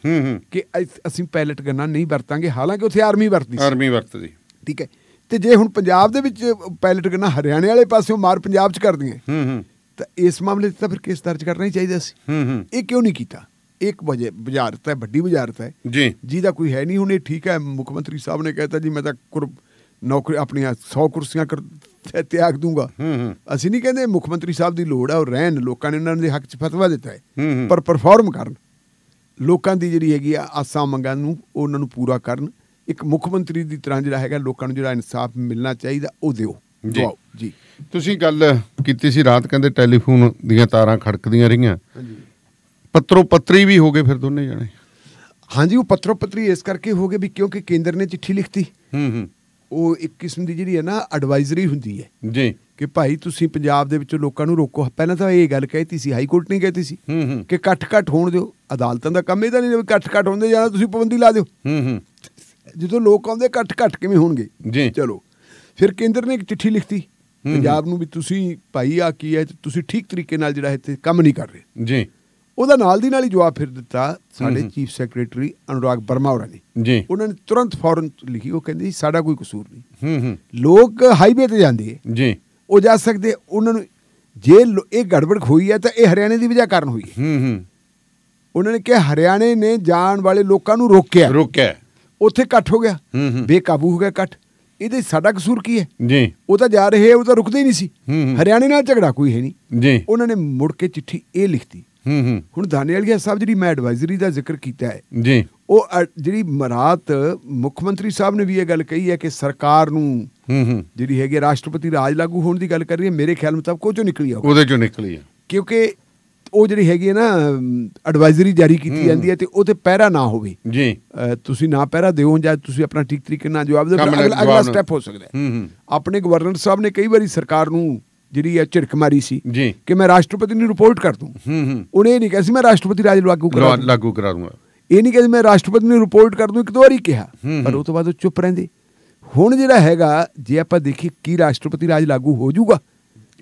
ਕਿ ਅਸੀਂ ਪੈਲਟ ਗੰਨਾ ਨਹੀਂ ਵਰਤਾਂਗੇ ਹਾਲਾਂਕਿ ਉੱਥੇ ਆਰਮੀ ਵਰਤਦੀ ਸੀ ਆਰਮੀ ਵਰਤਦੀ ਠੀਕ ਹੈ ਤੇ ਜੇ ਹੁਣ ਪੰਜਾਬ ਦੇ ਵਿੱਚ ਪੈਲਟ ਗੰਨਾ ਹਰਿਆਣੇ ਵਾਲੇ ਪਾਸਿਓਂ ਮਾਰ ਪੰਜਾਬ 'ਚ ਦਈਏ ਹੂੰ ਹੂੰ ਤਾਂ ਇਸ ਮਾਮਲੇ 'ਚ ਤਾਂ ਫਿਰ ਕੇਸ ਦਰਜ ਕਰਨਾ ਹੀ ਚਾਹੀਦਾ ਸੀ ਹੂੰ ਹੂੰ ਇਹ ਕਿਉਂ ਨਹੀਂ ਕੀਤਾ ਇੱਕ ਵਜੇ ਬਾਜ਼ਾਰ ਹੈ ਵੱਡੀ ਬੁਝਾਰਤ ਹੈ ਜੀ ਜਿਹਦਾ ਕੋਈ ਹੈ ਨਹੀਂ ਹੁਣ ਇਹ ਠੀਕ ਹੈ ਮੁੱਖ ਮੰਤਰੀ ਸਾਹਿਬ ਨੇ ਕਹਿਤਾ ਜੀ ਮੈਂ ਤਾਂ ਕੁਰਬ ਨੌਕਰੀ ਆਪਣੀਆਂ 100 ਕੁਰਸੀਆਂ ਤਿਆਗ ਦੂੰਗਾ ਹੂੰ ਅਸੀਂ ਨਹੀਂ ਕਹਿੰਦੇ ਮੁੱਖ ਮੰਤਰੀ ਸਾਹਿਬ ਦੀ ਲੋੜ ਹੈ ਉਹ ਰਹਿਣ ਲੋਕਾਂ ਨੇ ਉਹਨਾਂ ਦੇ ਹੱਕ 'ਚ ਫਤਵਾ ਦਿੱਤਾ ਹੈ ਪਰ ਪਰਫਾਰਮ ਕਰਨ ਲੋਕਾਂ ਦੀ ਜਿਹੜੀ ਹੈਗੀ ਆ ਆਸਾਂ ਮੰਗਾਂ ਨੂੰ ਉਹਨਾਂ ਨੂੰ ਪੂਰਾ ਕਰਨ ਇੱਕ ਮੁੱਖ ਮੰਤਰੀ ਦੀ ਤਰ੍ਹਾਂ ਜਿਹੜਾ ਹੈਗਾ ਲੋਕਾਂ ਨੂੰ ਜਿਹੜਾ ਇਨਸਾਫ ਮਿਲਣਾ ਚਾਹੀਦਾ ਉਹ ਦਿਓ ਜੀ ਜੀ ਤੁਸੀਂ ਗੱਲ ਕੀਤੀ ਸੀ ਰਾਤ ਕਹਿੰਦੇ ਟੈਲੀਫੋਨ ਦੀਆਂ ਤਾਰਾਂ ਖੜਕਦੀਆਂ ਰਹੀਆਂ ਹਾਂਜੀ ਪੱਤਰੋ ਪੱਤਰੀ ਵੀ ਹੋ ਗਏ ਫਿਰ ਦੋਨੇ ਜਣੇ ਹਾਂਜੀ ਉਹ ਪੱਤਰੋ ਪੱਤਰੀ ਇਸ ਕਰਕੇ ਹੋ ਗਏ ਵੀ ਕਿਉਂਕਿ ਕੇਂਦਰ ਨੇ ਚਿੱਠੀ ਲਿਖਤੀ ਹੂੰ ਹੂੰ ਉਹ ਇੱਕ ਕਿਸਮ ਦੀ ਜਿਹੜੀ ਹੈ ਨਾ ਐਡਵਾਈਜ਼ਰੀ ਹੁੰਦੀ ਹੈ ਜੀ ਕਿ ਭਾਈ ਤੁਸੀਂ ਪੰਜਾਬ ਦੇ ਵਿੱਚ ਲੋਕਾਂ ਨੂੰ ਰੋਕੋ ਪਹਿਲਾਂ ਤਾਂ ਇਹ ਗੱਲ ਕਹੀਤੀ ਸੀ ਹਾਈ ਕੋਰਟ ਨੇ ਕਹੀਤੀ ਸੀ ਕਿ ਕੱਟ ਕੱਟ ਹੋਣ ਦਿਓ ਅਦਾਲਤਾਂ ਦਾ ਕੰਮ ਇਹਦਾ ਨਹੀਂ ਕਿ ਕੱਟ ਕੱਟ ਹੁੰਦੇ ਜਾਂ ਤੁਸੀਂ ਪਾਬੰਦੀ ਲਾ ਦਿਓ ਜਦੋਂ ਲੋਕ ਆਉਂਦੇ ਕੱਟ ਕੱਟ ਕਿਵੇਂ ਹੋਣਗੇ ਜੀ ਚਲੋ ਫਿਰ ਕੇਂਦਰ ਨੇ ਇੱਕ ਚਿੱਠੀ ਲਿਖਤੀ ਪੰਜਾਬ ਨੂੰ ਵੀ ਤੁਸੀਂ ਭਾਈ ਆ ਕੀ ਹੈ ਤੁਸੀਂ ਠੀਕ ਤਰੀਕੇ ਨਾਲ ਜਿਹੜਾ ਇੱਥੇ ਕੰਮ ਨਹੀਂ ਕਰ ਰਹੇ ਜੀ ਉਹਦਾ ਨਾਲ ਦੀ ਨਾਲ ਹੀ ਜਵਾਬ ਫਿਰ ਦਿੱਤਾ ਸਾਡੇ ਚੀਫ ਸੈਕਟਰੀ ਅਨੁਰਾਗ ਵਰਮਾ ਹੋਰਾਂ ਨੇ ਜੀ ਉਹਨਾਂ ਨੇ ਤੁਰੰਤ ਫੌਰਨ ਲਿਖੀ ਉਹ ਕਹਿੰਦੇ ਸਾਡਾ ਕੋਈ ਕਸੂਰ ਨਹੀਂ ਹੂੰ ਹੂੰ ਲੋਕ ਹਾਈਵੇ ਤੇ ਜਾਂਦੇ ਜੀ ਉਹ ਜਾ ਸਕਦੇ ਉਹਨਾਂ ਨੂੰ ਜੇ ਇਹ ਗੜਬੜ ਹੋਈ ਹੈ ਤਾਂ ਇਹ ਹਰਿਆਣੇ ਦੀ ਵਜ੍ਹਾ ਕਾਰਨ ਹੋਈ ਹੈ ਹੂੰ ਹੂੰ ਉਹਨਾਂ ਨੇ ਕਿਹਾ ਹਰਿਆਣੇ ਨੇ ਜਾਣ ਵਾਲੇ ਲੋਕਾਂ ਨੂੰ ਰੋਕਿਆ ਰੋਕਿਆ ਉੱਥੇ ਇਕੱਠ ਹੋ ਗਿਆ ਬੇਕਾਬੂ ਹੋ ਗਿਆ ਇਕੱਠ ਇਹਦੇ ਸਾਡਾ ਕਸੂਰ ਕੀ ਹੈ ਜੀ ਉਹ ਤਾਂ ਜਾ ਰਹੇ ਉਹ ਤਾਂ ਰੁਕਦੇ ਹੀ ਨਹੀਂ ਸੀ ਹਰਿਆਣੇ ਨਾਲ ਝਗੜਾ ਕੋਈ ਹੈ ਨਹੀਂ ਜੀ ਉਹਨਾਂ ਨੇ ਮੁੜ ਕੇ ਚਿੱਠੀ ਇਹ ਲਿਖਤੀ ਹੂੰ ਹੂੰ ਹੁਣ ਦਾਨੇਵਾਲੀਆ ਸਾਹਿਬ ਜਿਹੜੀ ਮੈਂ ਐਡਵਾਈਜ਼ਰੀ ਦਾ ਜ਼ਿਕਰ ਕੀਤਾ ਹੈ ਜੀ ਉਹ ਜਿਹੜੀ ਮਰਾਤ ਮੁੱਖ ਮੰਤਰੀ ਸਾਹਿਬ ਨੇ ਵੀ ਇਹ ਗੱਲ ਕਹੀ ਹੈ ਕਿ ਸਰਕਾਰ ਨੂੰ ਹੂੰ ਹੂੰ ਜਿਹੜੀ ਹੈਗੀ ਰਾਸ਼ਟਰਪਤੀ ਰਾਜ ਲਾਗੂ ਹੋਣ ਦੀ ਗੱਲ ਕਰ ਰਹੀ ਹੈ ਮੇਰੇ ਖਿਆਲ ਮੁਤਾਬਕ ਉਹ ਚੋਂ ਨਿਕਲੀ ਆ ਉਹਦੇ ਚੋਂ ਨਿਕਲੀ ਆ ਕਿਉਂਕਿ ਉਹ ਜਿਹੜੀ ਹੈਗੀ ਹੈ ਨਾ ਐਡਵਾਈਜ਼ਰੀ ਜਾਰੀ ਕੀਤੀ ਜਾਂਦੀ ਹੈ ਤੇ ਉਹ ਤੇ ਪਹਿਰਾ ਨਾ ਹੋਵੇ ਜੀ ਤੁਸੀਂ ਨਾ ਪਹਿਰਾ ਦਿਓ ਜਾਂ ਤੁਸੀਂ ਆਪਣਾ ਠੀਕ ਤਰੀਕੇ ਨਾਲ ਜਵਾਬ ਦਿਓ ਅਗਲਾ ਸਟੈਪ ਹੋ ਸਕਦਾ ਹੈ ਹੂੰ ਹੂੰ ਆਪਣੇ ਗਵਰਨਰ ਸਾਹਿਬ ਨੇ ਕਈ ਵਾਰੀ ਸਰਕਾਰ ਨੂੰ ਜਿਹੜੀ ਹੈ ਮਾਰੀ ਸੀ ਕਿ ਮੈਂ ਰਾਸ਼ਟਰਪਤੀ ਨੂੰ ਰਿਪੋਰਟ ਕਰ ਦੂੰ ਹੂੰ ਉਹਨੇ ਇਹ ਨਹੀਂ ਕਿਹਾ ਸੀ ਮੈਂ ਰਾਸ਼ਟਰਪਤੀ ਰਾਜ ਲਾਗੂ ਕਰਾ ਲਾਗੂ ਕਰਾ ਦੂੰਗਾ ਇਹ ਨਹੀਂ ਕਿਹਾ ਮੈਂ ਰਾਸ਼ਟਰਪਤੀ ਨੂੰ ਰਿਪੋਰਟ ਕਰ ਦੂੰ ਇੱਕ ਦੋ ਵਾਰੀ ਕਿਹਾ ਪਰ ਉਹ ਤੋਂ ਬਾਅਦ ਉਹ ਚੁੱਪ ਰਹਿੰਦੇ ਹੁਣ ਜਿਹੜਾ ਹੈਗਾ ਜੇ ਆਪਾਂ ਦੇਖੀ ਕੀ ਰਾਸ਼ਟਰਪਤੀ ਰਾਜ ਲਾਗੂ ਹੋ ਜਾਊਗਾ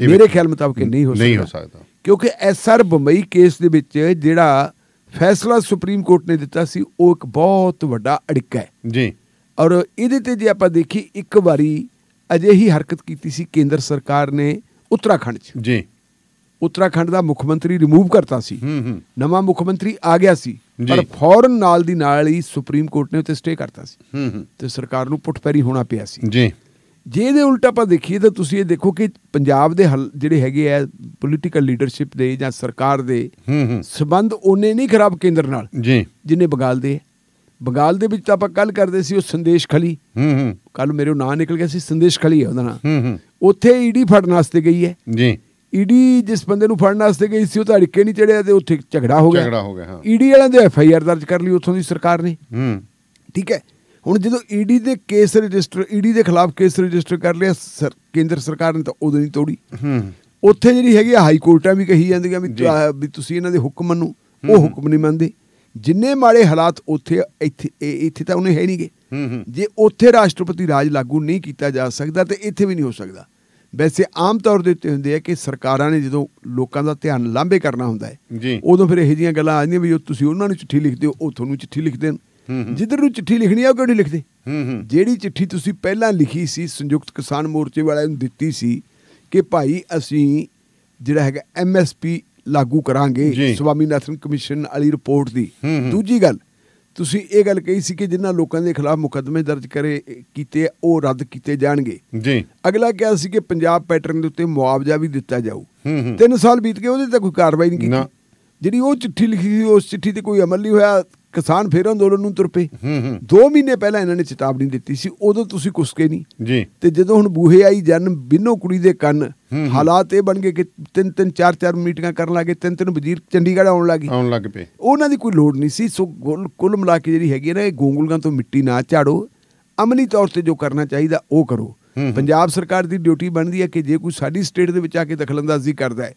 ਮੇਰੇ ਖਿਆਲ ਮੁਤਾਬਕ ਨਹੀਂ ਹੋ ਸਕਦਾ ਨਹੀਂ ਹੋ ਸਕਦਾ ਕਿਉਂਕਿ ਐਸਆਰ ਬੰਬਈ ਕੇਸ ਦੇ ਵਿੱਚ ਜਿਹੜਾ ਫੈਸਲਾ ਸੁਪਰੀਮ ਕੋਰਟ ਨੇ ਦਿੱਤਾ ਸੀ ਉਹ ਇੱਕ ਬਹੁਤ ਵੱਡਾ ਅੜਿੱਕਾ ਹੈ ਜੀ ਔਰ ਇਹਦੇ ਤੇ ਜੇ ਆਪਾਂ ਦੇਖੀ ਇੱਕ ਵਾਰੀ ਅਜੇ ਹੀ ਹਰਕਤ ਕੀਤੀ ਸੀ ਕੇਂਦਰ ਸਰਕਾਰ ਨੇ ਉੱਤਰਾਖੰਡ 'ਚ ਜੀ ਉੱਤਰਾਖੰਡ ਦਾ ਮੁੱਖ ਮੰਤਰੀ ਰਿਮੂਵ ਕਰਤਾ ਸੀ ਨਵਾਂ ਮੁੱਖ ਮੰਤਰੀ ਆ ਗਿਆ ਸੀ ਪਰ ਫੌਰਨ ਨਾਲ ਦੀ ਨਾਲ ਹੀ ਸੁਪਰੀਮ ਕੋਰਟ ਨੇ ਉੱਤੇ ਸਟੇ ਕਰਤਾ ਸੀ ਤੇ ਸਰਕਾਰ ਨੂੰ ਪੈਰੀ ਹੋਣਾ ਪਿਆ ਸੀ ਜੀ ਜੇ ਇਹਦੇ ਉਲਟਾ ਆਪਾਂ ਦੇਖੀਏ ਤਾਂ ਤੁਸੀਂ ਇਹ ਦੇਖੋ ਕਿ ਪੰਜਾਬ ਦੇ ਜਿਹੜੇ ਹੈਗੇ ਆ ਪੋਲੀਟੀਕਲ ਲੀਡਰਸ਼ਿਪ ਦੇ ਜਾਂ ਸਰਕਾਰ ਦੇ ਸਬੰਧ ਉਹਨੇ ਨਹੀਂ ਖਰਾਬ ਕੇਂਦਰ ਨਾਲ ਜੀ ਜਿੰਨੇ ਬਗਾਲ ਦੇ ਬੰਗਾਲ ਦੇ ਵਿੱਚ ਆਪਾਂ ਕੱਲ ਕਰਦੇ ਸੀ ਉਹ ਸੰਦੇਸ਼ ਖਲੀ ਹੂੰ ਹੂੰ ਕੱਲ ਮੇਰੇ ਨਾਂ ਨਿਕਲ ਗਿਆ ਸੀ ਸੰਦੇਸ਼ ਖਲੀ ਹੈ ਉਹਦਾ ਨਾਂ ਹੂੰ ਹੂੰ ਉੱਥੇ ਈਡੀ ਫੜਨ ਵਾਸਤੇ ਗਈ ਹੈ ਜੀ ਈਡੀ ਜਿਸ ਬੰਦੇ ਨੂੰ ਫੜਨ ਵਾਸਤੇ ਗਈ ਸੀ ਉਹ ਤਾਂ ਅੜਕੇ ਨਹੀਂ ਚੜਿਆ ਤੇ ਉੱਥੇ ਝਗੜਾ ਹੋ ਗਿਆ ਝਗੜਾ ਹੋ ਗਿਆ ਹਾਂ ਈਡੀ ਵਾਲਿਆਂ ਦੇ ਐਫ ਆਈ ਆਰ ਦਰਜ ਕਰ ਲਈ ਉੱਥੋਂ ਦੀ ਸਰਕਾਰ ਨੇ ਹੂੰ ਠੀਕ ਹੈ ਹੁਣ ਜਦੋਂ ਈਡੀ ਦੇ ਕੇਸ ਰਜਿਸਟਰ ਈਡੀ ਦੇ ਖਿਲਾਫ ਕੇਸ ਰਜਿਸਟਰ ਕਰ ਲਿਆ ਕੇਂਦਰ ਸਰਕਾਰ ਨੇ ਤਾਂ ਉਦੋਂ ਨਹੀਂ ਤੋੜੀ ਹੂੰ ਉੱਥੇ ਜਿਹੜੀ ਹੈਗੀ ਹਾਈ ਕੋਰਟਾਂ ਵੀ ਕਹੀ ਜਾਂਦੀਆਂ ਵੀ ਤੁਸੀਂ ਇਹਨਾਂ ਦੇ ਹੁਕਮ ਨੂੰ ਉਹ ਹੁਕਮ ਨਹੀਂ ਮੰਨਦੇ ਜਿੰਨੇ ਮਾੜੇ ਹਾਲਾਤ ਉੱਥੇ ਇੱਥੇ ਇੱਥੇ ਤਾਂ ਉਹਨੇ ਹੈ ਨਹੀਂਗੇ ਜੇ ਉੱਥੇ ਰਾਸ਼ਟਰਪਤੀ ਰਾਜ ਲਾਗੂ ਨਹੀਂ ਕੀਤਾ ਜਾ ਸਕਦਾ ਤੇ ਇੱਥੇ ਵੀ ਨਹੀਂ ਹੋ ਸਕਦਾ ਵੈਸੇ ਆਮ ਤੌਰ ਦੇ ਉੱਤੇ ਹੁੰਦੇ ਆ ਕਿ ਸਰਕਾਰਾਂ ਨੇ ਜਦੋਂ ਲੋਕਾਂ ਦਾ ਧਿਆਨ ਲਾਂਭੇ ਕਰਨਾ ਹੁੰਦਾ ਹੈ ਉਦੋਂ ਫਿਰ ਇਹੋ ਜੀਆਂ ਗੱਲਾਂ ਆ ਜਾਂਦੀਆਂ ਵੀ ਤੁਸੀਂ ਉਹਨਾਂ ਨੂੰ ਚਿੱਠੀ ਲਿਖਦੇ ਹੋ ਉਹ ਤੁਹਾਨੂੰ ਚਿੱਠੀ ਲਿਖਦੇ ਨੇ ਜਿੱਧਰ ਨੂੰ ਚਿੱਠੀ ਲਿਖਣੀ ਆ ਉਹ ਕਿਉਂ ਨਹੀਂ ਲਿਖਦੇ ਜਿਹੜੀ ਚਿੱਠੀ ਤੁਸੀਂ ਪਹਿਲਾਂ ਲਿਖੀ ਸੀ ਸੰਯੁਕਤ ਕਿਸਾਨ ਮੋਰਚੇ ਵਾਲਿਆਂ ਨੂੰ ਦਿੱਤੀ ਸੀ ਕਿ ਭਾਈ ਅਸੀਂ ਜਿਹੜਾ ਹੈਗਾ ਐਮਐਸਪੀ ਲਾਗੂ ਕਰਾਂਗੇ ਸਵਾਮੀਨਾਥਨ ਕਮਿਸ਼ਨ ਵਾਲੀ ਰਿਪੋਰਟ ਦੀ ਦੂਜੀ ਗੱਲ ਤੁਸੀਂ ਇਹ ਗੱਲ ਕਹੀ ਸੀ ਕਿ ਜਿਨ੍ਹਾਂ ਲੋਕਾਂ ਦੇ ਖਿਲਾਫ ਮੁਕੱਦਮੇ ਦਰਜ ਕਰੇ ਕੀਤੇ ਉਹ ਰੱਦ ਕੀਤੇ ਜਾਣਗੇ ਜੀ ਅਗਲਾ ਕਿਹਾ ਸੀ ਕਿ ਪੰਜਾਬ ਪੈਟਰਨ ਦੇ ਉੱਤੇ ਮੁਆਵਜ਼ਾ ਵੀ ਦਿੱਤਾ ਜਾਊ 3 ਸਾਲ ਬੀਤ ਗਏ ਉਹਦੇ ਤੇ ਕੋਈ ਕਾਰਵਾਈ ਨਹੀਂ ਕੀਤੀ ਜਿਹੜੀ ਉਹ ਚਿੱਠੀ ਲਿਖੀ ਸੀ ਉਸ ਚਿੱਠੀ ਤੇ ਕੋਈ ਅਮਲ ਨਹੀਂ ਹੋਇਆ ਕਿਸਾਨ ਫੇਰ ਅੰਦੋਲਨ ਨੂੰ ਤੁਰ ਪਏ 2 ਮਹੀਨੇ ਪਹਿਲਾਂ ਇਹਨਾਂ ਨੇ ਚੇਤਾਵਨੀ ਦਿੱਤੀ ਸੀ ਉਦੋਂ ਤੁਸੀਂ ਕੁਸਕੇ ਨਹੀਂ ਜੀ ਤੇ ਜਦੋਂ ਹੁਣ ਬੂਹੇ ਆਈ ਜਨ ਬਿੰਨੋ ਕੁੜੀ ਦੇ ਕੰਨ ਹਾਲਾਤ ਇਹ ਬਣ ਗਏ ਕਿ ਤਿੰਨ ਤਿੰਨ ਚਾਰ ਚਾਰ ਮੀਟਿੰਗਾਂ ਕਰਨ ਲੱਗੇ ਤਿੰਨ ਤਿੰਨ ਵਜ਼ੀਰ ਚੰਡੀਗੜ੍ਹ ਆਉਣ ਲੱਗੇ ਆਉਣ ਲੱਗ ਪਏ ਉਹਨਾਂ ਦੀ ਕੋਈ ਲੋੜ ਨਹੀਂ ਸੀ ਸੋ ਕੁੱਲ ਮਿਲਾ ਕੇ ਜਿਹੜੀ ਹੈਗੀ ਨਾ ਇਹ ਗੋਂਗਲਗਾਂ ਤੋਂ ਮਿੱਟੀ ਨਾ ਝਾੜੋ ਅਮਲੀ ਤੌਰ ਤੇ ਜੋ ਕਰਨਾ ਚਾਹੀਦਾ ਉਹ ਕਰੋ ਪੰਜਾਬ ਸਰਕਾਰ ਦੀ ਡਿਊਟੀ ਬਣਦੀ ਹੈ ਕਿ ਜੇ ਕੋਈ ਸਾਡੀ ਸਟੇਟ ਦੇ ਵਿੱਚ ਆ ਕੇ ਦਖਲਅੰਦਾਜ਼ੀ ਕਰਦਾ ਹੈ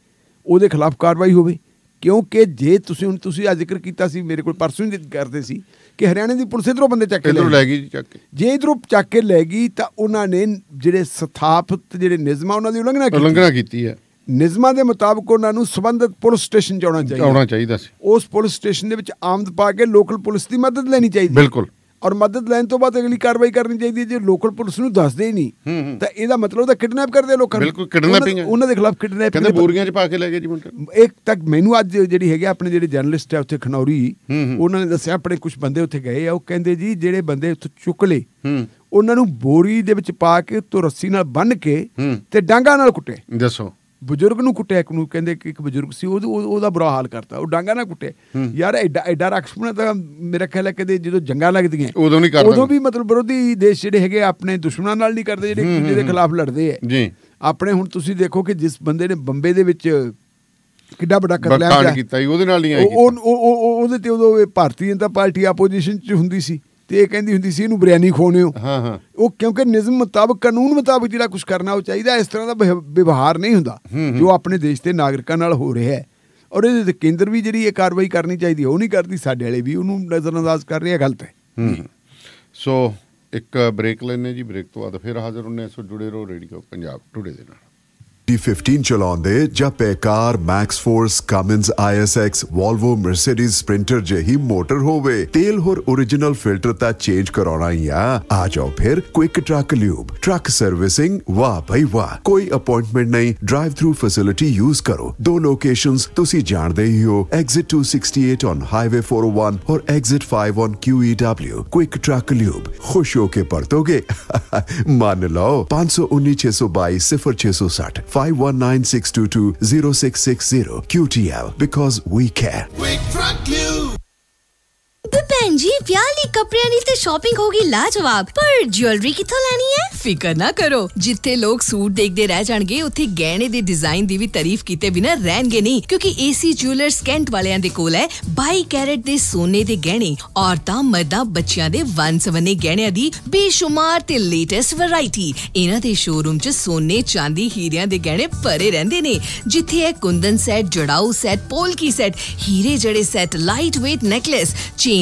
ਉਹਦੇ ਖਿਲਾਫ ਕਾਰਵਾਈ ਹੋਵੇ ਕਿਉਂਕਿ ਜੇ ਤੁਸੀਂ ਹੁਣ ਤੁਸੀਂ ਆ ਜ਼ਿਕਰ ਕੀਤਾ ਸੀ ਮੇਰੇ ਕੋਲ ਪਰਸੋਂ ਹੀ ਕਰਦੇ ਸੀ ਕਿ ਹਰਿਆਣੇ ਦੀ ਪੁਲਿਸ ਇਧਰੋਂ ਬੰਦੇ ਚੱਕ ਕੇ ਇਧਰੋਂ ਲੈ ਗਈ ਚੱਕ ਕੇ ਜੇ ਇਧਰੋਂ ਚੱਕ ਕੇ ਲੈ ਗਈ ਤਾਂ ਉਹਨਾਂ ਨੇ ਜਿਹੜੇ ਸਥਾਪਿਤ ਜਿਹੜੇ ਨਿਯਮਾਂ ਉਹਨਾਂ ਦੀ ਉਲੰਘਣਾ ਕੀਤੀ ਉਲੰਘਣਾ ਕੀਤੀ ਹੈ ਨਿਯਮਾਂ ਦੇ ਮੁਤਾਬਕ ਉਹਨਾਂ ਨੂੰ ਸਬੰਧਤ ਪੁਲਿਸ ਸਟੇਸ਼ਨ ਜਾਣਾ ਚਾਹੀਦਾ ਆਉਣਾ ਚਾਹੀਦਾ ਸੀ ਉਸ ਪੁਲਿਸ ਸਟੇਸ਼ਨ ਦੇ ਵਿੱਚ ਆਮਦ ਪਾ ਕੇ ਲੋਕਲ ਪੁਲਿਸ ਦੀ ਮਦਦ ਲੈਣੀ ਚਾਹੀਦੀ ਬਿਲਕੁਲ ਔਰ ਮਦਦ ਲੈਣ ਤੋਂ ਬਾਅਦ ਅਗਲੀ ਕਾਰਵਾਈ ਕਰਨੀ ਚਾਹੀਦੀ ਹੈ ਜੇ ਲੋਕਲ ਪੁਲਿਸ ਨੂੰ ਦੱਸਦੇ ਹੀ ਨਹੀਂ ਤਾਂ ਇਹਦਾ ਮਤਲਬ ਤਾਂ ਕਿਡਨੈਪ ਕਰਦੇ ਲੋਕਾਂ ਨੂੰ ਬਿਲਕੁਲ ਕਿਡਨੈਪਿੰਗ ਉਹਨਾਂ ਦੇ ਖਿਲਾਫ ਕਿਡਨੈਪਿੰਗ ਕਹਿੰਦੇ ਬੋਰੀਆਂ 'ਚ ਪਾ ਕੇ ਲੈ ਗਏ ਜੀ ਮੁੰਡੇ ਇੱਕ ਤੱਕ ਮੈਨੂੰ ਅੱਜ ਜਿਹੜੀ ਹੈਗੇ ਆਪਣੇ ਜਿਹੜੇ ਜਰਨਲਿਸਟ ਹੈ ਉੱਥੇ ਖਨੌਰੀ ਉਹਨਾਂ ਨੇ ਦੱਸਿਆ ਆਪਣੇ ਕੁਝ ਬੰਦੇ ਉੱਥੇ ਗਏ ਆ ਉਹ ਕਹਿੰਦੇ ਜੀ ਜਿਹੜੇ ਬੰਦੇ ਉੱਥੇ ਚੁੱਕ ਲਏ ਉਹਨਾਂ ਨੂੰ ਬੋਰੀ ਦੇ ਵਿੱਚ ਪਾ ਕੇ ਤੋਂ ਰੱਸੀ ਨਾਲ ਬੰਨ ਕੇ ਤੇ ਡਾਂਗਾ ਨਾਲ ਕੁੱਟੇ ਦੱਸੋ ਬਜ਼ੁਰਗ ਨੂੰ ਕੁੱਟਿਆ ਇੱਕ ਨੂੰ ਕਹਿੰਦੇ ਕਿ ਇੱਕ ਬਜ਼ੁਰਗ ਸੀ ਉਹ ਉਹਦਾ ਬੁਰਾ ਹਾਲ ਕਰਤਾ ਉਹ ਡਾਂਗਾ ਨਾ ਕੁੱਟਿਆ ਯਾਰ ਐਡਾ ਐਡਾ ਰਕਸ਼ਮਣ ਤਾਂ ਮੇਰੇ ਖਿਆਲ ਹੈ ਕਦੇ ਜਦੋਂ ਜੰਗਾਂ ਲੱਗਦੀਆਂ ਉਦੋਂ ਨਹੀਂ ਕਰਦਾ ਉਦੋਂ ਵੀ ਮਤਲਬ ਵਿਰੋਧੀ ਦੇਸ਼ ਜਿਹੜੇ ਹੈਗੇ ਆਪਣੇ ਦੁਸ਼ਮਣਾਂ ਨਾਲ ਨਹੀਂ ਕਰਦੇ ਜਿਹੜੇ ਇੱਕ ਦੇ ਖਿਲਾਫ ਲੜਦੇ ਐ ਜੀ ਆਪਣੇ ਹੁਣ ਤੁਸੀਂ ਦੇਖੋ ਕਿ ਜਿਸ ਬੰਦੇ ਨੇ ਬੰਬੇ ਦੇ ਵਿੱਚ ਕਿੱਡਾ ਵੱਡਾ ਲਿਆ ਕੀਤਾ ਉਹਦੇ ਨਾਲ ਨਹੀਂ ਆਈ ਉਹ ਉਹ ਉਹਦੇ ਤੇ ਉਹ ਭਾਰਤੀ ਜਨਤਾ ਪਾਰਟੀ ਆਪੋਜੀਸ਼ਨ 'ਚ ਹੁੰਦੀ ਸੀ ਤੇ ਇਹ ਕਹਿੰਦੀ ਹੁੰਦੀ ਸੀ ਇਹਨੂੰ ਬਿਰਿਆਨੀ ਖਵਾਉਣੇ ਹਾਂ ਹਾਂ ਉਹ ਕਿਉਂਕਿ ਨਿਯਮ ਮੁਤਾਬਕ ਕਾਨੂੰਨ ਮੁਤਾਬਕ ਜਿਹੜਾ ਕੁਝ ਕਰਨਾ ਉਹ ਚਾਹੀਦਾ ਇਸ ਤਰ੍ਹਾਂ ਦਾ ਵਿਵਹਾਰ ਨਹੀਂ ਹੁੰਦਾ ਜੋ ਆਪਣੇ ਦੇਸ਼ ਦੇ ਨਾਗਰਿਕਾਂ ਨਾਲ ਹੋ ਰਿਹਾ ਹੈ ਔਰ ਇਹਦੇ ਤੇ ਕੇਂਦਰ ਵੀ ਜਿਹੜੀ ਇਹ ਕਾਰਵਾਈ ਕਰਨੀ ਚਾਹੀਦੀ ਉਹ ਨਹੀਂ ਕਰਦੀ ਸਾਡੇ ਵਾਲੇ ਵੀ ਉਹਨੂੰ ਨਜ਼ਰਅੰਦਾਜ਼ ਕਰ ਆ ਗਲਤ ਹੈ ਸੋ ਇੱਕ ਬ੍ਰੇਕ ਲੈਣੇ ਜੀ ਬ੍ਰੇਕ ਤੋਂ ਬਾਅਦ ਫਿਰ ਹਾਜ਼ਰ ਹੁੰਨੇ ਸੋ ਜੁੜੇ ਰਹੋ ਰੇਡੀਓ ਪੰਜਾਬ ਟੁਡੇ ਦੇ ਨਾਲ 2015 çılağında Japekar, Max Force, Cummins ISX, Volvo, Mercedes Sprinter जही मोटर होवे तेल और ओरिजिनल फिल्टर ता चेंज कराना या आ जाओ फिर quick truck lube truck servicing वाह भाई वाह कोई अपॉइंटमेंट नहीं ड्राइव थ्रू फैसिलिटी यूज करो दो लोकेशंस ਤੁਸੀਂ ਜਾਣਦੇ ਹੀ ਹੋ exit 268 on highway 401 or exit 5 on QEW quick truck lube ਖੁਸ਼ ਹੋ ਕੇ ਪਰਤੋਗੇ ਮੰਨ ਲਓ 519 622 0660 519 QTL because we care. We truck you. ਤੇ ਭੈਣ ਜੀ ਵਿਆਹ ਲਈ ਕੱਪੜਿਆਂ ਦੀ ਤੇ ਸ਼ਾਪਿੰਗ ਹੋਗੀ ਲਾਜਵਾਬ ਪਰ ਜੁਐਲਰੀ ਕਿੱਥੋਂ ਲੈਣੀ ਹੈ ਫਿਕਰ ਨਾ ਕਰੋ ਜਿੱਥੇ ਲੋਕ ਸੂਟ ਦੇਖਦੇ ਰਹਿ ਜਾਣਗੇ ਉੱਥੇ ਗਹਿਣੇ ਦੇ ਡਿਜ਼ਾਈਨ ਦੀ ਵੀ ਤਾਰੀਫ ਕੀਤੇ ਬਿਨਾਂ ਰਹਿਣਗੇ ਨਹੀਂ ਕਿਉਂਕਿ ਏਸੀ ਜੁਐਲਰਸ ਕੈਂਟ ਵਾਲਿਆਂ ਦੇ ਕੋਲ ਹੈ 22 ਕੈਰੇਟ ਦੇ ਸੋਨੇ ਦੇ ਗਹਿਣੇ ਔਰਤਾਂ ਮਰਦਾਂ ਬੱਚਿਆਂ ਦੇ ਵੰਨ-ਸਵੰਨੇ ਗਹਿਣਿਆਂ ਦੀ ਬੇਸ਼ੁਮਾਰ ਤੇ ਲੇਟੈਸਟ ਵੈਰਾਈਟੀ ਇਹਨਾਂ ਦੇ ਸ਼ੋਰੂਮ 'ਚ ਸੋਨੇ ਚਾਂਦੀ ਹੀਰਿਆਂ ਦੇ ਗਹਿਣੇ ਭਰੇ ਰਹਿੰਦੇ ਨੇ ਜਿੱਥੇ ਹੈ ਕੁੰਦਨ ਸੈੱਟ ਜੜਾਉ ਸੈੱਟ ਪੋਲਕੀ ਸੈੱਟ ਹੀਰੇ ਜੜੇ set light weight necklace chain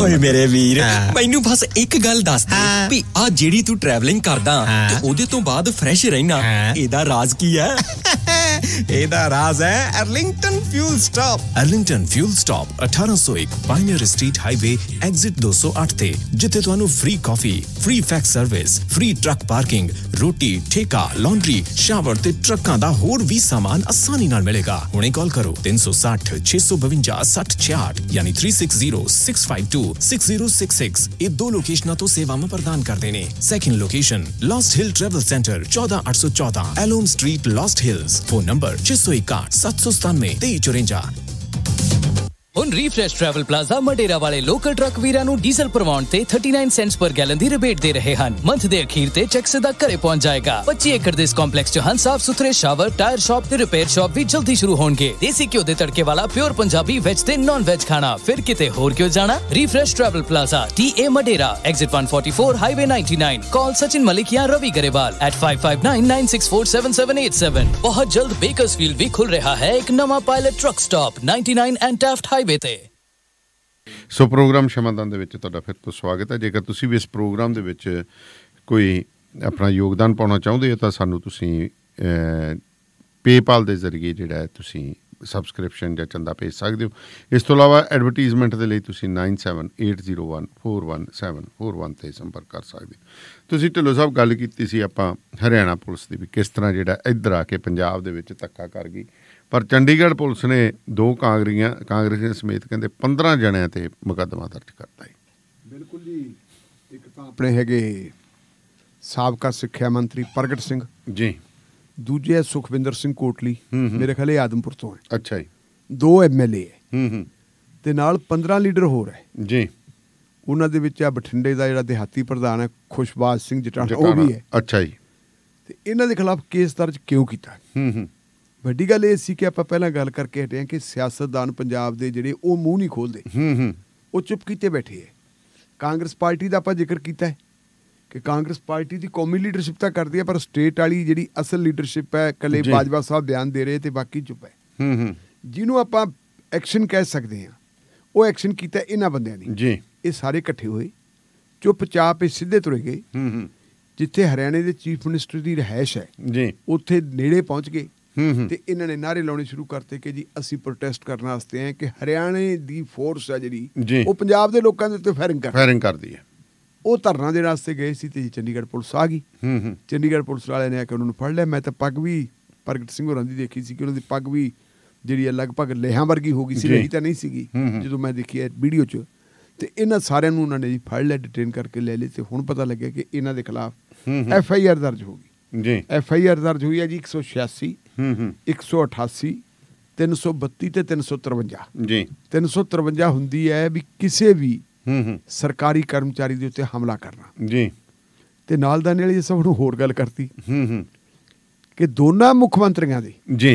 ਓਏ ਮੇਰੇ ਵੀਰ ਮੈਨੂੰ ਬਸ ਇੱਕ ਗੱਲ ਦੱਸ ਦੇ ਵੀ ਆ ਜਿਹੜੀ ਤੂੰ ਟਰੈਵਲਿੰਗ ਕਰਦਾ ਤੇ ਉਹਦੇ ਤੋਂ ਬਾਅਦ ਫਰੈਸ਼ ਰਹਿਣਾ ਇਹਦਾ ਰਾਜ਼ ਕੀ ਹੈ *laughs* ਹੈ ਇਹਦਾ ਰਾਜ਼ ਹੈ Arlington fuel stop Arlington fuel stop 1801 pioneer street highway exit 208 ਤੇ ਜਿੱਥੇ ਤੁਹਾਨੂੰ free coffee free fax service free truck parking ਰੋਟੀ ਠੇਕਾ ਲਾਂਡਰੀ ਸ਼ਾਵਰ ਤੇ ਟਰੱਕਾਂ ਦਾ ਹੋਰ ਵੀ ਸਾਮਾਨ ਆਸਾਨੀ ਨਾਲ ਮਿਲੇਗਾ ਹੁਣੇ ਕਾਲ ਕਰੋ 360 652 6066 ਯਾਨੀ 360 652 6066 ਇਹ ਦੋ ਲੋਕੇਸ਼ਨਾਂ ਤੋਂ ਸੇਵਾਵਾਂ ਪ੍ਰਦਾਨ ਕਰਦੇ ਨੇ second location Lost Hill travel centre 14814 ਐਲੋਮ street Lost Hills phone number 6017954 54 ਹੁਣ ਰੀਫਰੈਸ਼ ਟਰੈਵਲ ਪਲਾਜ਼ਾ ਮਡੇਰਾ ਵਾਲੇ ਲੋਕਲ ਟਰੱਕ ਵੀਰਾਂ ਨੂੰ ਡੀਜ਼ਲ ਪ੍ਰਵਾਉਣ ਤੇ 39 ਸੈਂਟਸ ਪਰ ਗੈਲਨ ਦੀ ਰਿਬੇਟ ਦੇ ਰਹੇ ਹਨ ਮੰਥ ਦੇ ਅਖੀਰ ਤੇ ਚੈੱਕ ਸਿੱਧਾ ਘਰੇ ਪਹੁੰਚ ਜਾਏਗਾ 25 ਏਕੜ ਦੇ ਇਸ ਕੰਪਲੈਕਸ 'ਚ ਹਨ ਸਾਫ਼ ਸੁਥਰੇ ਸ਼ਾਵਰ ਟਾਇਰ ਸ਼ਾਪ ਤੇ ਰਿਪੇਅਰ ਸ਼ਾਪ ਵੀ ਜਲਦੀ ਸ਼ੁਰੂ ਹੋਣਗੇ ਦੇਸੀ ਘਿਓ ਦੇ ਤੜਕੇ ਵਾਲਾ ਪਿਓਰ ਪੰਜਾਬੀ ਵੈਜ ਤੇ ਨਾਨ ਵੈਜ ਖਾਣਾ ਫਿਰ ਕਿਤੇ ਹੋਰ ਕਿਉਂ ਜਾਣਾ ਰੀਫਰੈਸ਼ ਟਰੈਵਲ ਪਲਾਜ਼ਾ ਏ Madera exit 144 highway 99 call Sachin Malik ਜਾਂ ਰਵੀ ਗਰੇਵਾਲ ਐਟ @5599647787 ਬਹੁਤ ਜਲਦ ਬੇਕਰਸਫੀਲਡ ਵੀ ਖੁੱਲ ਰਿਹਾ ਹੈ ਇੱਕ ਨਵਾਂ pilot truck stop 99 and Taft highway ਤੇ ਸੋ ਪ੍ਰੋਗਰਾਮ ਸ਼ਮਦਾਨ ਦੇ ਵਿੱਚ ਤੁਹਾਡਾ ਫਿਰ ਤੋਂ ਸਵਾਗਤ ਹੈ ਜੇਕਰ ਤੁਸੀਂ ਵੀ ਇਸ ਪ੍ਰੋਗਰਾਮ ਦੇ ਵਿੱਚ ਕੋਈ ਆਪਣਾ ਯੋਗਦਾਨ ਪਾਉਣਾ ਚਾਹੁੰਦੇ ਹੋ ਤਾਂ ਸਾਨੂੰ ਤੁਸੀਂ ਪੇਪਲ ਦੇ ਜ਼ਰੀਏ ਜਿਹੜਾ ਹੈ ਤੁਸੀਂ ਸਬਸਕ੍ਰਿਪਸ਼ਨ ਜਾਂ ਚੰਦਾ ਭੇਜ ਸਕਦੇ ਹੋ ਇਸ ਤੋਂ ਇਲਾਵਾ ਐਡਵਰਟਾਈਜ਼ਮੈਂਟ ਦੇ ਲਈ ਤੁਸੀਂ 9780141741 ਤੇ ਸੰਪਰਕ ਕਰ ਸਕਦੇ ਹੋ ਤੁਸੀਂ ਢਿੱਲੋ ਸਾਹਿਬ ਗੱਲ ਕੀਤੀ ਸੀ ਆਪਾਂ ਹਰਿਆਣਾ ਪੁਲਿਸ ਦੀ ਵੀ ਕਿਸ ਤਰ੍ਹਾਂ ਜਿਹੜਾ ਇੱਧਰ ਆ ਕੇ ਪੰਜਾਬ ਦੇ ਵਿੱਚ ਧੱਕਾ ਕਰ ਗਈ ਪਰ ਚੰਡੀਗੜ੍ਹ ਪੁਲਿਸ ਨੇ ਦੋ ਕਾਂਗਰੀਆਂ ਕਾਂਗਰਸੀਆਂ ਸਮੇਤ ਕਹਿੰਦੇ 15 ਜਣਿਆਂ ਤੇ ਮੁਕੱਦਮਾ ਦਰਜ ਕਰਤਾ ਹੈ ਬਿਲਕੁਲ ਜੀ ਇੱਕ ਤਾਂ ਆਪਣੇ ਹੈਗੇ ਸਾਬਕਾ ਸਿੱਖਿਆ ਮੰਤਰੀ ਪ੍ਰਗਟ ਸਿੰਘ ਜੀ ਦੂਜੇ ਹੈ ਸੁਖਵਿੰਦਰ ਸਿੰਘ ਕੋਟਲੀ ਮੇਰੇ ਖਿਆਲੇ ਆਦਮਪੁਰ ਤੋਂ ਹੈ ਅੱਛਾ ਜੀ ਦੋ ਐਮਐਲਏ ਹੈ ਹੂੰ ਹੂੰ ਤੇ ਨਾਲ 15 ਲੀਡਰ ਹੋਰ ਹੈ ਜੀ ਉਹਨਾਂ ਦੇ ਵਿੱਚ ਆ ਬਠਿੰਡੇ ਦਾ ਜਿਹੜਾ ਦਿਹਾਤੀ ਪ੍ਰਧਾਨ ਹੈ ਖੁਸ਼ਬਾਜ ਸਿੰਘ ਜਟਾਣਾ ਉਹ ਵੀ ਹੈ ਅੱਛਾ ਜੀ ਤੇ ਇਹਨਾਂ ਦੇ ਖਿਲਾਫ ਕੇਸ ਦਰਜ ਕਿਉਂ ਕੀਤਾ ਹੂੰ ਹੂੰ ਵੱਡੀ ਗੱਲ ਇਹ ਸੀ ਕਿ ਆਪਾਂ ਪਹਿਲਾਂ ਗੱਲ ਕਰਕੇ ਹਟੇ ਆ ਕਿ ਸਿਆਸਤਦਾਨ ਪੰਜਾਬ ਦੇ ਜਿਹੜੇ ਉਹ ਮੂੰਹ ਨਹੀਂ ਖੋਲਦੇ ਹੂੰ ਹੂੰ ਉਹ ਚੁੱਪ ਕੀਤੇ ਬੈਠੇ ਐ ਕਾਂਗਰਸ ਪਾਰਟੀ ਦਾ ਆਪਾਂ ਜ਼ਿਕਰ ਕੀਤਾ ਹੈ ਕਿ ਕਾਂਗਰਸ ਪਾਰਟੀ ਦੀ ਕੌਮੀ ਲੀਡਰਸ਼ਿਪ ਤਾਂ ਕਰਦੀ ਹੈ ਪਰ ਸਟੇਟ ਵਾਲੀ ਜਿਹੜੀ ਅਸਲ ਲੀਡਰਸ਼ਿਪ ਹੈ ਕੱਲੇ ਬਾਜਵਾ ਸਾਹਿਬ ਬਿਆਨ ਦੇ ਰਹੇ ਤੇ ਬਾਕੀ ਚੁੱਪ ਐ ਹੂੰ ਹੂੰ ਜਿਹਨੂੰ ਆਪਾਂ ਐਕਸ਼ਨ ਕਹਿ ਸਕਦੇ ਹਾਂ ਉਹ ਐਕਸ਼ਨ ਕੀਤਾ ਇਹਨਾਂ ਬੰਦਿਆਂ ਨੇ ਜੀ ਇਹ ਸਾਰੇ ਇਕੱਠੇ ਹੋਏ ਚੁੱਪਚਾਪ ਇਹ ਸਿੱਧੇ ਤੁਰ ਗਏ ਹੂੰ ਹੂੰ ਜਿੱਥੇ ਹਰਿਆਣੇ ਦੇ ਚੀਫ ਮਿਨਿਸਟਰ ਦੀ ਰਹਿائش ਹੈ ਜੀ ਉੱਥੇ ਨੇੜੇ ਪਹੁੰਚ ਗਏ ਤੇ ਇਹਨਾਂ ਨੇ ਨਾਰੇ ਲਾਉਣੇ ਸ਼ੁਰੂ ਕਰਤੇ ਕਿ ਜੀ ਅਸੀਂ ਪ੍ਰੋਟੈਸਟ ਕਰਨ ਵਾਸਤੇ ਆਏ ਕਿ ਹਰਿਆਣੇ ਦੀ ਫੋਰਸ ਆ ਜਿਹੜੀ ਉਹ ਪੰਜਾਬ ਦੇ ਲੋਕਾਂ ਦੇ ਉੱਤੇ ਫਾਇਰਿੰਗ ਕਰ ਫਾਇਰਿੰਗ ਕਰਦੀ ਹੈ ਉਹ ਧਰਨਾ ਦੇ ਰਾਸਤੇ ਗਏ ਸੀ ਤੇ ਚੰਡੀਗੜ੍ਹ ਪੁਲਿਸ ਆ ਗਈ ਚੰਡੀਗੜ੍ਹ ਪੁਲਿਸ ਵਾਲਿਆਂ ਨੇ ਆ ਕੇ ਉਹਨਾਂ ਨੂੰ ਫੜ ਲਿਆ ਮੈਂ ਤਾਂ ਪੱਗ ਵੀ ਪ੍ਰਗਟ ਸਿੰਘ ਹੋਰਾਂ ਦੀ ਦੇਖੀ ਸੀ ਕਿ ਉਹਨਾਂ ਦੀ ਪੱਗ ਵੀ ਜਿਹੜੀ ਹੈ ਲਗਭਗ ਲੇਹਾਂ ਵਰਗੀ ਹੋ ਗਈ ਸੀ ਨਹੀਂ ਤਾਂ ਨਹੀਂ ਸੀਗੀ ਜਦੋਂ ਮੈਂ ਦੇਖੀ ਵੀਡੀਓ 'ਚ ਤੇ ਇਹਨਾਂ ਸਾਰਿਆਂ ਨੂੰ ਉਹਨਾਂ ਨੇ ਜੀ ਫੜ ਲਿਆ ਡਿਟੇਨ ਕਰਕੇ ਲੈ ਲਏ ਤੇ ਹੁਣ ਪਤਾ ਲੱਗਿਆ ਕਿ ਇਹਨਾਂ ਦੇ ਖਿਲਾਫ ਐਫ ਆਈ ਆਰ ਦਰਜ ਹੋ ਗਈ ਜੀ ਐਫ ਆਈ ਆਰ ਦਰਜ ਹੋਈ ਹੈ ਜੀ 186 ਹੂੰ ਹੂੰ 188 332 ਤੇ 353 ਜੀ 353 ਹੁੰਦੀ ਹੈ ਵੀ ਕਿਸੇ ਵੀ ਹੂੰ ਹੂੰ ਸਰਕਾਰੀ ਕਰਮਚਾਰੀ ਦੇ ਉੱਤੇ ਹਮਲਾ ਕਰਨਾ ਜੀ ਤੇ ਨਾਲ ਦਾ ਨਾਲ ਇਹ ਸਭ ਨੂੰ ਹੋਰ ਗੱਲ ਕਰਤੀ ਹੂੰ ਹੂੰ ਕਿ ਦੋਨਾਂ ਮੁੱਖ ਮੰਤਰੀਆਂ ਦੀ ਜੀ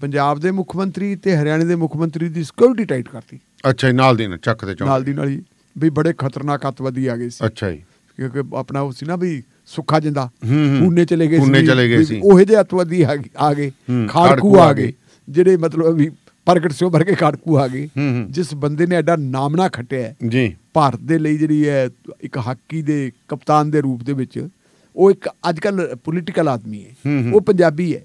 ਪੰਜਾਬ ਦੇ ਮੁੱਖ ਮੰਤਰੀ ਤੇ ਹਰਿਆਣੇ ਦੇ ਮੁੱਖ ਮੰਤਰੀ ਦੀ ਸਿਕਿਉਰਿਟੀ ਟਾਈਟ ਕਰਤੀ ਅੱਛਾ ਨਾਲ ਦੀ ਨਾਲ ਚੱਕ ਤੇ ਚੋਂ ਨਾਲ ਦੀ ਨਾਲ ਹੀ ਵੀ ਬੜੇ ਖਤਰਨਾਕ ਅਤਵਾਦੀ ਆ ਗਏ ਸੀ ਅੱਛਾ ਜੀ ਕਿਉਂਕਿ ਆਪਣਾ ਉਹ ਸੀ ਨਾ ਵੀ ਸੁੱਖਾ ਜਿੰਦਾ ਪੂਨੇ ਚਲੇ ਗਏ ਚਲੇ ਗਏ ਸੀ ਉਹੇ ਦੇ ਅਤਵਾਦੀ ਆ ਗਏ ਖਾੜਕੂ ਆ ਗਏ ਜਿਹੜੇ ਮਤਲਬ ਵੀ ਪ੍ਰਗਟ ਸਿਓ ਕੇ ਖਾੜਕੂ ਆ ਗਏ ਜਿਸ ਬੰਦੇ ਨੇ ਐਡਾ ਨਾਮਣਾ ਖੱਟਿਆ ਜੀ ਭਾਰਤ ਦੇ ਲਈ ਜਿਹੜੀ ਹੈ ਇੱਕ ਹਾਕੀ ਦੇ ਕਪਤਾਨ ਦੇ ਰੂਪ ਦੇ ਵਿੱਚ ਉਹ ਇੱਕ ਅੱਜਕੱਲ ਪੋਲੀਟੀਕਲ ਆਦਮੀ ਹੈ ਉਹ ਪੰਜਾਬੀ ਹੈ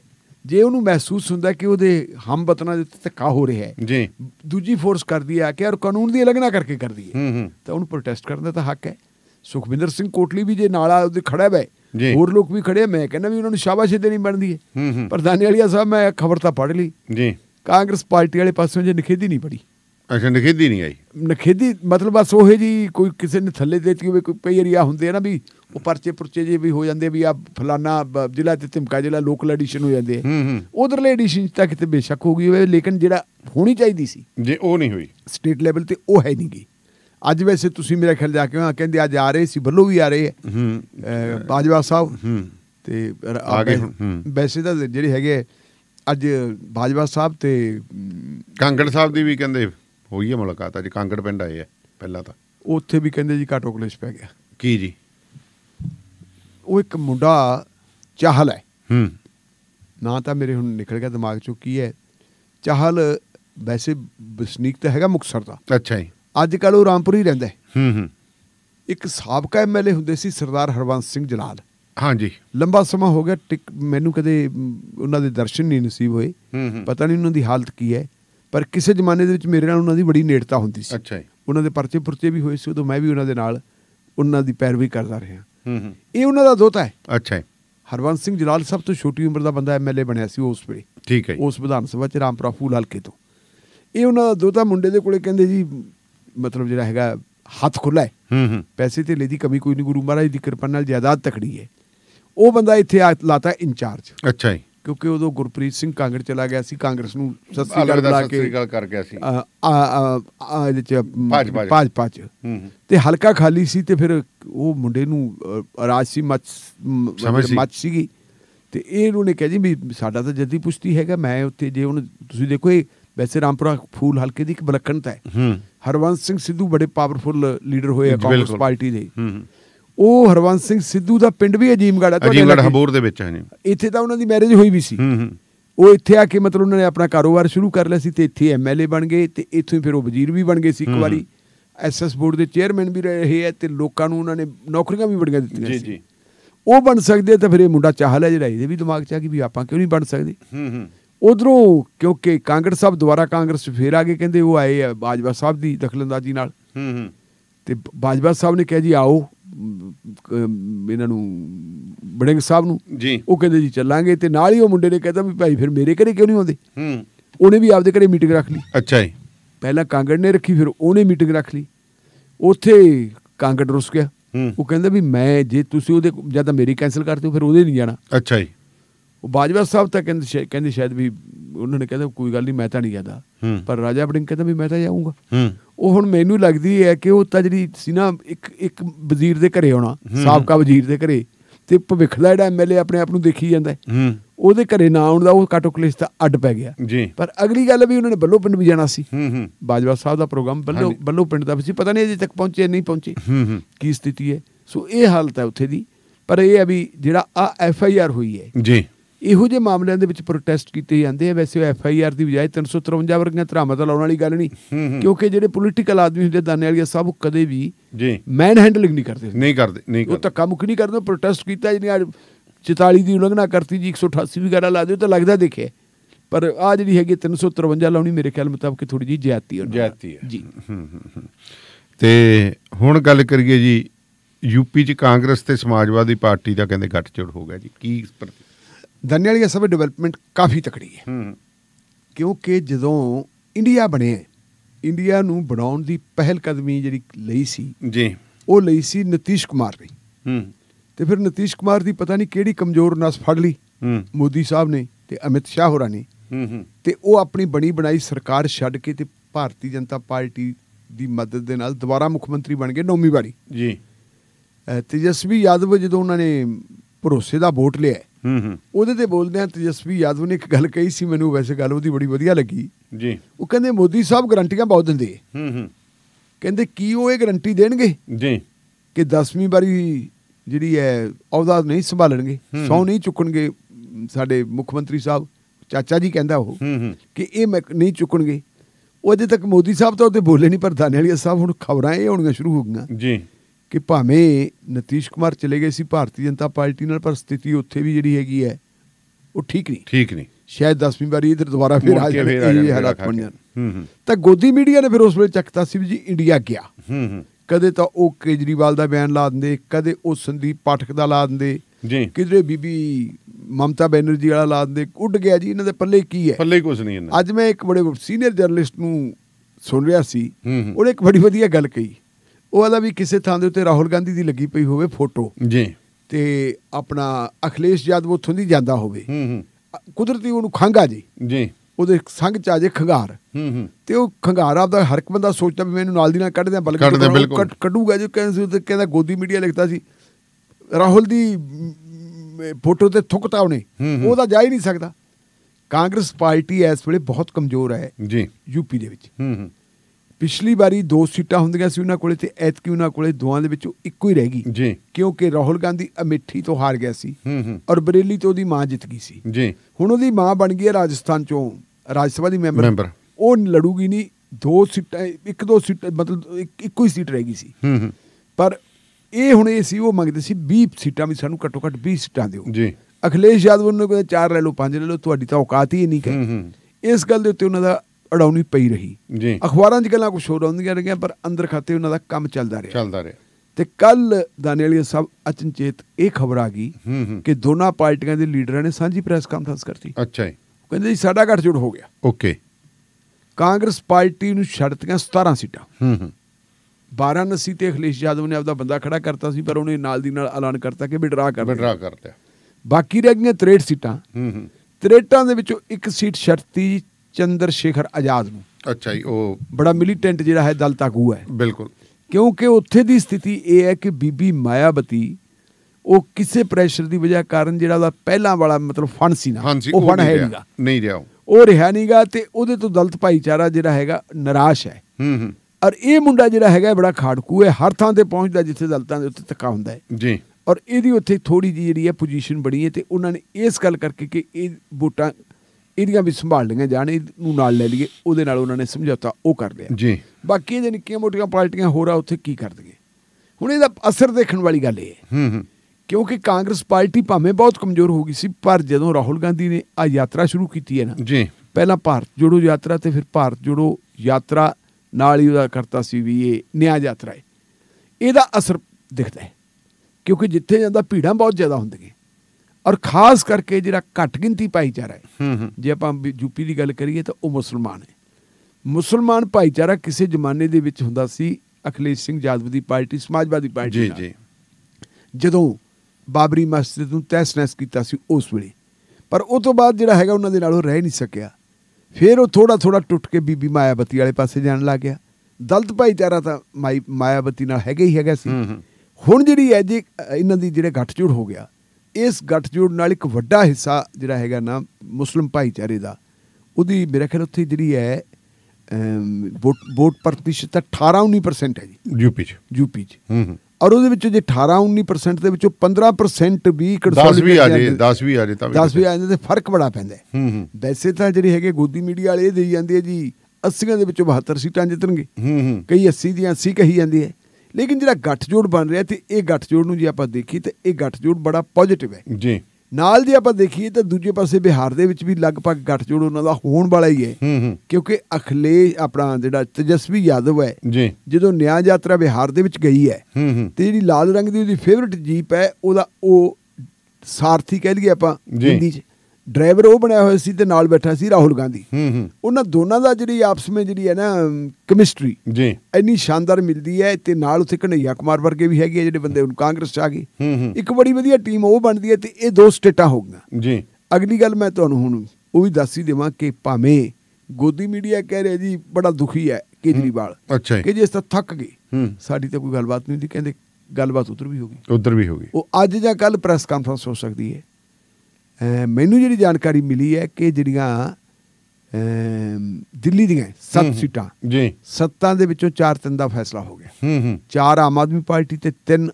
ਜੇ ਉਹਨੂੰ ਮਹਿਸੂਸ ਹੁੰਦਾ ਕਿ ਉਹਦੇ ਹਮ ਬਤਨਾ ਦੇ ਧੱਕਾ ਹੋ ਰਿਹਾ ਹੈ ਜੀ ਦੂਜੀ ਫੋਰਸ ਕਰਦੀ ਆ ਕਿ ਔਰ ਕਾਨੂੰਨ ਦੀ ਉਲੰਘਣਾ ਕਰਕੇ ਕਰਦੀ ਹੈ ਤਾਂ ਉਹਨੂੰ ਪ੍ਰੋਟੈਸਟ ਕਰਨ ਦਾ ਤਾਂ ਹੱਕ ਹੈ ਸੁਖਵਿੰਦਰ ਸਿੰਘ ਕੋਟਲੀ ਵੀ ਜੇ ਨਾਲ ਆ ਉਹਦੇ ਖੜਾ ਬੈ ਹੋਰ ਲੋਕ ਵੀ ਖੜੇ ਮੈਂ ਕਹਿੰਦਾ ਵੀ ਉਹਨਾਂ ਨੂੰ ਸ਼ਾਬਾਸ਼ ਦੇਣੀ ਬਣਦੀ ਹੈ ਪ੍ਰਧਾਨੀ ਵਾਲੀਆ ਸਾਹਿਬ ਮੈਂ ਖਬਰ ਤਾਂ ਪੜ ਲਈ ਜੀ ਕਾਂਗਰਸ ਪਾਰਟੀ ਵਾਲੇ ਪਾਸੋਂ ਜੇ ਨਖੇਦੀ ਨਹੀਂ ਪੜੀ ਅੱਛਾ ਨਖੇਦੀ ਨਹੀਂ ਆਈ ਨਖੇਦੀ ਮਤਲਬ ਬਸ ਉਹ ਜੀ ਕੋਈ ਕਿਸੇ ਨੇ ਥੱਲੇ ਦੇਤੀ ਹੋਵੇ ਕੋਈ ਪਈ ਏਰੀਆ ਹੁੰਦੇ ਆ ਨਾ ਵੀ ਉਹ ਪਰਚੇ ਪਰਚੇ ਜੇ ਵੀ ਹੋ ਜਾਂਦੇ ਵੀ ਆ ਫਲਾਨਾ ਜ਼ਿਲ੍ਹਾ ਤੇ ਧਮਕਾ ਜ਼ਿਲ੍ਹਾ ਲੋਕਲ ਐਡੀਸ਼ਨ ਹੋ ਜਾਂਦੇ ਆ ਉਧਰਲੇ ਐਡੀਸ਼ਨ ਤਾਂ ਕਿਤੇ ਬੇਸ਼ੱਕ ਹੋ ਗਈ ਹੋਵੇ ਲੇਕਿਨ ਜਿਹੜਾ ਹੋਣੀ ਚਾਹੀਦੀ ਸੀ ਜੇ ਉਹ ਨਹੀਂ ਹੋਈ ਸਟੇਟ ਲੈਵਲ ਤੇ ਉਹ ਹੈ ਨਹੀਂ ਗਈ ਅੱਜ ਵੈਸੇ ਤੁਸੀਂ ਮੇਰੇ ਖਿਆਲ ਜਾ ਕੇ ਆ ਕਹਿੰਦੇ ਅੱਜ ਆ ਰਹੇ ਸੀ ਬੱਲੂ ਵੀ ਆ ਰਹੇ ਹੂੰ ਬਾਜਵਾ ਸਾਹਿਬ ਤੇ ਆ ਗਏ ਵੈਸੇ ਤਾਂ ਜਿਹੜੇ ਹੈਗੇ ਅੱਜ ਬਾਜਵਾ ਸਾਹਿਬ ਤੇ ਕਾਂਗੜ ਸਾਹਿਬ ਦੀ ਵੀ ਕਹਿੰਦੇ ਹੋਈ ਹੈ ਮੁਲਾਕਾਤ ਅੱਜ ਕਾਂਗੜ ਪਿੰਡ ਆਏ ਆ ਪਹਿਲਾਂ ਤਾਂ ਉੱਥੇ ਵੀ ਕਹਿੰਦੇ ਜੀ ਘਾਟੋ ਕਲੇਸ਼ ਪੈ ਗਿਆ ਕੀ ਜੀ ਉਹ ਇੱਕ ਮੁੰਡਾ ਚਾਹਲ ਹੈ ਹੂੰ ਨਾ ਤਾਂ ਮੇਰੇ ਹੁਣ ਨਿਕਲ ਗਿਆ ਦਿਮਾਗ ਚੋਂ ਕੀ ਹੈ ਚਾਹਲ ਵੈਸੇ ਬਸਨੀਕ ਤਾਂ ਹੈਗਾ ਮੁਕਸਰ ਦਾ ਅੱਛਾ ਜੀ ਅੱਜ ਕੱਲ ਉਹ ਰਾਮਪੁਰ ਹੀ ਰਹਿੰਦਾ ਹੂੰ ਹੂੰ ਇੱਕ ਸਾਬਕਾ ਐਮਐਲਏ ਹੁੰਦੇ ਸੀ ਸਰਦਾਰ ਹਰਵੰਸ ਸਿੰਘ ਜਲਾਲ ਹਾਂਜੀ ਲੰਬਾ ਸਮਾਂ ਹੋ ਗਿਆ ਟਿਕ ਮੈਨੂੰ ਕਦੇ ਉਹਨਾਂ ਦੇ ਦਰਸ਼ਨ ਨਹੀਂ ਨਸੀਬ ਹੋਏ ਪਤਾ ਨਹੀਂ ਉਹਨਾਂ ਦੀ ਹਾਲਤ ਕੀ ਹੈ ਪਰ ਕਿਸੇ ਜ਼ਮਾਨੇ ਦੇ ਵਿੱਚ ਮੇਰੇ ਨਾਲ ਉਹਨਾਂ ਦੀ ਬੜੀ ਨੇੜਤਾ ਹੁੰਦੀ ਸੀ ਅੱਛਾ ਜੀ ਉਹਨਾਂ ਦੇ ਪਰਚੇ ਪੁਰਚੇ ਵੀ ਹੋਏ ਸੀ ਉਦੋਂ ਮੈਂ ਵੀ ਉਹਨਾਂ ਦੇ ਨਾਲ ਉਹਨਾਂ ਦੀ ਪੈਰਵੀ ਕਰਦਾ ਰਿਹਾ ਹੂੰ ਹੂੰ ਇਹ ਉਹਨਾਂ ਦਾ ਦੋਤਾ ਹੈ ਅੱਛਾ ਜੀ ਹਰਵੰਸ ਸਿੰਘ ਜਲਾਲ ਸਭ ਤੋਂ ਛੋਟੀ ਉਮਰ ਦਾ ਬੰਦਾ ਐਮਐਲਏ ਬਣਿਆ ਸੀ ਉਸ ਵੇਲੇ ਠੀਕ ਹੈ ਉਸ ਵਿਧਾਨ ਸਭਾ ਚ ਰਾਮਪੁਰਾ ਫੂਲ ਹਲਕੇ ਤੋਂ ਇਹ ਉਹਨਾਂ ਦਾ ਦੋਤਾ ਮੁੰਡੇ ਦੇ ਕੋਲੇ ਕਹਿੰਦੇ ਜੀ ਮਤਲਬ ਜਿਹੜਾ ਹੈਗਾ ਹੱਥ ਖੁੱਲਾ ਹੈ ਹੂੰ ਹੂੰ ਪੈਸੇ ਤੇ ਲੇਦੀ ਦੀ ਕਮੀ ਕੋਈ ਨਹੀਂ ਗੁਰੂ ਮਹਾਰਾਜ ਦੀ ਕਿਰਪਾ ਨਾਲ ਜਾਇਦਾਦ ਤਕੜੀ ਹੈ ਉਹ ਬੰਦਾ ਇੱਥੇ ਆ ਲਾਤਾ ਇੰਚਾਰਜ ਅੱਛਾ ਜੀ ਕਿਉਂਕਿ ਉਦੋਂ ਗੁਰਪ੍ਰੀਤ ਸਿੰਘ ਕਾਂਗੜ ਚਲਾ ਗਿਆ ਸੀ ਕਾਂਗਰਸ ਨੂੰ ਸੱਸੀ ਗੱਲ ਲਾ ਕੇ ਕਰ ਗਿਆ ਸੀ ਆ ਆ ਇਹਦੇ ਚ ਭਾਜਪਾ ਹੂੰ ਤੇ ਹਲਕਾ ਖਾਲੀ ਸੀ ਤੇ ਫਿਰ ਉਹ ਮੁੰਡੇ ਨੂੰ ਰਾਜ ਸੀ ਮੱਚ ਮੱਚ ਸੀਗੀ ਤੇ ਇਹ ਉਹਨੇ ਕਿਹਾ ਜੀ ਵੀ ਸਾਡਾ ਤਾਂ ਜੱਦੀ ਪੁਸ਼ਤੀ ਹੈਗਾ ਮੈਂ ਉੱਥੇ ਜੇ ਹੁਣ ਤੁਸੀਂ ਦੇਖੋ ਇਹ ਵੈਸੇ ਰਾਮਪੁਰਾ ਫੂਲ ਹਲਕੇ ਦੀ ਇੱਕ ਵਿਲੱਖਣਤਾ ਹੈ ਹਰਵੰਸ ਸਿੰਘ ਸਿੱਧੂ ਬੜੇ ਪਾਵਰਫੁਲ ਲੀਡਰ ਹੋਏ ਆ ਕਾਂਗਰਸ ਪਾਰਟੀ ਦੇ ਉਹ ਹਰਵੰਸ ਸਿੰਘ ਸਿੱਧੂ ਦਾ ਪਿੰਡ ਵੀ ਅਜੀਮਗੜਾ ਹੈ ਅਜੀਮਗੜ ਹਬੂਰ ਦੇ ਵਿੱਚ ਹੈ ਜੀ ਇੱਥੇ ਤਾਂ ਉਹਨਾਂ ਦੀ ਮੈਰਿਜ ਹੋਈ ਵੀ ਸੀ ਉਹ ਇੱਥੇ ਆ ਕੇ ਮਤਲਬ ਉਹਨਾਂ ਨੇ ਆਪਣਾ ਕਾਰੋਬਾਰ ਸ਼ੁਰੂ ਕਰ ਲਿਆ ਸੀ ਤੇ ਇੱਥੇ ਐਮਐਲਏ ਬਣ ਗਏ ਤੇ ਇੱਥੋਂ ਹੀ ਫਿਰ ਉਹ ਵਜ਼ੀਰ ਵੀ ਬਣ ਗਏ ਸੀ ਇੱਕ ਵਾਰੀ ਐਸਐਸ ਬੋਰਡ ਦੇ ਚੇਅਰਮੈਨ ਵੀ ਰਹੇ ਹੈ ਤੇ ਲੋਕਾਂ ਨੂੰ ਉਹਨਾਂ ਨੇ ਨੌਕਰੀਆਂ ਵੀ ਬੜੀਆਂ ਦਿੱਤੀਆਂ ਸੀ ਜੀ ਜੀ ਉਹ ਬਣ ਸਕਦੇ ਤਾਂ ਫਿਰ ਇਹ ਮੁੰਡਾ ਚਾਹ ਲੈ ਜਿਹੜਾ ਇਹਦੇ ਵੀ ਦਿਮਾਗ 'ਚ ਆ ਕਿ ਵੀ ਆਪਾਂ ਕਿਉਂ ਨਹੀਂ ਬਣ ਸਕਦੇ ਹੂੰ ਹੂੰ ਉਧਰੋਂ ਕਿਉਂਕਿ ਕਾਂਗਰਸ ਸਾਹਿਬ ਦੁਆਰਾ ਕਾਂਗਰਸ ਫੇਰ ਆ ਗਏ ਕਹਿੰਦੇ ਉਹ ਆਏ ਆ ਬਾਜਵਾ ਸਾਹਿਬ ਦੀ ਦਖਲਅੰਦਾਜ਼ੀ ਨਾਲ ਹੂੰ ਹੂੰ ਤੇ ਬਾਜਵਾ ਸਾਹਿਬ ਨੇ ਕਿਹਾ ਜੀ ਆਓ ਇਹਨਾਂ ਨੂੰ ਬੜਿੰਗ ਸਾਹਿਬ ਨੂੰ ਜੀ ਉਹ ਕਹਿੰਦੇ ਜੀ ਚੱਲਾਂਗੇ ਤੇ ਨਾਲ ਹੀ ਉਹ ਮੁੰਡੇ ਨੇ ਕਹਿੰਦਾ ਵੀ ਭਾਈ ਫਿਰ ਮੇਰੇ ਘਰੇ ਕਿਉਂ ਨਹੀਂ ਆਉਂਦੇ ਹੂੰ ਉਹਨੇ ਵੀ ਆਪਦੇ ਘਰੇ ਮੀਟਿੰਗ ਰੱਖ ਲਈ ਅੱਛਾ ਜੀ ਪਹਿਲਾਂ ਕਾਂਗੜ ਨੇ ਰੱਖੀ ਫਿਰ ਉਹਨੇ ਮੀਟਿੰਗ ਰੱਖ ਲਈ ਉੱਥੇ ਕਾਂਗੜ ਰੁਸ ਗਿਆ ਉਹ ਕਹਿੰਦਾ ਵੀ ਮੈਂ ਜੇ ਤੁਸੀਂ ਉਹਦੇ ਜਦ ਮੇਰੀ ਕੈਨਸਲ ਕਰਦੇ ਹੋ ਫਿਰ ਉਹਦੇ ਨਹੀਂ ਜਾਣਾ ਅੱਛਾ ਜੀ ਉਹ ਬਾਜਵਾ ਸਾਹਿਬ ਤਾਂ ਕਹਿੰਦੇ ਕਹਿੰਦੇ ਸ਼ਾਇਦ ਵੀ ਉਹਨਾਂ ਨੇ ਕਹਿੰਦਾ ਕੋਈ ਗੱਲ ਨਹੀਂ ਮੈਂ ਤਾਂ ਨਹੀਂ ਜਾਂਦਾ ਪਰ ਰਾਜਾ ਬੜਿੰਗ ਕਹਿੰਦਾ ਵੀ ਮੈਂ ਤਾਂ ਜਾਊਂਗਾ ਉਹ ਹੁਣ ਮੈਨੂੰ ਲੱਗਦੀ ਹੈ ਕਿ ਉਹ ਤਾਂ ਜਿਹੜੀ ਸੀ ਨਾ ਇੱਕ ਇੱਕ ਵਜ਼ੀਰ ਦੇ ਘਰੇ ਆਉਣਾ ਸਾਬਕਾ ਵਜ਼ੀਰ ਦੇ ਘਰੇ ਤੇ ਭਵਿੱਖ ਦਾ ਜਿਹੜਾ ਐਮਐਲਏ ਆਪਣੇ ਆਪ ਨੂੰ ਦੇਖੀ ਜਾਂਦਾ ਉਹਦੇ ਘਰੇ ਨਾ ਆਉਣ ਦਾ ਉਹ ਕਾਟੋ ਤਾਂ ਅੱਡ ਪੈ ਗਿਆ ਪਰ ਅਗਲੀ ਗੱਲ ਵੀ ਉਹਨਾਂ ਨੇ ਬੱਲੋ ਪਿੰਡ ਵੀ ਜਾਣਾ ਸੀ ਬਾਜਵਾ ਸਾਹਿਬ ਦਾ ਪ੍ਰੋਗਰਾਮ ਬੱਲੋ ਬੱਲੋ ਪਿੰਡ ਦਾ ਸੀ ਪਤਾ ਨਹੀਂ ਅਜੇ ਤੱਕ ਪਹੁੰਚੇ ਨਹੀਂ ਪਹੁੰਚੇ ਕੀ ਸਥਿਤੀ ਹੈ ਸੋ ਇਹ ਹਾਲਤ ਹੈ ਉੱਥੇ ਦੀ ਪਰ ਇਹ ਹੈ ਵੀ ਜਿਹੜਾ ਆ ਐਫ ਆਈ ਆਰ ਹੋਈ ਹੈ ਜੀ ਇਹੋ ਜਿਹੇ ਮਾਮਲਿਆਂ ਦੇ ਵਿੱਚ ਪ੍ਰੋਟੈਸਟ ਕੀਤੇ ਜਾਂਦੇ ਆ ਵੈਸੇ ਐਫ ਆਈ ਆਰ ਦੀ ਬਜਾਏ 353 ਵਰਗੀਆਂ ਧਰਾਵਾਂ ਲਾਉਣ ਵਾਲੀ ਗੱਲ ਨਹੀਂ ਕਿਉਂਕਿ ਜਿਹੜੇ ਪੋਲੀਟੀਕਲ ਆਦਮੀ ਹੁੰਦੇ ਦਾਨੇ ਵਾਲੀਆਂ ਸਭ ਕਦੇ ਵੀ ਜੀ ਮੈਨ ਹੈਂਡਲਿੰਗ ਨਹੀਂ ਕਰਦੇ ਨਹੀਂ ਕਰਦੇ ਨਹੀਂ ਉਹ ਧੱਕਾ ਮੁੱਕੀ ਨਹੀਂ ਕਰਦੇ ਪ੍ਰੋਟੈਸਟ ਕੀਤਾ ਜਿਹਨੇ ਅੱਜ 44 ਦੀ ਉਲੰਘਣਾ ਕਰਤੀ ਜੀ 188 ਵਗੈਰਾ ਲਾ ਦਿਓ ਤਾਂ ਲੱਗਦਾ ਦੇਖਿਆ ਪਰ ਆ ਜਿਹੜੀ ਹੈਗੀ 353 ਲਾਉਣੀ ਮੇਰੇ ਖਿਆਲ ਮੁਤਾਬਕ ਥੋੜੀ ਜੀ ਜ਼ਿਆਦਤੀ ਹੈ ਜਿਆਤੀ ਹੈ ਜੀ ਤੇ ਹੁਣ ਗੱਲ ਕਰੀਏ ਜੀ ਯੂਪੀ 'ਚ ਕਾਂਗਰਸ ਤੇ ਸਮਾਜਵਾਦੀ ਪਾਰਟੀ ਦਾ ਕਹਿੰਦੇ ਗੱਠਜੋੜ ਹੋ ਗਿਆ ਜੀ ਕੀ ਦੰਨੇ ਵਾਲੀ ਸਭ ਡਿਵੈਲਪਮੈਂਟ ਕਾਫੀ ਤਕੜੀ ਹੈ ਕਿਉਂਕਿ ਜਦੋਂ ਇੰਡੀਆ ਬਣਿਆ ਇੰਡੀਆ ਨੂੰ ਬਣਾਉਣ ਦੀ ਪਹਿਲ ਕਦਮੀ ਜਿਹੜੀ ਲਈ ਸੀ ਜੀ ਉਹ ਲਈ ਸੀ ਨਤੀਸ਼ ਕੁਮਾਰ ਨੇ ਤੇ ਫਿਰ ਨਤੀਸ਼ ਕੁਮਾਰ ਦੀ ਪਤਾ ਨਹੀਂ ਕਿਹੜੀ ਕਮਜ਼ੋਰ ਨਸ ਫੜ ਲਈ ਮੋਦੀ ਸਾਹਿਬ ਨੇ ਤੇ ਅਮਿਤ ਸ਼ਾਹ ਹੋਰਾਂ ਨੇ ਤੇ ਉਹ ਆਪਣੀ ਬਣੀ ਬਣਾਈ ਸਰਕਾਰ ਛੱਡ ਕੇ ਤੇ ਭਾਰਤੀ ਜਨਤਾ ਪਾਰਟੀ ਦੀ ਮਦਦ ਦੇ ਨਾਲ ਦੁਬਾਰਾ ਮੁੱਖ ਮੰਤਰੀ ਬਣ ਗਏ ਨੌਵੀਂ ਵਾਰੀ ਜੀ ਤੇਜਸਵੀ ਯਾਦਵ ਜਦੋਂ ਉਹਨਾਂ ਨੇ ਭਰੋਸੇ ਦਾ ਵੋਟ ਲਿਆ ਹੂੰ ਉਹਦੇ ਤੇ ਬੋਲਦੇ ਆ ਤੇਜਸਵੀ ਯਾਦਵ ਨੇ ਇੱਕ ਗੱਲ ਕਹੀ ਸੀ ਮੈਨੂੰ ਵੈਸੇ ਗੱਲ ਉਹਦੀ ਬੜੀ ਵਧੀਆ ਲੱਗੀ ਜੀ ਉਹ ਕਹਿੰਦੇ ਮੋਦੀ ਸਾਹਿਬ ਗਰੰਟੀਆਂ ਬਹੁਤ ਦਿੰਦੇ ਹੂੰ ਹੂੰ ਕਹਿੰਦੇ ਕੀ ਉਹ ਇਹ ਗਰੰਟੀ ਦੇਣਗੇ ਜੀ ਕਿ 10ਵੀਂ ਵਾਰੀ ਜਿਹੜੀ ਹੈ ਅਹੁਦਾ ਨਹੀਂ ਸੰਭਾਲਣਗੇ ਸੌ ਨਹੀਂ ਚੁੱਕਣਗੇ ਸਾਡੇ ਮੁੱਖ ਮੰਤਰੀ ਸਾਹਿਬ ਚਾਚਾ ਜੀ ਕਹਿੰਦਾ ਉਹ ਕਿ ਇਹ ਨਹੀਂ ਚੁੱਕਣਗੇ ਉਹ ਅਜੇ ਤੱਕ ਮੋਦੀ ਸਾਹਿਬ ਤਾਂ ਉਹਦੇ ਬੋਲੇ ਨਹੀਂ ਪਰ ਧਾਨੇ ਵਾਲੀਆ ਸਾਹਿਬ ਹੁਣ ਖਬਰਾਂ ਇਹ ਹੋਣੀਆਂ ਸ਼ੁਰੂ ਹੋ ਗਈਆਂ ਜੀ ਕਿ ਭਾਵੇਂ ਨਤੀਸ਼ ਕੁਮਾਰ ਚਲੇ ਗਏ ਸੀ ਭਾਰਤੀ ਜਨਤਾ ਪਾਰਟੀ ਨਾਲ ਪਰ ਸਥਿਤੀ ਉੱਥੇ ਵੀ ਜਿਹੜੀ ਹੈਗੀ ਹੈ ਉਹ ਠੀਕ ਨਹੀਂ ਠੀਕ ਨਹੀਂ ਸ਼ਾਇਦ 10ਵੀਂ ਵਾਰੀ ਇਧਰ ਦੁਬਾਰਾ ਫੇਰ ਆ ਜਾਵੇ ਇਹ ਹਾਲਾਤ ਬਣ ਜਾਣ ਹੂੰ ਹੂੰ ਤਾਂ ਗੋਦੀ ਮੀਡੀਆ ਨੇ ਫਿਰ ਉਸ ਵੇਲੇ ਚੱਕਤਾ ਸੀ ਜੀ ਇੰਡੀਆ ਗਿਆ ਹੂੰ ਹੂੰ ਕਦੇ ਤਾਂ ਉਹ ਕੇਜਰੀਵਾਲ ਦਾ ਬਿਆਨ ਲਾ ਦਿੰਦੇ ਕਦੇ ਉਹ ਸੰਦੀਪ ਪਾਠਕ ਦਾ ਲਾ ਦਿੰਦੇ ਜੀ ਕਿਧਰੇ ਬੀਬੀ ਮਮਤਾ ਬੈਨਰਜੀ ਵਾਲਾ ਲਾ ਦਿੰਦੇ ਉੱਡ ਗਿਆ ਜੀ ਇਹਨਾਂ ਦੇ ਪੱਲੇ ਕੀ ਹੈ ਪੱਲੇ ਕੁਝ ਨਹੀਂ ਇਹਨਾਂ ਅੱਜ ਮੈਂ ਇੱਕ ਬੜੇ ਸੀਨੀਅਰ ਜਰਨਲਿਸਟ ਨੂੰ ਸੁਣ ਰਿਹਾ ਸੀ ਉਹਨੇ ਇੱਕ ਬੜੀ ਵਧੀਆ ਗੱਲ ਕਹੀ ਉਹ ਆਦਾ ਵੀ ਕਿਸੇ ਥਾਂ ਦੇ ਉੱਤੇ ਰਾਹੁਲ ਗਾਂਧੀ ਦੀ ਲੱਗੀ ਪਈ ਹੋਵੇ ਫੋਟੋ ਜੀ ਤੇ ਆਪਣਾ ਅਖਲੇਸ਼ ਜਦ ਉਥੋਂ ਦੀ ਜਾਂਦਾ ਹੋਵੇ ਹੂੰ ਹੂੰ ਕੁਦਰਤੀ ਉਹਨੂੰ ਖੰਗਾ ਜੀ ਜੀ ਉਹਦੇ ਸੰਗ ਚ ਆ ਜੇ ਖੰਗਾਰ ਹੂੰ ਹੂੰ ਤੇ ਉਹ ਖੰਗਾਰ ਆਪਦਾ ਹਰ ਇੱਕ ਬੰਦਾ ਸੋਚਦਾ ਵੀ ਮੈਨੂੰ ਨਾਲ ਦੀ ਨਾਲ ਕੱਢ ਆ ਬਲਕਿ ਕੱਢੂਗਾ ਜੋ ਕਹਿੰਦੇ ਕਹਿੰਦਾ ਗੋਦੀ ਮੀਡੀਆ ਲਿਖਦਾ ਸੀ ਰਾਹੁਲ ਦੀ ਫੋਟੋ ਤੇ ਥੁੱਕਤਾ ਉਹਨੇ ਉਹਦਾ ਜਾ ਹੀ ਨਹੀਂ ਸਕਦਾ ਕਾਂਗਰਸ ਪਾਰਟੀ ਇਸ ਵੇਲੇ ਬਹੁਤ ਕਮਜ਼ੋਰ ਹੈ ਜੀ ਯੂਪੀ ਦੇ ਵਿੱਚ ਹੂੰ ਹੂੰ ਪਿਛਲੀ ਵਾਰੀ ਦੋ ਸੀਟਾਂ ਹੁੰਦੀਆਂ ਸੀ ਉਹਨਾਂ ਕੋਲੇ ਤੇ ਐਤਕੀ ਉਹਨਾਂ ਕੋਲੇ ਦੋਆਂ ਦੇ ਵਿੱਚੋਂ ਇੱਕੋ ਹੀ ਰਹਿ ਗਈ ਜੀ ਕਿਉਂਕਿ ਰਾਹੁਲ ਗਾਂਧੀ ਅਮੇਠੀ ਤੋਂ ਹਾਰ ਗਿਆ ਸੀ ਔਰ ਬਰੇਲੀ ਤੋਂ ਉਹਦੀ ਮਾਂ ਜਿੱਤ ਗਈ ਸੀ ਜੀ ਹੁਣ ਉਹਦੀ ਮਾਂ ਬਣ ਗਈ ਹੈ ਰਾਜਸਥਾਨ ਚੋਂ ਰਾਜ ਸਭਾ ਦੀ ਮੈਂਬਰ ਉਹ ਲੜੂਗੀ ਨਹੀਂ ਦੋ ਸੀਟਾਂ ਇੱਕ ਦੋ ਸੀਟ ਮਤਲਬ ਇੱਕੋ ਹੀ ਸੀਟ ਰਹਿ ਗਈ ਸੀ ਪਰ ਇਹ ਹੁਣ ਇਹ ਸੀ ਉਹ ਮੰਗਦੇ ਸੀ 20 ਸੀਟਾਂ ਵੀ ਸਾਨੂੰ ਘੱਟੋ ਘੱਟ 20 ਸੀਟਾਂ ਦਿਓ ਜੀ ਅਖਲੇਸ਼ ਯਾਦਵ ਨੂੰ ਕਹਿੰਦੇ ਚਾਰ ਲੈ ਲਓ ਪੰਜ ਲੈ ਲਓ ਤੁਹਾਡੀ ਤਾਂ ਔਕਾਤ ਹੀ ਨਹੀਂ ਹੈ ਇਸ ਗੱਲ ਦੇ ਉੱਤੇ ਉਹਨਾਂ ਦਾ ਅੜਾਉਣੀ ਪਈ ਰਹੀ ਜੀ ਅਖਬਾਰਾਂ 'ਚ ਗੱਲਾਂ ਕੁਝ ਹੋਰ ਆਉਂਦੀਆਂ ਰਹੀਆਂ ਪਰ ਅੰਦਰ ਖਾਤੇ ਉਹਨਾਂ ਦਾ ਕੰਮ ਚੱਲਦਾ ਰਿਹਾ ਚੱਲਦਾ ਰਿਹਾ ਤੇ ਕੱਲ ਦਾਨੇਲੀਆ ਸਾਹਿਬ ਅਚਨਚੇਤ ਇਹ ਖਬਰ ਆ ਗਈ ਕਿ ਦੋਨਾਂ ਪਾਰਟੀਆਂ ਦੇ ਲੀਡਰਾਂ ਨੇ ਸਾਂਝੀ ਪ੍ਰੈਸ ਕਾਨਫਰੰਸ ਕਰਤੀ ਅੱਛਾ ਜੀ ਕਹਿੰਦੇ ਜੀ ਸਾਡਾ ਜੁੜ ਹੋ ਗਿਆ ਓਕੇ ਕਾਂਗਰਸ ਪਾਰਟੀ ਨੂੰ ਛੱਡਤੀਆਂ 17 ਸੀਟਾਂ ਹੂੰ ਹੂੰ ਨਸੀ ਤੇ ਅਖਲੇਸ਼ ਜਾਦਵ ਨੇ ਆਪਦਾ ਬੰਦਾ ਖੜਾ ਕਰਤਾ ਸੀ ਪਰ ਉਹਨੇ ਨਾਲ ਦੀ ਨਾਲ ਐਲਾਨ ਕਰਤਾ ਕਿ ਵਿਡਰਾ ਕਰ ਵਿਡਰਾ ਕਰ ਲਿਆ ਬਾਕੀ ਰਹਿ ਗਈਆਂ 63 ਸੀਟਾਂ ਹੂੰ ਹੂੰ 63ਾਂ ਦੇ ਵਿੱਚੋਂ ਇੱਕ ਸੀਟ ਛੱਡਤੀ ਚੰਦਰ ਸ਼ੇਖਰ ਆਜ਼ਾਦ ਨੂੰ ਅੱਛਾ ਜੀ ਉਹ ਬੜਾ ਮਿਲੀਟੈਂਟ ਜਿਹੜਾ ਹੈ ਦਲ ਤਾਕੂ ਹੈ ਬਿਲਕੁਲ ਕਿਉਂਕਿ ਉੱਥੇ ਦੀ ਸਥਿਤੀ ਇਹ ਹੈ ਕਿ ਬੀਬੀ ਮਾਇਆਬਤੀ ਉਹ ਕਿਸੇ ਪ੍ਰੈਸ਼ਰ ਦੀ ਵਜ੍ਹਾ ਕਾਰਨ ਜਿਹੜਾ ਉਹਦਾ ਪਹਿਲਾਂ ਵਾਲਾ ਮਤਲਬ ਫਨ ਸੀ ਨਾ ਉਹ ਫਨ ਹੈ ਨਹੀਂ ਰਿਹਾ ਉਹ ਰਿਹਾ ਨਹੀਂਗਾ ਤੇ ਉਹਦੇ ਤੋਂ ਦਲਤ ਭਾਈਚਾਰਾ ਜਿਹੜਾ ਹੈਗਾ ਨਰਾਸ਼ ਹੈ ਹੂੰ ਹੂੰ ਔਰ ਇਹ ਮੁੰਡਾ ਜਿਹੜਾ ਹੈਗਾ ਬੜਾ ਖਾੜਕੂ ਹੈ ਹਰ ਥਾਂ ਤੇ ਪਹੁੰਚਦਾ ਜਿੱਥੇ ਦਲਤਾਂ ਦੇ ਉੱਤੇ ਤੱਕਾ ਹੁੰਦਾ ਹੈ ਜੀ ਔਰ ਇਹਦੀ ਉੱਥੇ ਥੋੜੀ ਜਿਹੀ ਜਿਹੜੀ ਹੈ ਪੋਜੀਸ਼ਨ ਬਣੀ ਹੈ ਤੇ ਉਹਨਾਂ ਨੇ ਇਸ ਗੱਲ ਕਰਕੇ ਕਿ ਇਹ ਵੋਟਾਂ ਇਹਦੀਆਂ ਵੀ ਸੰਭਾਲ ਲਈਆਂ ਜਾਣ ਨੂੰ ਨਾਲ ਲੈ ਲਈਏ ਉਹਦੇ ਨਾਲ ਉਹਨਾਂ ਨੇ ਸਮਝੌਤਾ ਉਹ ਕਰ ਲਿਆ ਜੀ ਬਾਕੀ ਇਹਦੇ ਨਿੱਕੀਆਂ ਮੋਟੀਆਂ ਪਾਰਟੀਆਂ ਹੋਰ ਆ ਉੱਥੇ ਕੀ ਕਰਦਗੇ ਹੁਣ ਇਹਦਾ ਅਸਰ ਦੇਖਣ ਵਾਲੀ ਗੱਲ ਇਹ ਹੈ ਹੂੰ ਹੂੰ ਕਿਉਂਕਿ ਕਾਂਗਰਸ ਪਾਰਟੀ ਭਾਵੇਂ ਬਹੁਤ ਕਮਜ਼ੋਰ ਹੋ ਗਈ ਸੀ ਪਰ ਜਦੋਂ ਰਾਹੁਲ ਗਾਂਧੀ ਨੇ ਆ ਯਾਤਰਾ ਸ਼ੁਰੂ ਕੀਤੀ ਹੈ ਨਾ ਜੀ ਪਹਿਲਾਂ ਭਾਰਤ ਜੋੜੋ ਯਾਤਰਾ ਤੇ ਫਿਰ ਭਾਰਤ ਜੋੜੋ ਯਾਤਰਾ ਨਾਲ ਹੀ ਉਹਦਾ ਕਰਤਾ ਸੀ ਵੀ ਇਹ ਨਿਆ ਯਾਤਰਾ ਹੈ ਇਹਦਾ ਅਸਰ ਦਿਖਦਾ ਹੈ ਕਿਉਂਕਿ ਜਿੱਥੇ ਜਾਂਦਾ ਭੀੜਾਂ ਬਹੁਤ ਜ਼ਿਆਦਾ ਹੁੰਦੀਆਂ ਔਰ ਖਾਸ ਕਰਕੇ ਜਿਹੜਾ ਘੱਟ ਗਿਣਤੀ ਭਾਈਚਾਰਾ ਹੈ ਜੇ ਆਪਾਂ ਯੂਪੀ ਦੀ ਗੱਲ ਕਰੀਏ ਤਾਂ ਉਹ ਮੁਸਲਮਾਨ ਹੈ ਮੁਸਲਮਾਨ ਭਾਈਚਾਰਾ ਕਿਸੇ ਜ਼ਮਾਨੇ ਦੇ ਵਿੱਚ ਹੁੰਦਾ ਸੀ ਅਖਲੇਸ਼ ਸਿੰਘ ਜਾਦਵ ਦੀ ਪਾਰਟੀ ਸਮਾਜਵਾਦੀ ਪਾਰਟੀ ਜੀ ਜੀ ਜਦੋਂ ਬਾਬਰੀ ਮਸਜਿਦ ਨੂੰ ਤੈਸ-ਨੈਸ ਕੀਤਾ ਸੀ ਉਸ ਵੇਲੇ ਪਰ ਉਹ ਤੋਂ ਬਾਅਦ ਜਿਹੜਾ ਹੈਗਾ ਉਹਨਾਂ ਦੇ ਨਾਲ ਉਹ ਰਹਿ ਨਹੀਂ ਸਕਿਆ ਫਿਰ ਉਹ ਥੋੜਾ ਥੋੜਾ ਟੁੱਟ ਕੇ ਬੀਬੀ ਮਾਇਆਵਤੀ ਵਾਲੇ ਪਾਸੇ ਜਾਣ ਲੱਗ ਗਿਆ ਦਲਤ ਭਾਈਚਾਰਾ ਤਾਂ ਮਾਇਆਵਤੀ ਨਾਲ ਹੈਗਾ ਹੀ ਹੈਗਾ ਸੀ ਹੁਣ ਜਿਹੜੀ ਹੈ ਜੀ ਇਹਨਾਂ ਦੀ ਜਿਹੜੇ ਗੱਠਜੋੜ ਹੋ ਗਿਆ ਇਸ ਗੱਠਜੋੜ ਨਾਲ ਇੱਕ ਵੱਡਾ ਹਿੱਸਾ ਜਿਹੜਾ ਹੈਗਾ ਨਾ ਮੁਸਲਮ ਭਾਈਚਾਰੇ ਦਾ ਉਹਦੀ ਮੇਰੇ ਖਿਆਲ ਉੱਥੇ ਜਿਹੜੀ ਹੈ ਵੋਟ ਵੋਟ ਪ੍ਰਤੀਸ਼ਤ 18-19% ਹੈ ਜੀ ਯੂਪੀ ਚ ਯੂਪੀ ਚ ਹੂੰ ਹੂੰ ਔਰ ਉਹਦੇ ਵਿੱਚੋਂ ਜੇ 18-19% ਦੇ ਵਿੱਚੋਂ 15% ਵੀ 10 ਵੀ ਆ ਜੇ 10 ਵੀ ਆ ਜੇ ਤਾਂ 10 ਵੀ ਆ ਜੇ ਤੇ ਫਰਕ ਬੜਾ ਪੈਂਦਾ ਹੂੰ ਹੂੰ ਵੈਸੇ ਤਾਂ ਜਿਹੜੀ ਹੈਗੇ ਗੋਦੀ ਮੀਡੀਆ ਵਾਲੇ ਇਹ ਦੇਈ ਜਾਂਦੇ ਆ ਜੀ 80 ਦੇ ਵਿੱਚੋਂ 72 ਸੀਟਾਂ ਜਿੱਤਣਗੇ ਹੂੰ ਹੂੰ ਕਈ 80 ਦੀਆਂ 80 ਕਹੀ ਜਾਂਦੀ ਹੈ ਲੇਕਿਨ ਜਿਹੜਾ ਗੱਠਜੋੜ ਬਣ ਰਿਹਾ ਤੇ ਇਹ ਗੱਠਜੋੜ ਨੂੰ ਜੇ ਆਪਾਂ ਦੇਖੀ ਤੇ ਇਹ ਗੱਠਜੋੜ ਬੜਾ ਪੋਜ਼ਿਟਿਵ ਹੈ ਜੀ ਨਾਲ ਜੇ ਆਪਾਂ ਦੇਖੀਏ ਤਾਂ ਦੂਜੇ ਪਾਸੇ ਬਿਹਾਰ ਦੇ ਵਿੱਚ ਵੀ ਲਗਭਗ ਗੱਠਜੋੜ ਉਹਨਾਂ ਦਾ ਹੋਣ ਵਾਲਾ ਹੀ ਹੈ ਕਿਉਂਕਿ ਅਖਲੇ ਆਪਣਾ ਜਿਹੜਾ ਤਜਸਵੀ ਯਾਦਵ ਹੈ ਜੀ ਜਦੋਂ ਨਿਆਂ ਯਾਤਰਾ ਬਿਹਾਰ ਦੇ ਵਿੱਚ ਗਈ ਹੈ ਤੇ ਜਿਹੜੀ ਲਾਲ ਰੰਗ ਦੀ ਉਹਦੀ ਫੇਵਰਿਟ ਜੀਪ ਹੈ ਉਹਦਾ ਉਹ ਸਾਰਥੀ ਕਹਿ ਲਈਏ ਆਪਾਂ ਹਿੰਦੀ 'ਚ ਡਰਾਈਵਰ ਉਹ ਬਣਿਆ ਹੋਇਆ ਸੀ ਤੇ ਨਾਲ ਬੈਠਾ ਸੀ ਰਾਹੁਲ ਗਾਂਧੀ ਹੂੰ ਹੂੰ ਉਹਨਾਂ ਦੋਨਾਂ ਦਾ ਜਿਹੜੀ ਆਪਸ ਵਿੱਚ ਜਿਹੜੀ ਹੈ ਨਾ ਕੈਮਿਸਟਰੀ ਜੀ ਇੰਨੀ ਸ਼ਾਨਦਾਰ ਮਿਲਦੀ ਹੈ ਤੇ ਨਾਲ ਉੱਥੇ ਕਨਈਆ ਕੁਮਾਰ ਵਰਗੇ ਵੀ ਹੈਗੇ ਜਿਹੜੇ ਬੰਦੇ ਹੁਣ ਕਾਂਗਰਸ ਚ ਆ ਗਏ ਇੱਕ ਬੜੀ ਵਧੀਆ ਟੀਮ ਉਹ ਬਣਦੀ ਹੈ ਤੇ ਇਹ ਦੋ ਸਟੇਟਾਂ ਹੋ ਗਈਆਂ ਜੀ ਅਗਲੀ ਗੱਲ ਮੈਂ ਤੁਹਾਨੂੰ ਹੁਣ ਉਹ ਵੀ ਦੱਸ ਹੀ ਦੇਵਾਂ ਕਿ ਭਾਵੇਂ ਗੋਦੀ ਮੀਡੀਆ ਕਹਿ ਰਿਹਾ ਜੀ ਬੜਾ ਦੁਖੀ ਹੈ ਕੇਜਰੀਵਾਲ ਕਿ ਜੇ ਇਸ ਤਾਂ ਥੱਕ ਗਏ ਸਾਡੀ ਤਾਂ ਕੋਈ ਗੱਲਬਾਤ ਨਹੀਂ ਹੁੰਦੀ ਕਹਿੰਦੇ ਗੱਲਬਾਤ ਉਧਰ ਵੀ ਹੋਗੀ ਉਧਰ ਵੀ ਹੋਗੀ ਉਹ ਅੱਜ ਜਾਂ ਕੱਲ ਪ੍ਰੈਸ ਕਾਨਫਰੰਸ ਹੋ ਸਕਦੀ ਹੈ ਮੈਨੂੰ ਜਿਹੜੀ ਜਾਣਕਾਰੀ ਮਿਲੀ ਹੈ ਕਿ ਜਿਹੜੀਆਂ ਦਿੱਲੀ ਦੀਆਂ ਸੱਤ ਸੀਟਾਂ ਜੀ ਸੱਤਾਂ ਦੇ ਵਿੱਚੋਂ ਚਾਰ ਤਿੰਨ ਦਾ ਫੈਸਲਾ ਹੋ ਗਿਆ ਹੂੰ ਹੂੰ ਚਾਰ ਆਮ ਆਦਮੀ ਪਾਰਟੀ ਤੇ ਤਿੰਨ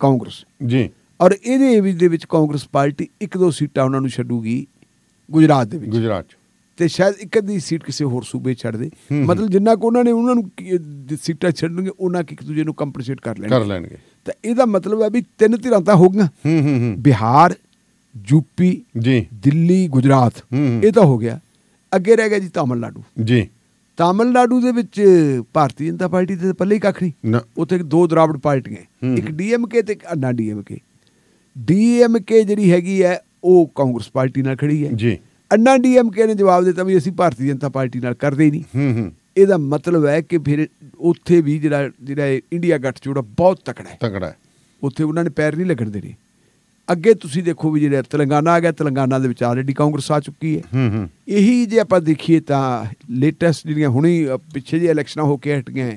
ਕਾਂਗਰਸ ਜੀ ਔਰ ਇਹਦੇ ਵਿੱਚ ਦੇ ਵਿੱਚ ਕਾਂਗਰਸ ਪਾਰਟੀ ਇੱਕ ਦੋ ਸੀਟਾਂ ਉਹਨਾਂ ਨੂੰ ਛੱਡੂਗੀ ਗੁਜਰਾਤ ਦੇ ਵਿੱਚ ਗੁਜਰਾਤ ਤੇ ਸ਼ਾਇਦ ਇੱਕ ਅੱਧੀ ਸੀਟ ਕਿਸੇ ਹੋਰ ਸੂਬੇ ਛੱਡ ਦੇ ਮਤਲਬ ਜਿੰਨਾ ਕੋ ਉਹਨਾਂ ਨੇ ਉਹਨਾਂ ਨੂੰ ਸੀਟਾਂ ਛੱਡਣਗੇ ਉਹਨਾਂ ਕਿ ਇੱਕ ਦੂਜੇ ਨੂੰ ਕੰਪਨਸੇਟ ਕਰ ਲੈਣਗੇ ਕਰ ਲੈਣਗੇ ਤਾਂ ਇਹਦਾ ਮਤਲਬ ਹੈ ਵੀ ਤਿੰਨ ਧਿਰਾਂ ਤਾਂ ਹੋ ਗਈਆਂ ਹੂੰ ਹੂੰ ਬਿਹਾਰ ਯੂਪੀ ਜੀ ਦਿੱਲੀ ਗੁਜਰਾਤ ਇਹ ਤਾਂ ਹੋ ਗਿਆ ਅੱਗੇ ਰਹਿ ਗਿਆ ਜੀ ਤਾਮਿਲਨਾਡੂ ਜੀ ਤਾਮਿਲਨਾਡੂ ਦੇ ਵਿੱਚ ਭਾਰਤੀ ਜਨਤਾ ਪਾਰਟੀ ਦੇ ਪੱਲੇ ਹੀ ਕੱਖ ਨਹੀਂ ਉੱਥੇ ਦੋ ਦਰਾਵੜ ਪਾਰਟੀਆਂ ਇੱਕ ਡੀਐਮਕੇ ਤੇ ਇੱਕ ਅੰਨਾ ਡੀਐਮਕੇ ਡੀਐਮਕੇ ਜਿਹੜੀ ਹੈਗੀ ਹੈ ਉਹ ਕਾਂਗਰਸ ਪਾਰਟੀ ਨਾਲ ਖੜੀ ਹੈ ਜੀ ਅੰਨਾ ਡੀਐਮਕੇ ਨੇ ਜਵਾਬ ਦਿੱਤਾ ਵੀ ਅਸੀਂ ਭਾਰਤੀ ਜਨਤਾ ਪਾਰਟੀ ਨਾਲ ਕਰਦੇ ਨਹੀਂ ਹੂੰ ਹੂੰ ਇਹਦਾ ਮਤਲਬ ਹੈ ਕਿ ਫਿਰ ਉੱਥੇ ਵੀ ਜਿਹੜਾ ਜਿਹੜਾ ਇੰਡੀਆ ਗੱਠਜੋੜ ਬਹੁਤ ਤਕੜਾ ਹੈ ਤਕੜਾ ਹੈ ਉੱਥੇ ਉਹਨਾਂ ਨੇ ਪੈਰ ਨਹੀਂ ਲੱਗਣ ਦੇਣੇ ਅੱਗੇ ਤੁਸੀਂ ਦੇਖੋ ਵੀ ਜਿਹੜਾ ਤੇਲੰਗਾਨਾ ਆ ਗਿਆ ਤੇਲੰਗਾਨਾ ਦੇ ਵਿੱਚ ਆਲਰੇਡੀ ਕਾਂਗਰਸ ਆ ਚੁੱਕੀ ਹੈ ਹੂੰ ਹੂੰ ਇਹੀ ਜੇ ਆਪਾਂ ਦੇਖੀਏ ਤਾਂ ਲੇਟੈਸਟ ਜਿਹੜੀਆਂ ਹੁਣੀ ਪਿੱਛੇ ਜੇ ਇਲੈਕਸ਼ਨਾਂ ਹੋ ਕੇ ਹਟ ਗਏ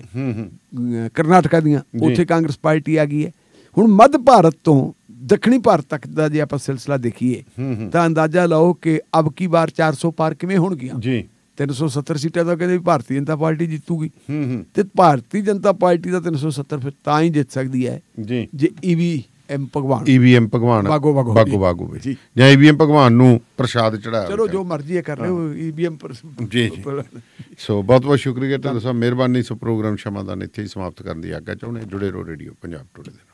ਕਰਨਾਟਕਾ ਦੀਆਂ ਉੱਥੇ ਕਾਂਗਰਸ ਪਾਰਟੀ ਆ ਗਈ ਹੈ ਹੁਣ ਮੱਧ ਭਾਰਤ ਤੋਂ ਦੱਖਣੀ ਭਾਰਤ ਤੱਕ ਦਾ ਜੇ ਆਪਾਂ ਸਿਲਸਿਲਾ ਦੇਖੀਏ ਤਾਂ ਅੰਦਾਜ਼ਾ ਲਾਓ ਕਿ ਅਬ ਕੀ ਵਾਰ 400 ਪਾਰ ਕਿਵੇਂ ਹੋਣਗੀਆਂ ਜੀ 370 ਸੀਟਾਂ ਤਾਂ ਕਹਿੰਦੇ ਭਾਰਤੀ ਜਨਤਾ ਪਾਰਟੀ ਜਿੱਤੂਗੀ ਹੂੰ ਹੂੰ ਤੇ ਭਾਰਤੀ ਜਨਤਾ ਪਾਰਟੀ ਦਾ 370 ਫਿਰ ਤਾਂ ਹੀ ਜਿੱਤ ਸਕਦੀ ਹੈ ਜੀ ਜੇ ਈਵੀ ਐਮ ਭਗਵਾਨ ਈਵੀਐਮ e ਭਗਵਾਨ ਬਾਗੋ ਬਾਗੋ ਬਾਗੋ ਬਾਗੋ ਜੀ ਜਾਂ ਈਵੀਐਮ e ਭਗਵਾਨ ਨੂੰ ਪ੍ਰਸ਼ਾਦ ਚੜਾਇਆ ਚਲੋ ਜੋ ਮਰਜ਼ੀ ਹੈ ਕਰ ਲਿਓ ਈਵੀਐਮ e ਜੀ ਜੀ ਸੋ ਬਹੁਤ ਬਹੁਤ ਸ਼ੁਕਰੀਆ ਤੁਹਾਡਾ ਸਭ ਮਿਹਰਬਾਨੀ ਸੋ ਪ੍ਰੋਗਰਾਮ ਸ਼ਮਾਦਾਨ ਇੱਥੇ ਹੀ ਸਮਾਪਤ ਕਰਨ ਦੀ ਆਗਿਆ ਚਾਹੁੰਦੇ ਜੁੜੇ ਰਹੋ ਰੇਡੀਓ ਪੰਜਾਬ ਟੁਡੇ